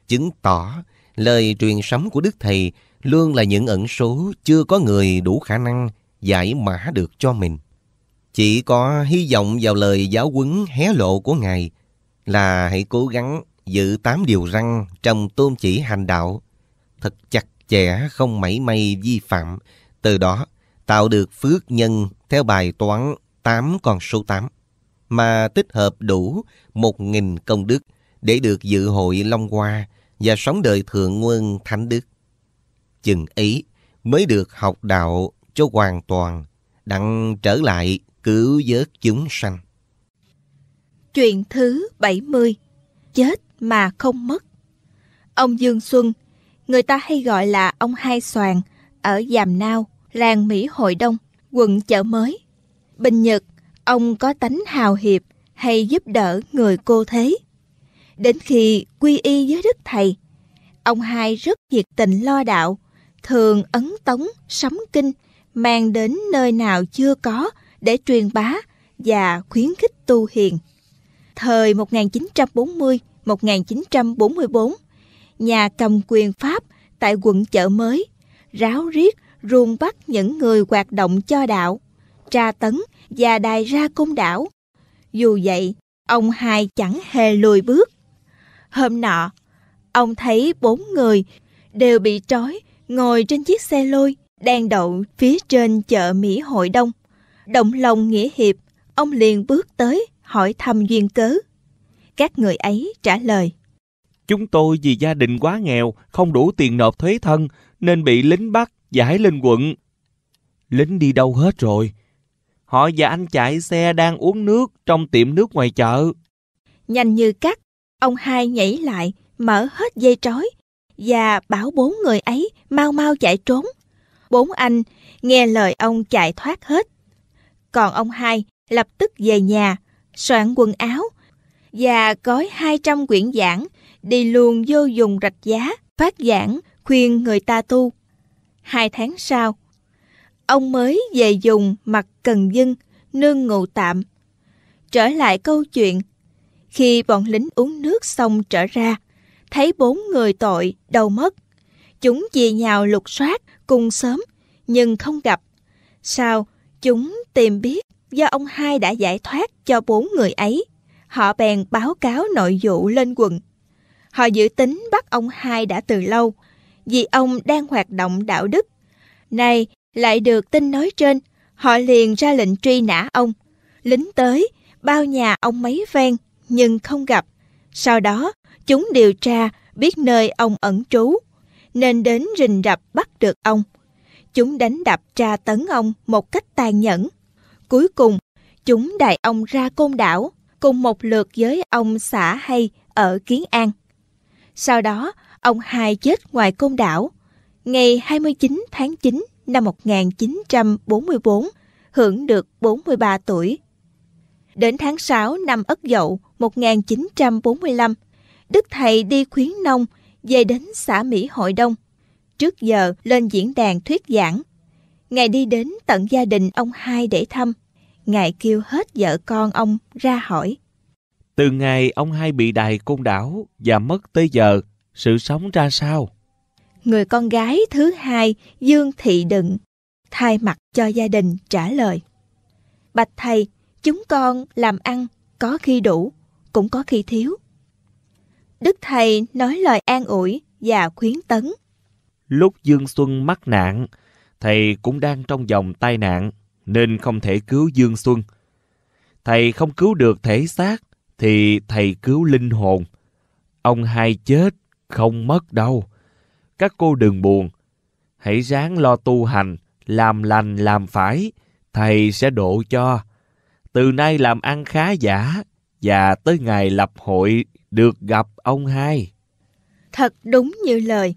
Chứng tỏ lời truyền sấm của Đức Thầy luôn là những ẩn số chưa có người đủ khả năng giải mã được cho mình. Chỉ có hy vọng vào lời giáo huấn hé lộ của Ngài là hãy cố gắng giữ tám điều răng trong tôn chỉ hành đạo, thật chặt chẽ không mảy may vi phạm, từ đó tạo được phước nhân theo bài toán tám con số tám mà tích hợp đủ một nghìn công đức để được dự hội Long Hoa và sống đời Thượng Nguyên Thánh Đức. Chừng ấy mới được học đạo cho hoàn toàn, đặng trở lại cứu vớt chúng sanh. Chuyện thứ 70 Chết mà không mất Ông Dương Xuân, người ta hay gọi là ông Hai Soàn, ở Giàm Nao, làng Mỹ Hội Đông, quận Chợ Mới. Bình Nhật, ông có tánh hào hiệp hay giúp đỡ người cô thế. Đến khi quy y với Đức Thầy, ông Hai rất nhiệt tình lo đạo, thường ấn tống, sắm kinh, mang đến nơi nào chưa có để truyền bá và khuyến khích tu hiền. Thời 1940-1944, nhà cầm quyền Pháp tại quận chợ mới ráo riết ruồng bắt những người hoạt động cho đạo, tra tấn và đài ra công đảo. Dù vậy, ông hai chẳng hề lùi bước. Hôm nọ, ông thấy bốn người đều bị trói ngồi trên chiếc xe lôi đang đậu phía trên chợ Mỹ Hội Đông. Động lòng nghĩa hiệp, ông liền bước tới hỏi thăm duyên cớ. Các người ấy trả lời. Chúng tôi vì gia đình quá nghèo, không đủ tiền nộp thuế thân, nên bị lính bắt, giải lên quận. Lính đi đâu hết rồi? Họ và anh chạy xe đang uống nước trong tiệm nước ngoài chợ. Nhanh như cắt, ông hai nhảy lại, mở hết dây trói và bảo bốn người ấy mau mau chạy trốn. Bốn anh nghe lời ông chạy thoát hết. Còn ông hai lập tức về nhà, soạn quần áo và gói 200 quyển giảng đi luôn vô dùng rạch giá, phát giảng khuyên người ta tu. Hai tháng sau, ông mới về dùng mặt cần dân nương ngụ tạm. Trở lại câu chuyện, khi bọn lính uống nước xong trở ra, thấy bốn người tội đầu mất. Chúng về nhào lục soát cùng sớm, nhưng không gặp. sao Chúng tìm biết do ông hai đã giải thoát cho bốn người ấy. Họ bèn báo cáo nội vụ lên quận. Họ dự tính bắt ông hai đã từ lâu, vì ông đang hoạt động đạo đức. nay lại được tin nói trên, họ liền ra lệnh truy nã ông. Lính tới, bao nhà ông mấy ven, nhưng không gặp. Sau đó, chúng điều tra biết nơi ông ẩn trú, nên đến rình rập bắt được ông chúng đánh đập tra tấn ông một cách tàn nhẫn. Cuối cùng, chúng đại ông ra côn đảo cùng một lượt với ông xã hay ở Kiến An. Sau đó, ông hai chết ngoài côn đảo. Ngày 29 tháng 9 năm 1944, hưởng được 43 tuổi. Đến tháng 6 năm Ất Dậu 1945, Đức Thầy đi khuyến nông về đến xã Mỹ Hội Đông trước giờ lên diễn đàn thuyết giảng. Ngài đi đến tận gia đình ông hai để thăm. Ngài kêu hết vợ con ông ra hỏi. Từ ngày ông hai bị đài côn đảo và mất tới giờ, sự sống ra sao? Người con gái thứ hai Dương Thị Đựng thay mặt cho gia đình trả lời. Bạch thầy, chúng con làm ăn có khi đủ, cũng có khi thiếu. Đức thầy nói lời an ủi và khuyến tấn Lúc Dương Xuân mắc nạn, thầy cũng đang trong dòng tai nạn nên không thể cứu Dương Xuân. Thầy không cứu được thể xác thì thầy cứu linh hồn. Ông hai chết không mất đâu. Các cô đừng buồn, hãy ráng lo tu hành, làm lành làm phải, thầy sẽ độ cho. Từ nay làm ăn khá giả và tới ngày lập hội được gặp ông hai. Thật đúng như lời.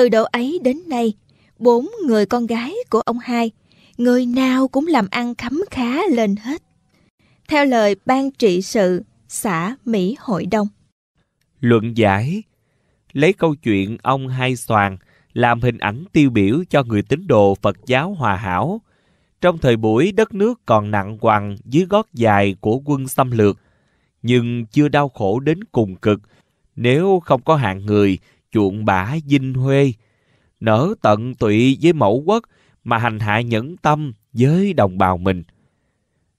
Từ độ ấy đến nay, bốn người con gái của ông hai, người nào cũng làm ăn khấm khá lên hết. Theo lời ban trị sự xã Mỹ Hội Đông. Luận giải Lấy câu chuyện ông Hai Soàn làm hình ảnh tiêu biểu cho người tín đồ Phật giáo hòa hảo. Trong thời buổi đất nước còn nặng quằn dưới gót dài của quân xâm lược, nhưng chưa đau khổ đến cùng cực nếu không có hạng người chuộng bả dinh huê, nở tận tụy với mẫu quốc mà hành hạ nhẫn tâm với đồng bào mình.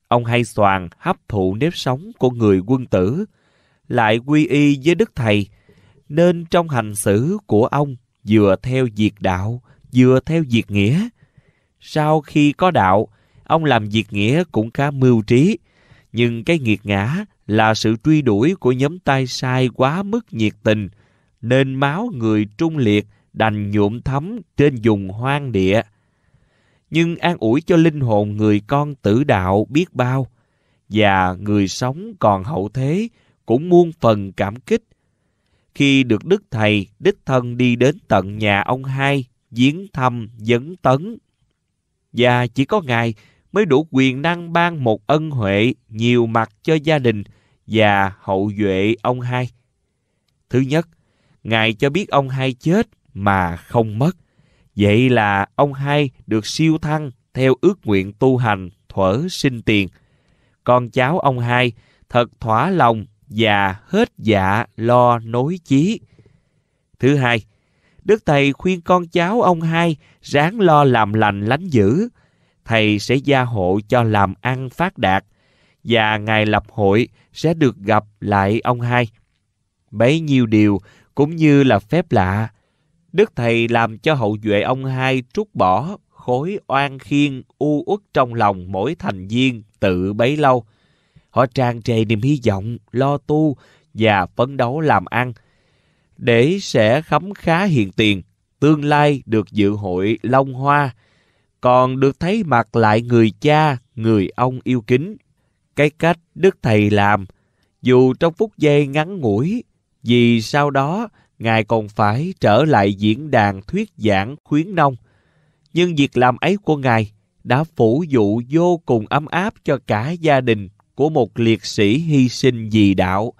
Ông hay soàn hấp thụ nếp sống của người quân tử, lại quy y với Đức Thầy, nên trong hành xử của ông vừa theo diệt đạo, vừa theo diệt nghĩa. Sau khi có đạo, ông làm diệt nghĩa cũng khá mưu trí, nhưng cái nghiệt ngã là sự truy đuổi của nhóm tay sai quá mức nhiệt tình, nên máu người trung liệt đành nhuộm thấm trên vùng hoang địa. Nhưng an ủi cho linh hồn người con tử đạo biết bao, và người sống còn hậu thế cũng muôn phần cảm kích. Khi được Đức Thầy đích thân đi đến tận nhà ông hai, viếng thăm, dấn tấn. Và chỉ có Ngài mới đủ quyền năng ban một ân huệ nhiều mặt cho gia đình và hậu duệ ông hai. Thứ nhất, Ngài cho biết ông hai chết mà không mất. Vậy là ông hai được siêu thăng theo ước nguyện tu hành thuở sinh tiền. Con cháu ông hai thật thỏa lòng và hết dạ lo nối chí. Thứ hai, Đức Thầy khuyên con cháu ông hai ráng lo làm lành lánh dữ. Thầy sẽ gia hộ cho làm ăn phát đạt và ngài lập hội sẽ được gặp lại ông hai. Bấy nhiêu điều cũng như là phép lạ. Đức Thầy làm cho hậu duệ ông hai trút bỏ khối oan khiên u uất trong lòng mỗi thành viên tự bấy lâu. Họ tràn trề niềm hy vọng, lo tu và phấn đấu làm ăn. Để sẽ khấm khá hiện tiền, tương lai được dự hội long hoa, còn được thấy mặt lại người cha, người ông yêu kính. Cái cách Đức Thầy làm, dù trong phút giây ngắn ngủi vì sau đó Ngài còn phải trở lại diễn đàn thuyết giảng khuyến nông. Nhưng việc làm ấy của Ngài đã phủ dụ vô cùng ấm áp cho cả gia đình của một liệt sĩ hy sinh vì đạo.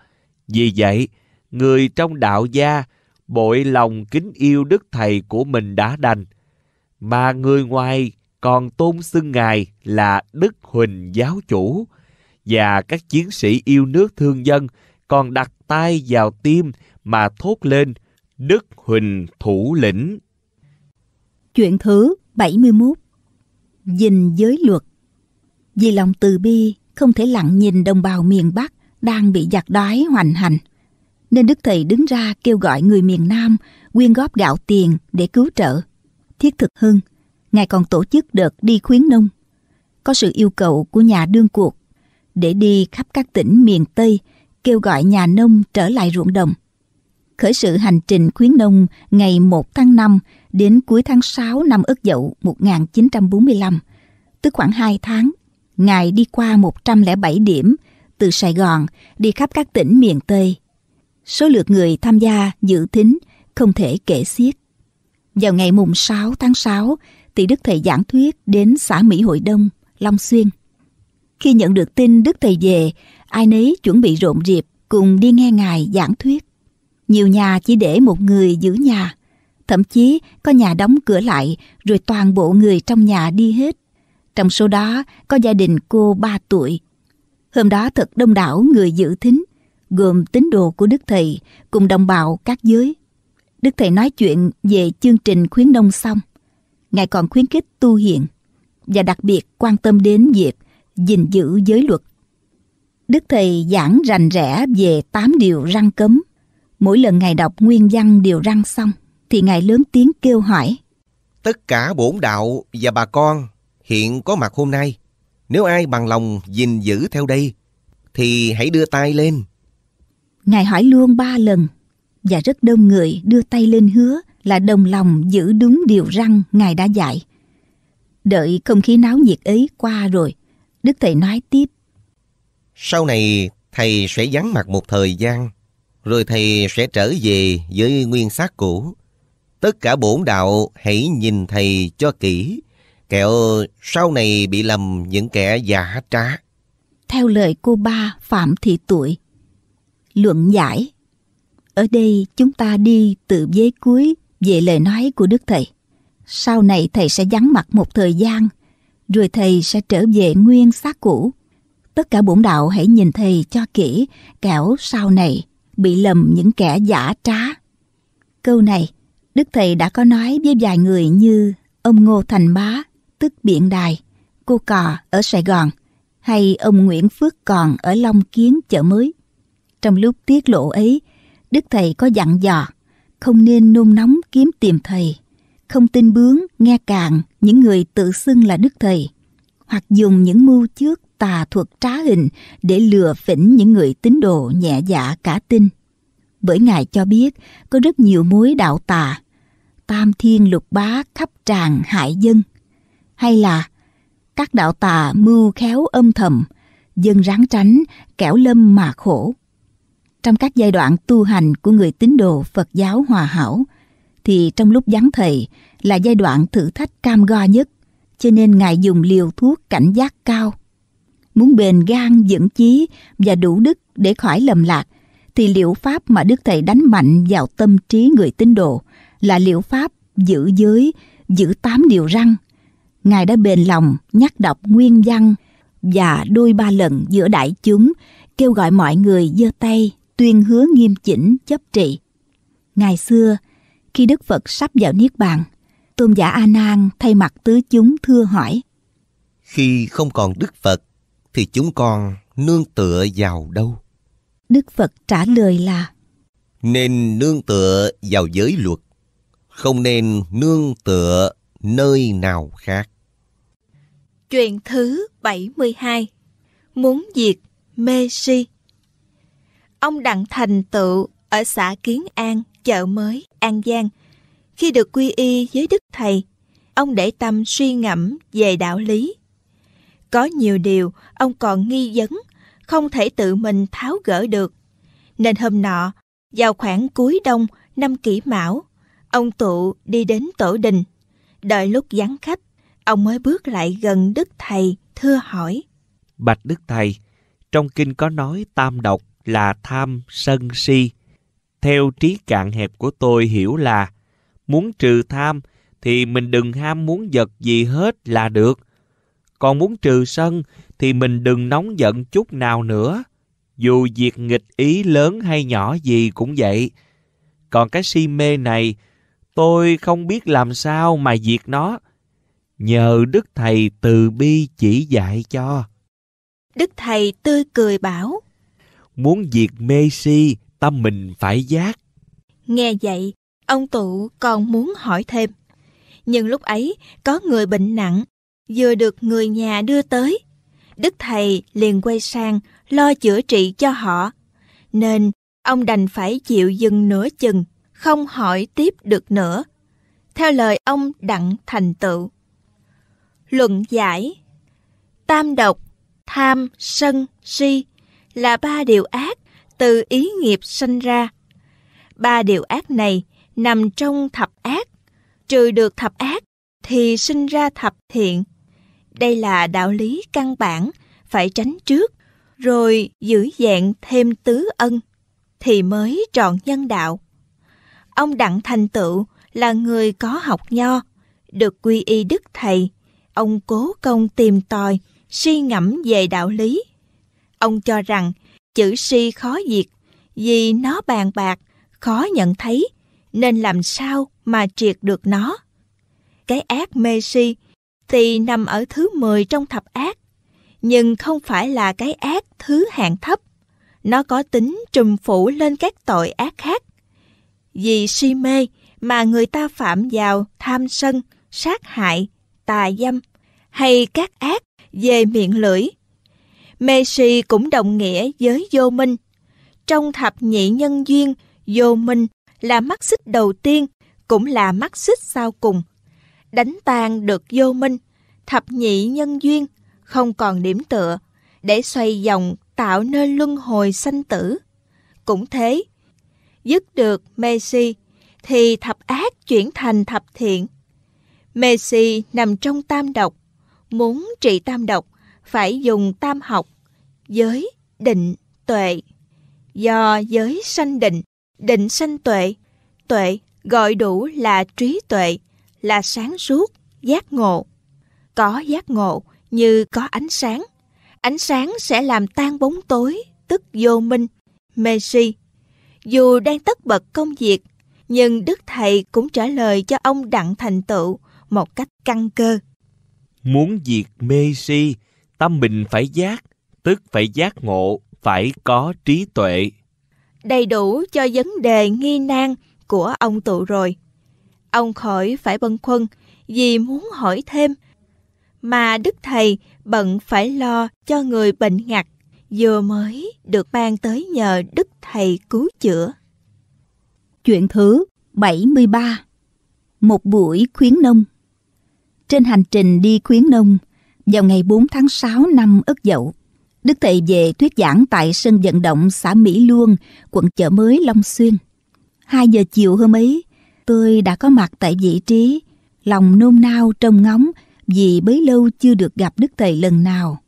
Vì vậy, người trong đạo gia bội lòng kính yêu đức thầy của mình đã đành, mà người ngoài còn tôn xưng Ngài là Đức Huỳnh Giáo Chủ và các chiến sĩ yêu nước thương dân – còn đặt tay vào tim mà thốt lên Đức Huỳnh Thủ Lĩnh. Chuyện thứ 71 Dình giới luật Vì lòng từ bi không thể lặng nhìn đồng bào miền Bắc đang bị giặc đói hoành hành. Nên Đức Thầy đứng ra kêu gọi người miền Nam quyên góp gạo tiền để cứu trợ. Thiết thực hơn, Ngài còn tổ chức đợt đi khuyến nông. Có sự yêu cầu của nhà đương cuộc để đi khắp các tỉnh miền Tây kêu gọi nhà nông trở lại ruộng đồng. Khởi sự hành trình khuyến nông ngày 1 tháng 5 đến cuối tháng 6 năm Ất Dậu 1945, tức khoảng 2 tháng, Ngài đi qua 107 điểm từ Sài Gòn đi khắp các tỉnh miền Tây. Số lượt người tham gia dự thính không thể kể xiết. Vào ngày mùng 6 tháng 6, thì Đức Thầy giảng thuyết đến xã Mỹ Hội Đông, Long Xuyên. Khi nhận được tin Đức Thầy về, ai nấy chuẩn bị rộn rịp cùng đi nghe ngài giảng thuyết. Nhiều nhà chỉ để một người giữ nhà, thậm chí có nhà đóng cửa lại rồi toàn bộ người trong nhà đi hết. Trong số đó có gia đình cô 3 tuổi. Hôm đó thật đông đảo người dự thính, gồm tín đồ của Đức Thầy cùng đồng bào các giới. Đức Thầy nói chuyện về chương trình khuyến nông xong. Ngài còn khuyến khích tu hiền và đặc biệt quan tâm đến việc gìn giữ giới luật Đức Thầy giảng rành rẽ về tám điều răng cấm. Mỗi lần Ngài đọc nguyên văn điều răng xong, thì Ngài lớn tiếng kêu hỏi. Tất cả bổn đạo và bà con hiện có mặt hôm nay, nếu ai bằng lòng gìn giữ theo đây, thì hãy đưa tay lên. Ngài hỏi luôn ba lần, và rất đông người đưa tay lên hứa là đồng lòng giữ đúng điều răng Ngài đã dạy. Đợi không khí náo nhiệt ấy qua rồi, Đức Thầy nói tiếp. Sau này, thầy sẽ vắng mặt một thời gian, rồi thầy sẽ trở về với nguyên xác cũ. Tất cả bổn đạo hãy nhìn thầy cho kỹ, kẻo sau này bị lầm những kẻ giả trá. Theo lời cô ba Phạm Thị Tuổi, luận giải. Ở đây chúng ta đi từ vế cuối về lời nói của Đức Thầy. Sau này thầy sẽ vắng mặt một thời gian, rồi thầy sẽ trở về nguyên xác cũ tất cả bổn đạo hãy nhìn thầy cho kỹ, kẻo sau này bị lầm những kẻ giả trá. Câu này, Đức Thầy đã có nói với vài người như ông Ngô Thành Bá, tức Biện Đài, cô Cò ở Sài Gòn, hay ông Nguyễn Phước Còn ở Long Kiến chợ mới. Trong lúc tiết lộ ấy, Đức Thầy có dặn dò, không nên nôn nóng kiếm tìm Thầy, không tin bướng nghe càng những người tự xưng là Đức Thầy, hoặc dùng những mưu trước tà thuật trá hình để lừa phỉnh những người tín đồ nhẹ dạ cả tin. Bởi Ngài cho biết có rất nhiều mối đạo tà, tam thiên lục bá khắp tràng hại dân. Hay là các đạo tà mưu khéo âm thầm, dân ráng tránh, kẻo lâm mà khổ. Trong các giai đoạn tu hành của người tín đồ Phật giáo hòa hảo, thì trong lúc giáng thầy là giai đoạn thử thách cam go nhất, cho nên Ngài dùng liều thuốc cảnh giác cao muốn bền gan dẫn chí và đủ đức để khỏi lầm lạc, thì liệu pháp mà Đức Thầy đánh mạnh vào tâm trí người tín đồ là liệu pháp giữ giới, giữ tám điều răng. Ngài đã bền lòng nhắc đọc nguyên văn và đôi ba lần giữa đại chúng kêu gọi mọi người giơ tay tuyên hứa nghiêm chỉnh chấp trị. Ngày xưa, khi Đức Phật sắp vào Niết Bàn, Tôn giả A Nan thay mặt tứ chúng thưa hỏi: Khi không còn Đức Phật, thì chúng con nương tựa vào đâu? Đức Phật trả lời là Nên nương tựa vào giới luật, không nên nương tựa nơi nào khác. Chuyện thứ 72 Muốn diệt mê si Ông Đặng Thành Tựu ở xã Kiến An, chợ mới, An Giang. Khi được quy y với Đức Thầy, ông để tâm suy ngẫm về đạo lý có nhiều điều ông còn nghi vấn, không thể tự mình tháo gỡ được. Nên hôm nọ, vào khoảng cuối đông năm kỷ mão, ông tụ đi đến tổ đình. Đợi lúc vắng khách, ông mới bước lại gần Đức Thầy thưa hỏi. Bạch Đức Thầy, trong kinh có nói tam độc là tham sân si. Theo trí cạn hẹp của tôi hiểu là muốn trừ tham thì mình đừng ham muốn vật gì hết là được còn muốn trừ sân thì mình đừng nóng giận chút nào nữa. Dù việc nghịch ý lớn hay nhỏ gì cũng vậy. Còn cái si mê này, tôi không biết làm sao mà diệt nó. Nhờ Đức Thầy từ bi chỉ dạy cho. Đức Thầy tươi cười bảo. Muốn diệt mê si, tâm mình phải giác. Nghe vậy, ông tụ còn muốn hỏi thêm. Nhưng lúc ấy, có người bệnh nặng vừa được người nhà đưa tới. Đức thầy liền quay sang lo chữa trị cho họ, nên ông đành phải chịu dừng nửa chừng, không hỏi tiếp được nữa. Theo lời ông Đặng Thành Tựu. Luận giải Tam độc, tham, sân, si là ba điều ác từ ý nghiệp sanh ra. Ba điều ác này nằm trong thập ác, trừ được thập ác thì sinh ra thập thiện. Đây là đạo lý căn bản, phải tránh trước, rồi giữ dạng thêm tứ ân, thì mới trọn nhân đạo. Ông Đặng Thành Tựu là người có học nho, được quy y đức thầy. Ông cố công tìm tòi, suy ngẫm về đạo lý. Ông cho rằng chữ si khó diệt vì nó bàn bạc, khó nhận thấy, nên làm sao mà triệt được nó. Cái ác mê si thì nằm ở thứ 10 trong thập ác, nhưng không phải là cái ác thứ hạng thấp. Nó có tính trùm phủ lên các tội ác khác. Vì si mê mà người ta phạm vào tham sân, sát hại, tà dâm hay các ác về miệng lưỡi. Mê si cũng đồng nghĩa với vô minh. Trong thập nhị nhân duyên, vô minh là mắt xích đầu tiên, cũng là mắt xích sau cùng đánh tan được vô minh, thập nhị nhân duyên, không còn điểm tựa, để xoay vòng tạo nên luân hồi sanh tử. Cũng thế, dứt được mê si thì thập ác chuyển thành thập thiện. mê si nằm trong tam độc, muốn trị tam độc phải dùng tam học, giới, định, tuệ. Do giới sanh định, định sanh tuệ, tuệ gọi đủ là trí tuệ, là sáng suốt, giác ngộ. Có giác ngộ như có ánh sáng. Ánh sáng sẽ làm tan bóng tối, tức vô minh, mê si. Dù đang tất bật công việc, nhưng Đức Thầy cũng trả lời cho ông đặng thành tựu một cách căn cơ. Muốn diệt mê si, tâm mình phải giác, tức phải giác ngộ, phải có trí tuệ. Đầy đủ cho vấn đề nghi nan của ông tụ rồi. Ông khỏi phải băn khoăn vì muốn hỏi thêm. Mà Đức Thầy bận phải lo cho người bệnh ngặt vừa mới được mang tới nhờ Đức Thầy cứu chữa. Chuyện thứ 73 Một buổi khuyến nông Trên hành trình đi khuyến nông, vào ngày 4 tháng 6 năm Ất Dậu, Đức Thầy về thuyết giảng tại sân vận động xã Mỹ Luông, quận chợ mới Long Xuyên. 2 giờ chiều hôm ấy, tôi đã có mặt tại vị trí, lòng nôn nao trông ngóng vì bấy lâu chưa được gặp Đức Thầy lần nào.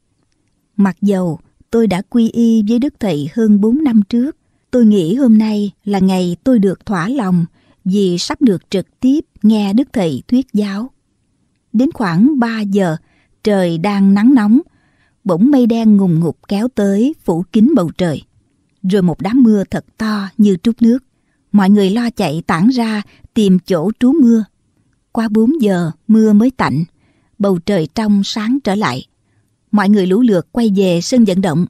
Mặc dầu tôi đã quy y với Đức Thầy hơn bốn năm trước, tôi nghĩ hôm nay là ngày tôi được thỏa lòng vì sắp được trực tiếp nghe Đức Thầy thuyết giáo. Đến khoảng ba giờ, trời đang nắng nóng, bỗng mây đen ngùng ngục kéo tới phủ kín bầu trời. Rồi một đám mưa thật to như trút nước. Mọi người lo chạy tản ra tìm chỗ trú mưa. Qua 4 giờ mưa mới tạnh, bầu trời trong sáng trở lại. Mọi người lũ lượt quay về sân vận động.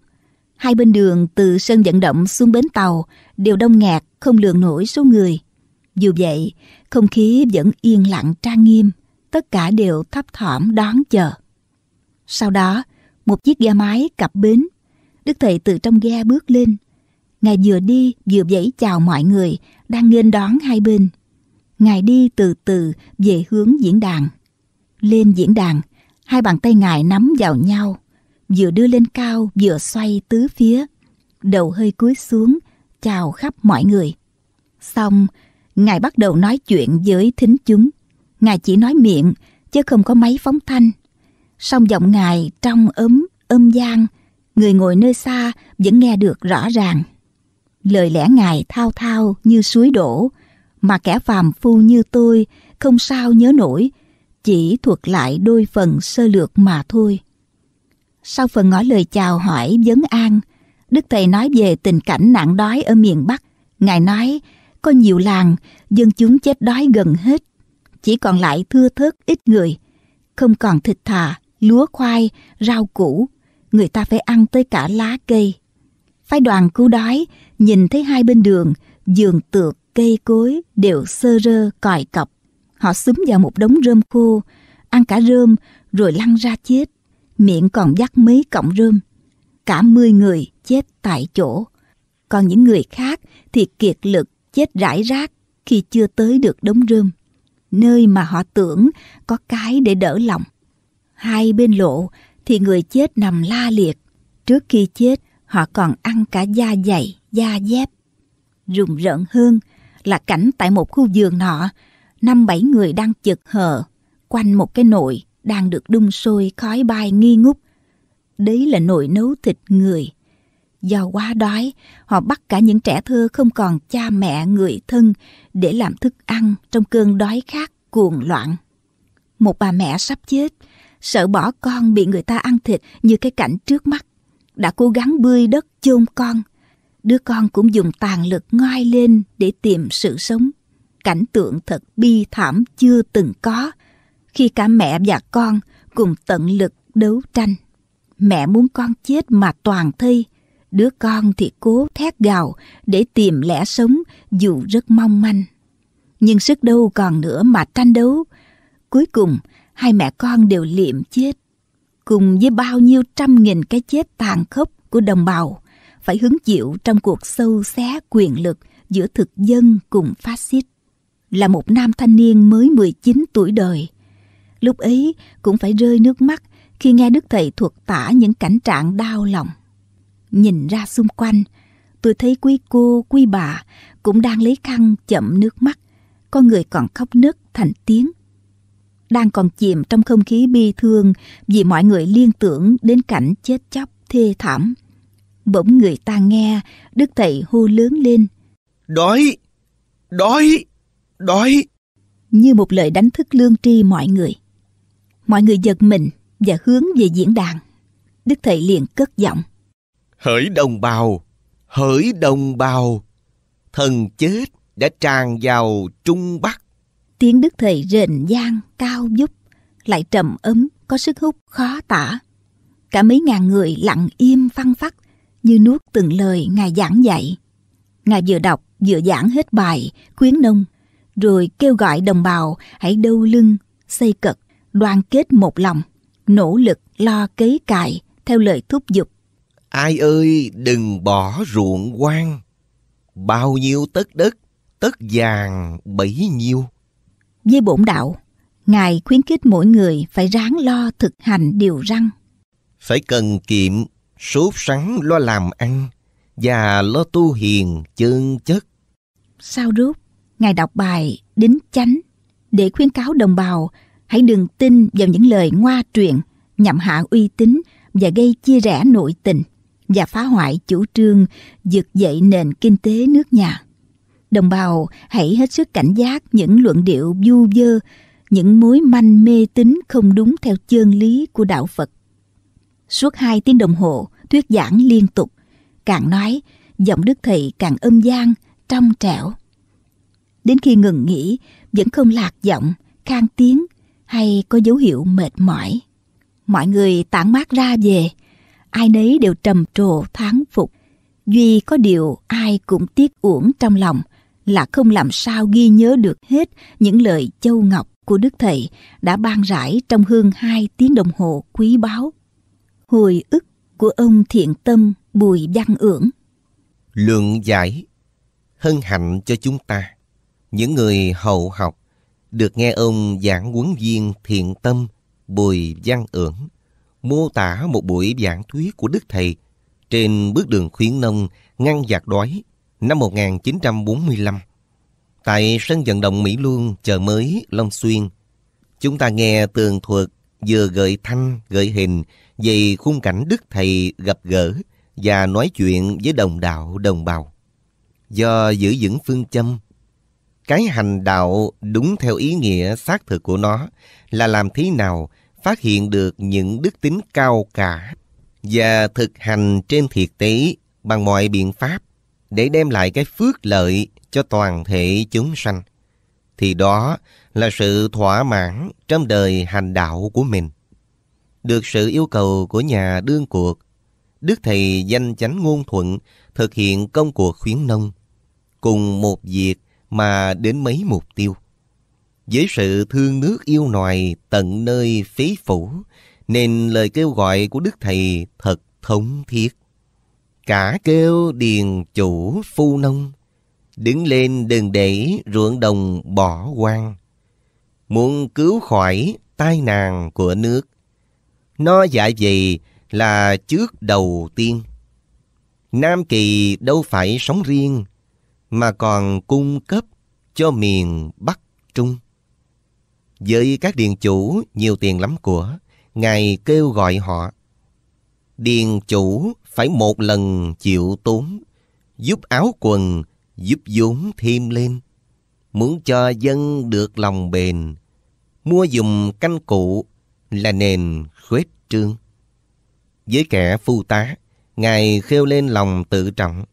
Hai bên đường từ sân vận động xuống bến tàu đều đông nghẹt không lường nổi số người. Dù vậy, không khí vẫn yên lặng trang nghiêm, tất cả đều thấp thỏm đón chờ. Sau đó, một chiếc ghe máy cập bến. Đức Thầy từ trong ghe bước lên. Ngài vừa đi vừa vẫy chào mọi người đang nghênh đón hai bên. Ngài đi từ từ về hướng diễn đàn. Lên diễn đàn, hai bàn tay Ngài nắm vào nhau, vừa đưa lên cao vừa xoay tứ phía, đầu hơi cúi xuống, chào khắp mọi người. Xong, Ngài bắt đầu nói chuyện với thính chúng. Ngài chỉ nói miệng, chứ không có máy phóng thanh. Song giọng Ngài trong ấm, âm gian, người ngồi nơi xa vẫn nghe được rõ ràng. Lời lẽ Ngài thao thao như suối đổ, mà kẻ phàm phu như tôi không sao nhớ nổi, chỉ thuộc lại đôi phần sơ lược mà thôi. Sau phần ngỏ lời chào hỏi vấn an, Đức Thầy nói về tình cảnh nạn đói ở miền Bắc. Ngài nói, có nhiều làng, dân chúng chết đói gần hết. Chỉ còn lại thưa thớt ít người. Không còn thịt thà, lúa khoai, rau củ. Người ta phải ăn tới cả lá cây. Phái đoàn cứu đói, nhìn thấy hai bên đường, giường tược cây cối đều sơ rơ còi cọc. Họ xúm vào một đống rơm khô, ăn cả rơm rồi lăn ra chết. Miệng còn dắt mấy cọng rơm. Cả mươi người chết tại chỗ. Còn những người khác thì kiệt lực chết rải rác khi chưa tới được đống rơm. Nơi mà họ tưởng có cái để đỡ lòng. Hai bên lộ thì người chết nằm la liệt. Trước khi chết, họ còn ăn cả da dày, da dép. Rùng rợn hơn, là cảnh tại một khu vườn nọ, năm bảy người đang chực hờ, quanh một cái nồi đang được đun sôi khói bay nghi ngút. Đấy là nồi nấu thịt người. Do quá đói, họ bắt cả những trẻ thơ không còn cha mẹ người thân để làm thức ăn trong cơn đói khát cuồng loạn. Một bà mẹ sắp chết, sợ bỏ con bị người ta ăn thịt như cái cảnh trước mắt, đã cố gắng bươi đất chôn con đứa con cũng dùng tàn lực ngoi lên để tìm sự sống. Cảnh tượng thật bi thảm chưa từng có khi cả mẹ và con cùng tận lực đấu tranh. Mẹ muốn con chết mà toàn thây, đứa con thì cố thét gào để tìm lẽ sống dù rất mong manh. Nhưng sức đâu còn nữa mà tranh đấu. Cuối cùng, hai mẹ con đều liệm chết. Cùng với bao nhiêu trăm nghìn cái chết tàn khốc của đồng bào phải hứng chịu trong cuộc sâu xé quyền lực giữa thực dân cùng phát xít. Là một nam thanh niên mới 19 tuổi đời, lúc ấy cũng phải rơi nước mắt khi nghe Đức Thầy thuật tả những cảnh trạng đau lòng. Nhìn ra xung quanh, tôi thấy quý cô, quý bà cũng đang lấy khăn chậm nước mắt, con người còn khóc nức thành tiếng đang còn chìm trong không khí bi thương vì mọi người liên tưởng đến cảnh chết chóc thê thảm. Bỗng người ta nghe, Đức Thầy hô lớn lên. Đói! Đói! Đói! Như một lời đánh thức lương tri mọi người. Mọi người giật mình và hướng về diễn đàn. Đức Thầy liền cất giọng. Hỡi đồng bào! Hỡi đồng bào! Thần chết đã tràn vào Trung Bắc. Tiếng Đức Thầy rền vang cao vút, lại trầm ấm, có sức hút khó tả. Cả mấy ngàn người lặng im phăng phát như nuốt từng lời Ngài giảng dạy. Ngài vừa đọc vừa giảng hết bài, khuyến nông, rồi kêu gọi đồng bào hãy đâu lưng, xây cật, đoàn kết một lòng, nỗ lực lo cấy cài theo lời thúc giục. Ai ơi, đừng bỏ ruộng quan. Bao nhiêu tất đất, tất vàng bấy nhiêu. Với bổn đạo, Ngài khuyến khích mỗi người phải ráng lo thực hành điều răng. Phải cần kiệm sốt sắng lo làm ăn và lo tu hiền chân chất. Sau rút, Ngài đọc bài Đính Chánh để khuyên cáo đồng bào hãy đừng tin vào những lời ngoa truyền nhằm hạ uy tín và gây chia rẽ nội tình và phá hoại chủ trương vực dậy nền kinh tế nước nhà. Đồng bào hãy hết sức cảnh giác những luận điệu du dơ, những mối manh mê tín không đúng theo chân lý của đạo Phật Suốt hai tiếng đồng hồ, thuyết giảng liên tục. Càng nói, giọng Đức Thầy càng âm gian, trong trẻo. Đến khi ngừng nghỉ, vẫn không lạc giọng, khang tiếng hay có dấu hiệu mệt mỏi. Mọi người tản mát ra về, ai nấy đều trầm trồ thán phục. Duy có điều ai cũng tiếc uổng trong lòng là không làm sao ghi nhớ được hết những lời châu Ngọc của Đức Thầy đã ban rải trong hương hai tiếng đồng hồ quý báu. Hồi ức của ông thiện tâm Bùi Văn Ưởng. Lượng giải Hân hạnh cho chúng ta Những người hậu học Được nghe ông giảng huấn viên thiện tâm Bùi Văn Ưởng Mô tả một buổi giảng thuyết của Đức Thầy Trên bước đường khuyến nông Ngăn giặc đói Năm 1945 Tại sân vận động Mỹ Luân Chợ mới Long Xuyên Chúng ta nghe tường thuật vừa gợi thanh, gợi hình về khung cảnh Đức Thầy gặp gỡ và nói chuyện với đồng đạo đồng bào. Do giữ vững phương châm, cái hành đạo đúng theo ý nghĩa xác thực của nó là làm thế nào phát hiện được những đức tính cao cả và thực hành trên thiệt tế bằng mọi biện pháp để đem lại cái phước lợi cho toàn thể chúng sanh thì đó là sự thỏa mãn trong đời hành đạo của mình được sự yêu cầu của nhà đương cuộc, Đức Thầy danh chánh ngôn thuận thực hiện công cuộc khuyến nông, cùng một việc mà đến mấy mục tiêu. Với sự thương nước yêu nòi tận nơi phế phủ, nên lời kêu gọi của Đức Thầy thật thống thiết. Cả kêu điền chủ phu nông, đứng lên đừng để ruộng đồng bỏ hoang. Muốn cứu khỏi tai nạn của nước, nó dạy gì là trước đầu tiên. Nam Kỳ đâu phải sống riêng, mà còn cung cấp cho miền Bắc Trung. Với các điền chủ nhiều tiền lắm của, Ngài kêu gọi họ. Điền chủ phải một lần chịu tốn, giúp áo quần, giúp vốn thêm lên. Muốn cho dân được lòng bền, mua dùng canh cụ là nền khuếch trương. Với kẻ phu tá, Ngài khêu lên lòng tự trọng.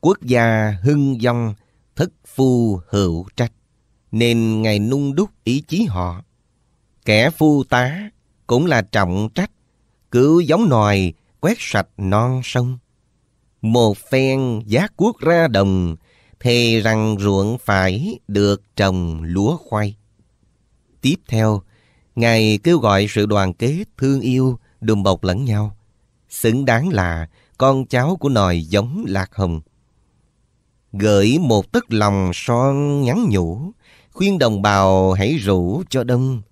Quốc gia hưng vong, thất phu hữu trách, nên Ngài nung đúc ý chí họ. Kẻ phu tá cũng là trọng trách, cứu giống nòi, quét sạch non sông. Một phen giá quốc ra đồng, thề rằng ruộng phải được trồng lúa khoai. Tiếp theo, Ngài kêu gọi sự đoàn kết, thương yêu, đùm bọc lẫn nhau. Xứng đáng là con cháu của nòi giống lạc hồng. Gửi một tấc lòng son nhắn nhủ, khuyên đồng bào hãy rủ cho đông.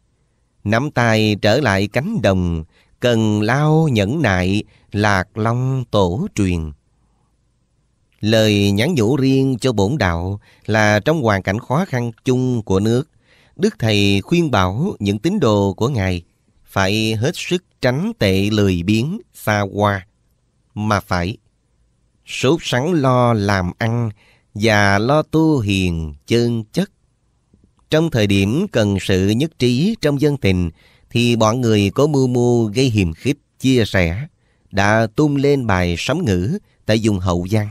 Nắm tay trở lại cánh đồng, cần lao nhẫn nại, lạc long tổ truyền. Lời nhắn nhủ riêng cho bổn đạo là trong hoàn cảnh khó khăn chung của nước, Đức Thầy khuyên bảo những tín đồ của Ngài phải hết sức tránh tệ lười biếng, xa hoa, mà phải sốt sắng lo làm ăn và lo tu hiền chân chất. Trong thời điểm cần sự nhất trí trong dân tình, thì bọn người có mưu mô gây hiềm khích, chia sẻ, đã tung lên bài sấm ngữ tại dùng hậu giang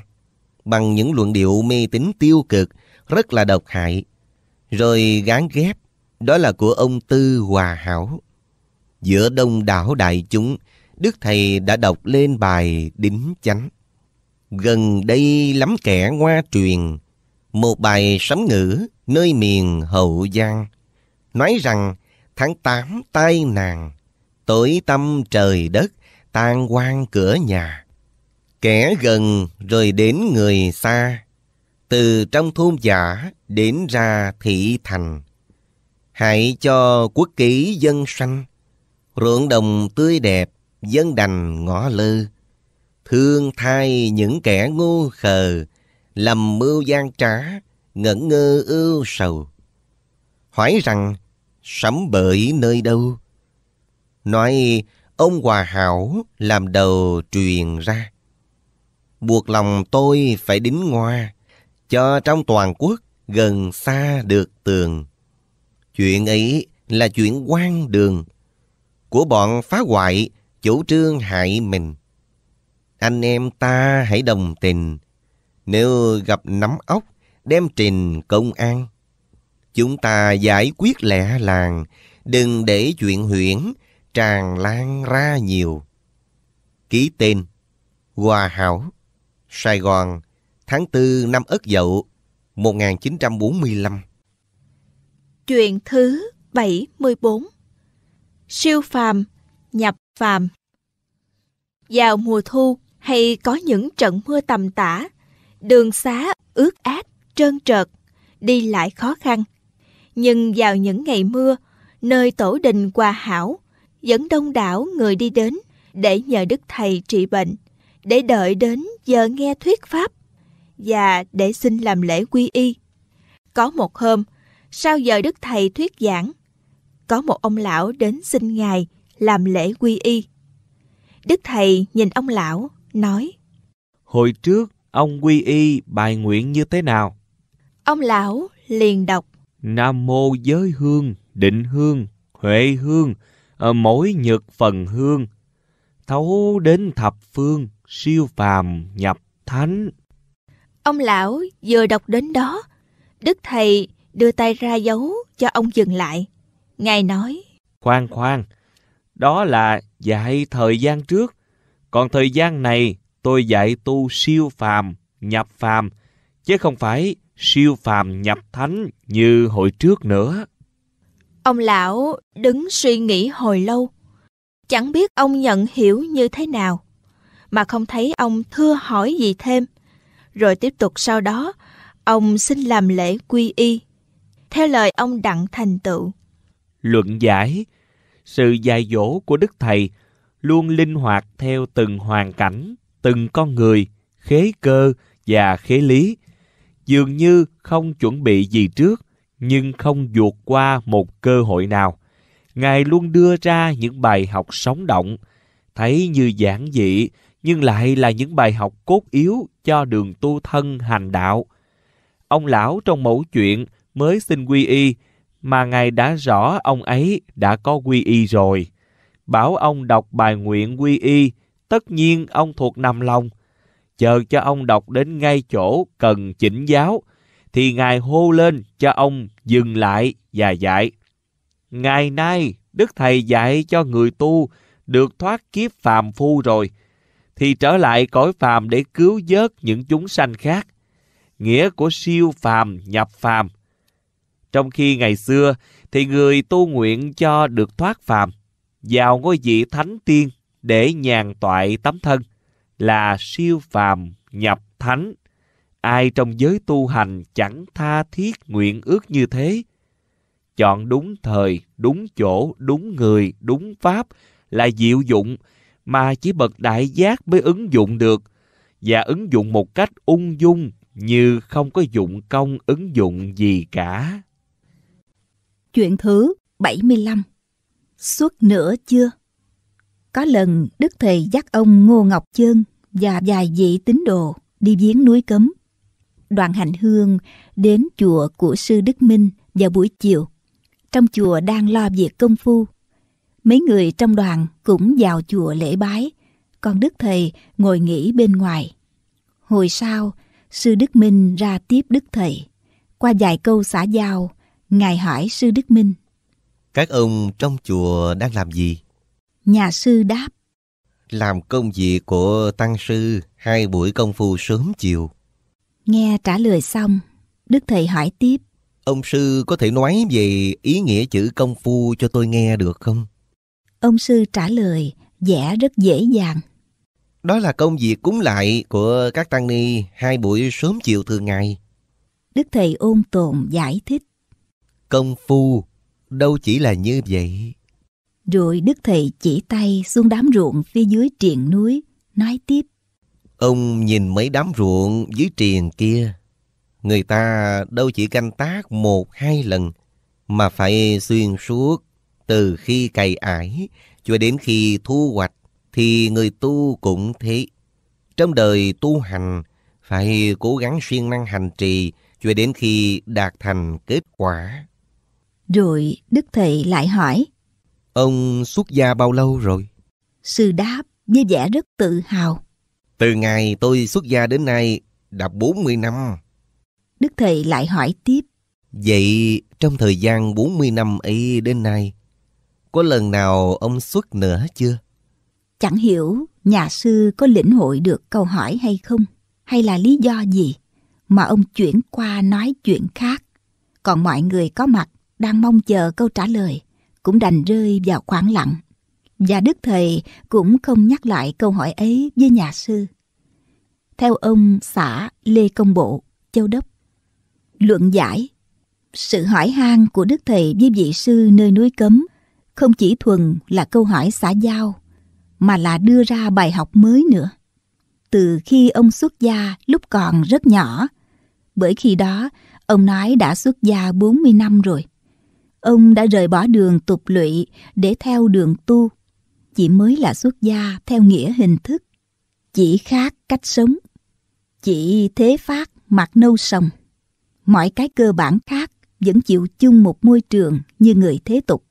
bằng những luận điệu mê tín tiêu cực rất là độc hại rồi gán ghép, đó là của ông Tư Hòa Hảo. Giữa đông đảo đại chúng, Đức Thầy đã đọc lên bài Đính Chánh. Gần đây lắm kẻ ngoa truyền, một bài sấm ngữ nơi miền Hậu Giang, nói rằng tháng tám tai nàng, tối tâm trời đất, tan quan cửa nhà. Kẻ gần rồi đến người xa, từ trong thôn giả đến ra thị thành. Hãy cho quốc ký dân sanh, ruộng đồng tươi đẹp, dân đành ngõ lư Thương thay những kẻ ngu khờ, lầm mưu gian trá, ngẩn ngơ ưu sầu. Hỏi rằng, sắm bởi nơi đâu? Nói, ông Hòa Hảo làm đầu truyền ra. Buộc lòng tôi phải đính ngoa, cho trong toàn quốc gần xa được tường. Chuyện ấy là chuyện quan đường của bọn phá hoại chủ trương hại mình. Anh em ta hãy đồng tình. Nếu gặp nắm ốc, đem trình công an. Chúng ta giải quyết lẻ làng, đừng để chuyện huyễn tràn lan ra nhiều. Ký tên Hòa Hảo Sài Gòn tháng 4 năm Ất Dậu 1945. Chuyện thứ 74 Siêu phàm, nhập phàm Vào mùa thu hay có những trận mưa tầm tã, đường xá ướt át, trơn trợt, đi lại khó khăn. Nhưng vào những ngày mưa, nơi tổ đình quà hảo, vẫn đông đảo người đi đến để nhờ Đức Thầy trị bệnh, để đợi đến giờ nghe thuyết pháp và để xin làm lễ quy y. Có một hôm, sau giờ Đức Thầy thuyết giảng, có một ông lão đến xin Ngài làm lễ quy y. Đức Thầy nhìn ông lão, nói Hồi trước, ông quy y bài nguyện như thế nào? Ông lão liền đọc Nam mô giới hương, định hương, huệ hương, ở ờ, mỗi nhật phần hương, thấu đến thập phương, siêu phàm nhập thánh. Ông lão vừa đọc đến đó, Đức Thầy đưa tay ra dấu cho ông dừng lại. Ngài nói, Khoan khoan, đó là dạy thời gian trước. Còn thời gian này tôi dạy tu siêu phàm, nhập phàm, chứ không phải siêu phàm nhập thánh như hồi trước nữa. Ông lão đứng suy nghĩ hồi lâu. Chẳng biết ông nhận hiểu như thế nào, mà không thấy ông thưa hỏi gì thêm rồi tiếp tục sau đó, ông xin làm lễ quy y. Theo lời ông Đặng Thành Tựu. Luận giải, sự dạy dỗ của Đức Thầy luôn linh hoạt theo từng hoàn cảnh, từng con người, khế cơ và khế lý. Dường như không chuẩn bị gì trước, nhưng không vượt qua một cơ hội nào. Ngài luôn đưa ra những bài học sống động, thấy như giản dị nhưng lại là những bài học cốt yếu cho đường tu thân hành đạo. Ông lão trong mẫu chuyện mới xin quy y, mà Ngài đã rõ ông ấy đã có quy y rồi. Bảo ông đọc bài nguyện quy y, tất nhiên ông thuộc nằm lòng. Chờ cho ông đọc đến ngay chỗ cần chỉnh giáo, thì Ngài hô lên cho ông dừng lại và dạy. Ngày nay, Đức Thầy dạy cho người tu được thoát kiếp phàm phu rồi – thì trở lại cõi phàm để cứu vớt những chúng sanh khác. Nghĩa của siêu phàm, nhập phàm. Trong khi ngày xưa thì người tu nguyện cho được thoát phàm, vào ngôi vị thánh tiên để nhàn toại tấm thân là siêu phàm, nhập thánh. Ai trong giới tu hành chẳng tha thiết nguyện ước như thế. Chọn đúng thời, đúng chỗ, đúng người, đúng pháp là diệu dụng, mà chỉ bậc đại giác mới ứng dụng được và ứng dụng một cách ung dung như không có dụng công ứng dụng gì cả. Chuyện thứ 75 Suốt nửa chưa? Có lần Đức Thầy dắt ông Ngô Ngọc Chơn và vài vị tín đồ đi viếng núi cấm. Đoàn hành hương đến chùa của sư Đức Minh vào buổi chiều. Trong chùa đang lo việc công phu, Mấy người trong đoàn cũng vào chùa lễ bái, còn Đức Thầy ngồi nghỉ bên ngoài. Hồi sau, Sư Đức Minh ra tiếp Đức Thầy. Qua vài câu xã giao, Ngài hỏi Sư Đức Minh. Các ông trong chùa đang làm gì? Nhà sư đáp. Làm công việc của tăng sư hai buổi công phu sớm chiều. Nghe trả lời xong, Đức Thầy hỏi tiếp. Ông sư có thể nói về ý nghĩa chữ công phu cho tôi nghe được không? Ông sư trả lời vẻ rất dễ dàng. Đó là công việc cúng lại của các tăng ni hai buổi sớm chiều thường ngày. Đức thầy ôn tồn giải thích. Công phu đâu chỉ là như vậy. Rồi Đức Thầy chỉ tay xuống đám ruộng phía dưới triền núi, nói tiếp. Ông nhìn mấy đám ruộng dưới triền kia, người ta đâu chỉ canh tác một hai lần, mà phải xuyên suốt từ khi cày ải cho đến khi thu hoạch thì người tu cũng thế. Trong đời tu hành phải cố gắng siêng năng hành trì cho đến khi đạt thành kết quả. Rồi Đức Thầy lại hỏi Ông xuất gia bao lâu rồi? Sư đáp với vẻ rất tự hào. Từ ngày tôi xuất gia đến nay đã 40 năm. Đức Thầy lại hỏi tiếp. Vậy trong thời gian 40 năm ấy đến nay, có lần nào ông xuất nữa chưa? Chẳng hiểu nhà sư có lĩnh hội được câu hỏi hay không, hay là lý do gì mà ông chuyển qua nói chuyện khác. Còn mọi người có mặt đang mong chờ câu trả lời cũng đành rơi vào khoảng lặng. Và Đức Thầy cũng không nhắc lại câu hỏi ấy với nhà sư. Theo ông xã Lê Công Bộ, Châu Đốc, luận giải sự hỏi han của Đức Thầy với vị sư nơi núi Cấm không chỉ thuần là câu hỏi xã giao mà là đưa ra bài học mới nữa. Từ khi ông xuất gia lúc còn rất nhỏ, bởi khi đó ông nói đã xuất gia 40 năm rồi. Ông đã rời bỏ đường tục lụy để theo đường tu, chỉ mới là xuất gia theo nghĩa hình thức, chỉ khác cách sống, chỉ thế phát mặt nâu sòng, Mọi cái cơ bản khác vẫn chịu chung một môi trường như người thế tục.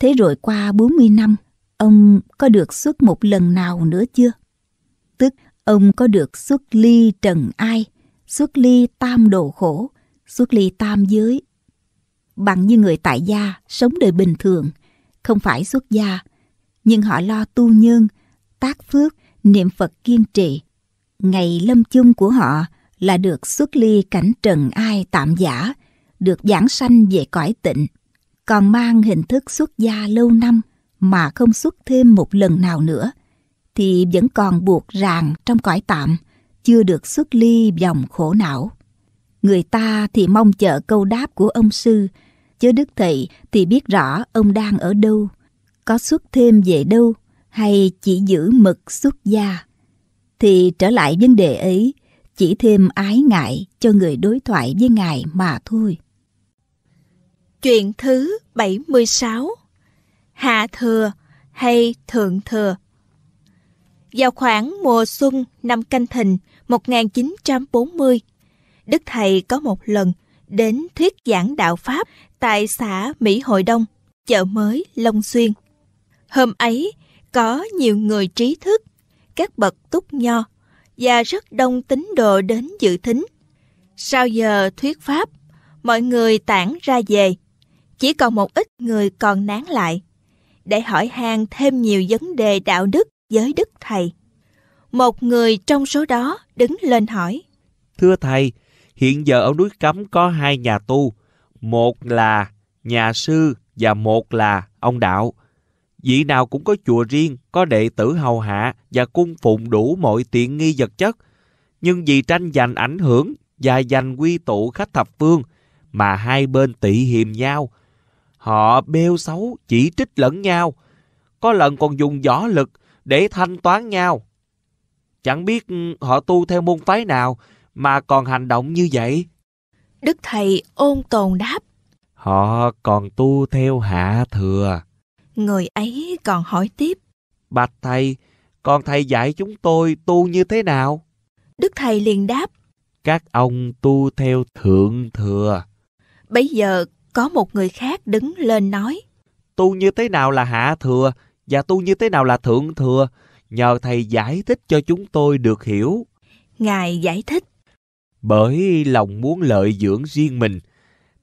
Thế rồi qua 40 năm, ông có được xuất một lần nào nữa chưa? Tức ông có được xuất ly trần ai, xuất ly tam đồ khổ, xuất ly tam giới. Bằng như người tại gia sống đời bình thường, không phải xuất gia, nhưng họ lo tu nhân, tác phước, niệm Phật kiên trì. Ngày lâm chung của họ là được xuất ly cảnh trần ai tạm giả, được giảng sanh về cõi tịnh còn mang hình thức xuất gia lâu năm mà không xuất thêm một lần nào nữa, thì vẫn còn buộc ràng trong cõi tạm, chưa được xuất ly dòng khổ não. Người ta thì mong chờ câu đáp của ông sư, chứ Đức Thầy thì biết rõ ông đang ở đâu, có xuất thêm về đâu hay chỉ giữ mực xuất gia. Thì trở lại vấn đề ấy, chỉ thêm ái ngại cho người đối thoại với Ngài mà thôi. Chuyện thứ 76 Hạ thừa hay thượng thừa Vào khoảng mùa xuân năm canh thìn 1940, Đức Thầy có một lần đến thuyết giảng đạo Pháp tại xã Mỹ Hội Đông, chợ mới Long Xuyên. Hôm ấy, có nhiều người trí thức, các bậc túc nho và rất đông tín đồ đến dự thính. Sau giờ thuyết Pháp, mọi người tản ra về chỉ còn một ít người còn nán lại để hỏi han thêm nhiều vấn đề đạo đức với đức thầy. Một người trong số đó đứng lên hỏi. Thưa thầy, hiện giờ ở núi Cấm có hai nhà tu. Một là nhà sư và một là ông đạo. Vị nào cũng có chùa riêng, có đệ tử hầu hạ và cung phụng đủ mọi tiện nghi vật chất. Nhưng vì tranh giành ảnh hưởng và giành quy tụ khách thập phương mà hai bên tị hiềm nhau Họ bêu xấu, chỉ trích lẫn nhau. Có lần còn dùng võ lực để thanh toán nhau. Chẳng biết ừ, họ tu theo môn phái nào mà còn hành động như vậy. Đức Thầy ôn tồn đáp. Họ còn tu theo hạ thừa. Người ấy còn hỏi tiếp. Bạch Thầy, còn Thầy dạy chúng tôi tu như thế nào? Đức Thầy liền đáp. Các ông tu theo thượng thừa. Bây giờ có một người khác đứng lên nói. Tu như thế nào là hạ thừa và tu như thế nào là thượng thừa? Nhờ thầy giải thích cho chúng tôi được hiểu. Ngài giải thích. Bởi lòng muốn lợi dưỡng riêng mình,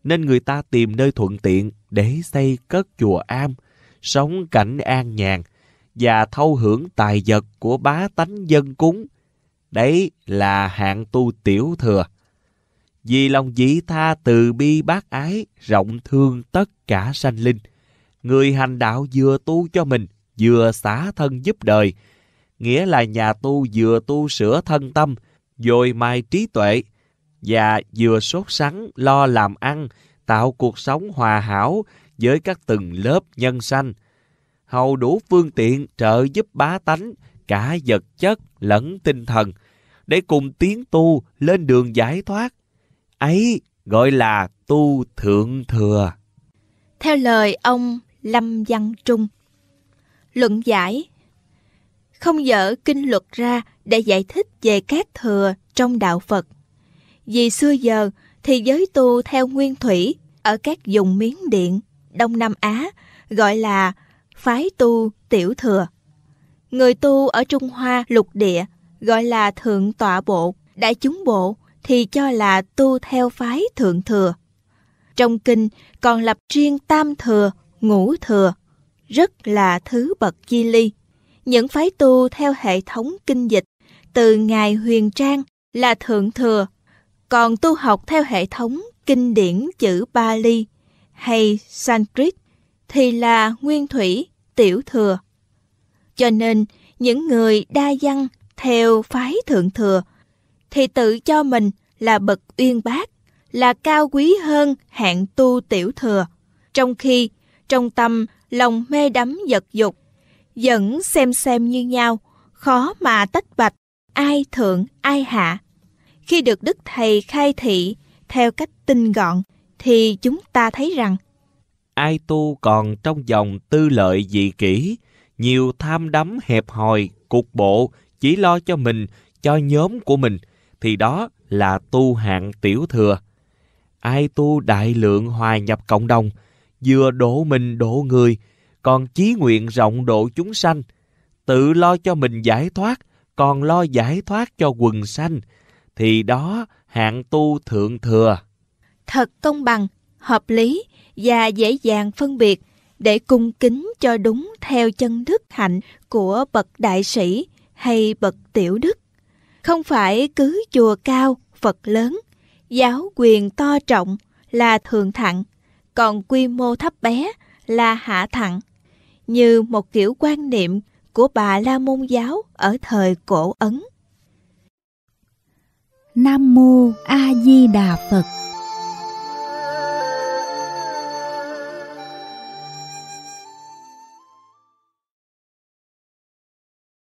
nên người ta tìm nơi thuận tiện để xây cất chùa am, sống cảnh an nhàn và thâu hưởng tài vật của bá tánh dân cúng. Đấy là hạng tu tiểu thừa. Vì lòng dị tha từ bi bác ái, rộng thương tất cả sanh linh. Người hành đạo vừa tu cho mình, vừa xả thân giúp đời. Nghĩa là nhà tu vừa tu sửa thân tâm, dồi mai trí tuệ, và vừa sốt sắng lo làm ăn, tạo cuộc sống hòa hảo với các từng lớp nhân sanh. Hầu đủ phương tiện trợ giúp bá tánh, cả vật chất lẫn tinh thần, để cùng tiến tu lên đường giải thoát Ấy gọi là tu thượng thừa. Theo lời ông Lâm Văn Trung, luận giải không dở kinh luật ra để giải thích về các thừa trong đạo Phật. Vì xưa giờ thì giới tu theo nguyên thủy ở các vùng miến điện Đông Nam Á gọi là phái tu tiểu thừa. Người tu ở Trung Hoa lục địa gọi là thượng tọa bộ, đại chúng bộ thì cho là tu theo phái thượng thừa. Trong kinh còn lập riêng tam thừa, ngũ thừa, rất là thứ bậc chi ly. Những phái tu theo hệ thống kinh dịch từ ngài huyền trang là thượng thừa, còn tu học theo hệ thống kinh điển chữ Bali hay Sanskrit thì là nguyên thủy, tiểu thừa. Cho nên, những người đa văn theo phái thượng thừa – thì tự cho mình là bậc uyên bác, là cao quý hơn hạng tu tiểu thừa, trong khi trong tâm lòng mê đắm vật dục, vẫn xem xem như nhau, khó mà tách bạch ai thượng ai hạ. Khi được Đức Thầy khai thị theo cách tinh gọn, thì chúng ta thấy rằng ai tu còn trong dòng tư lợi dị kỷ, nhiều tham đắm hẹp hòi, cục bộ, chỉ lo cho mình, cho nhóm của mình – thì đó là tu hạng tiểu thừa. Ai tu đại lượng hòa nhập cộng đồng, vừa độ mình độ người, còn chí nguyện rộng độ chúng sanh, tự lo cho mình giải thoát, còn lo giải thoát cho quần sanh, thì đó hạng tu thượng thừa. Thật công bằng, hợp lý và dễ dàng phân biệt để cung kính cho đúng theo chân đức hạnh của bậc đại sĩ hay bậc tiểu đức không phải cứ chùa cao phật lớn giáo quyền to trọng là thượng thặng còn quy mô thấp bé là hạ thặng như một kiểu quan niệm của bà la môn giáo ở thời cổ ấn nam mô a di đà phật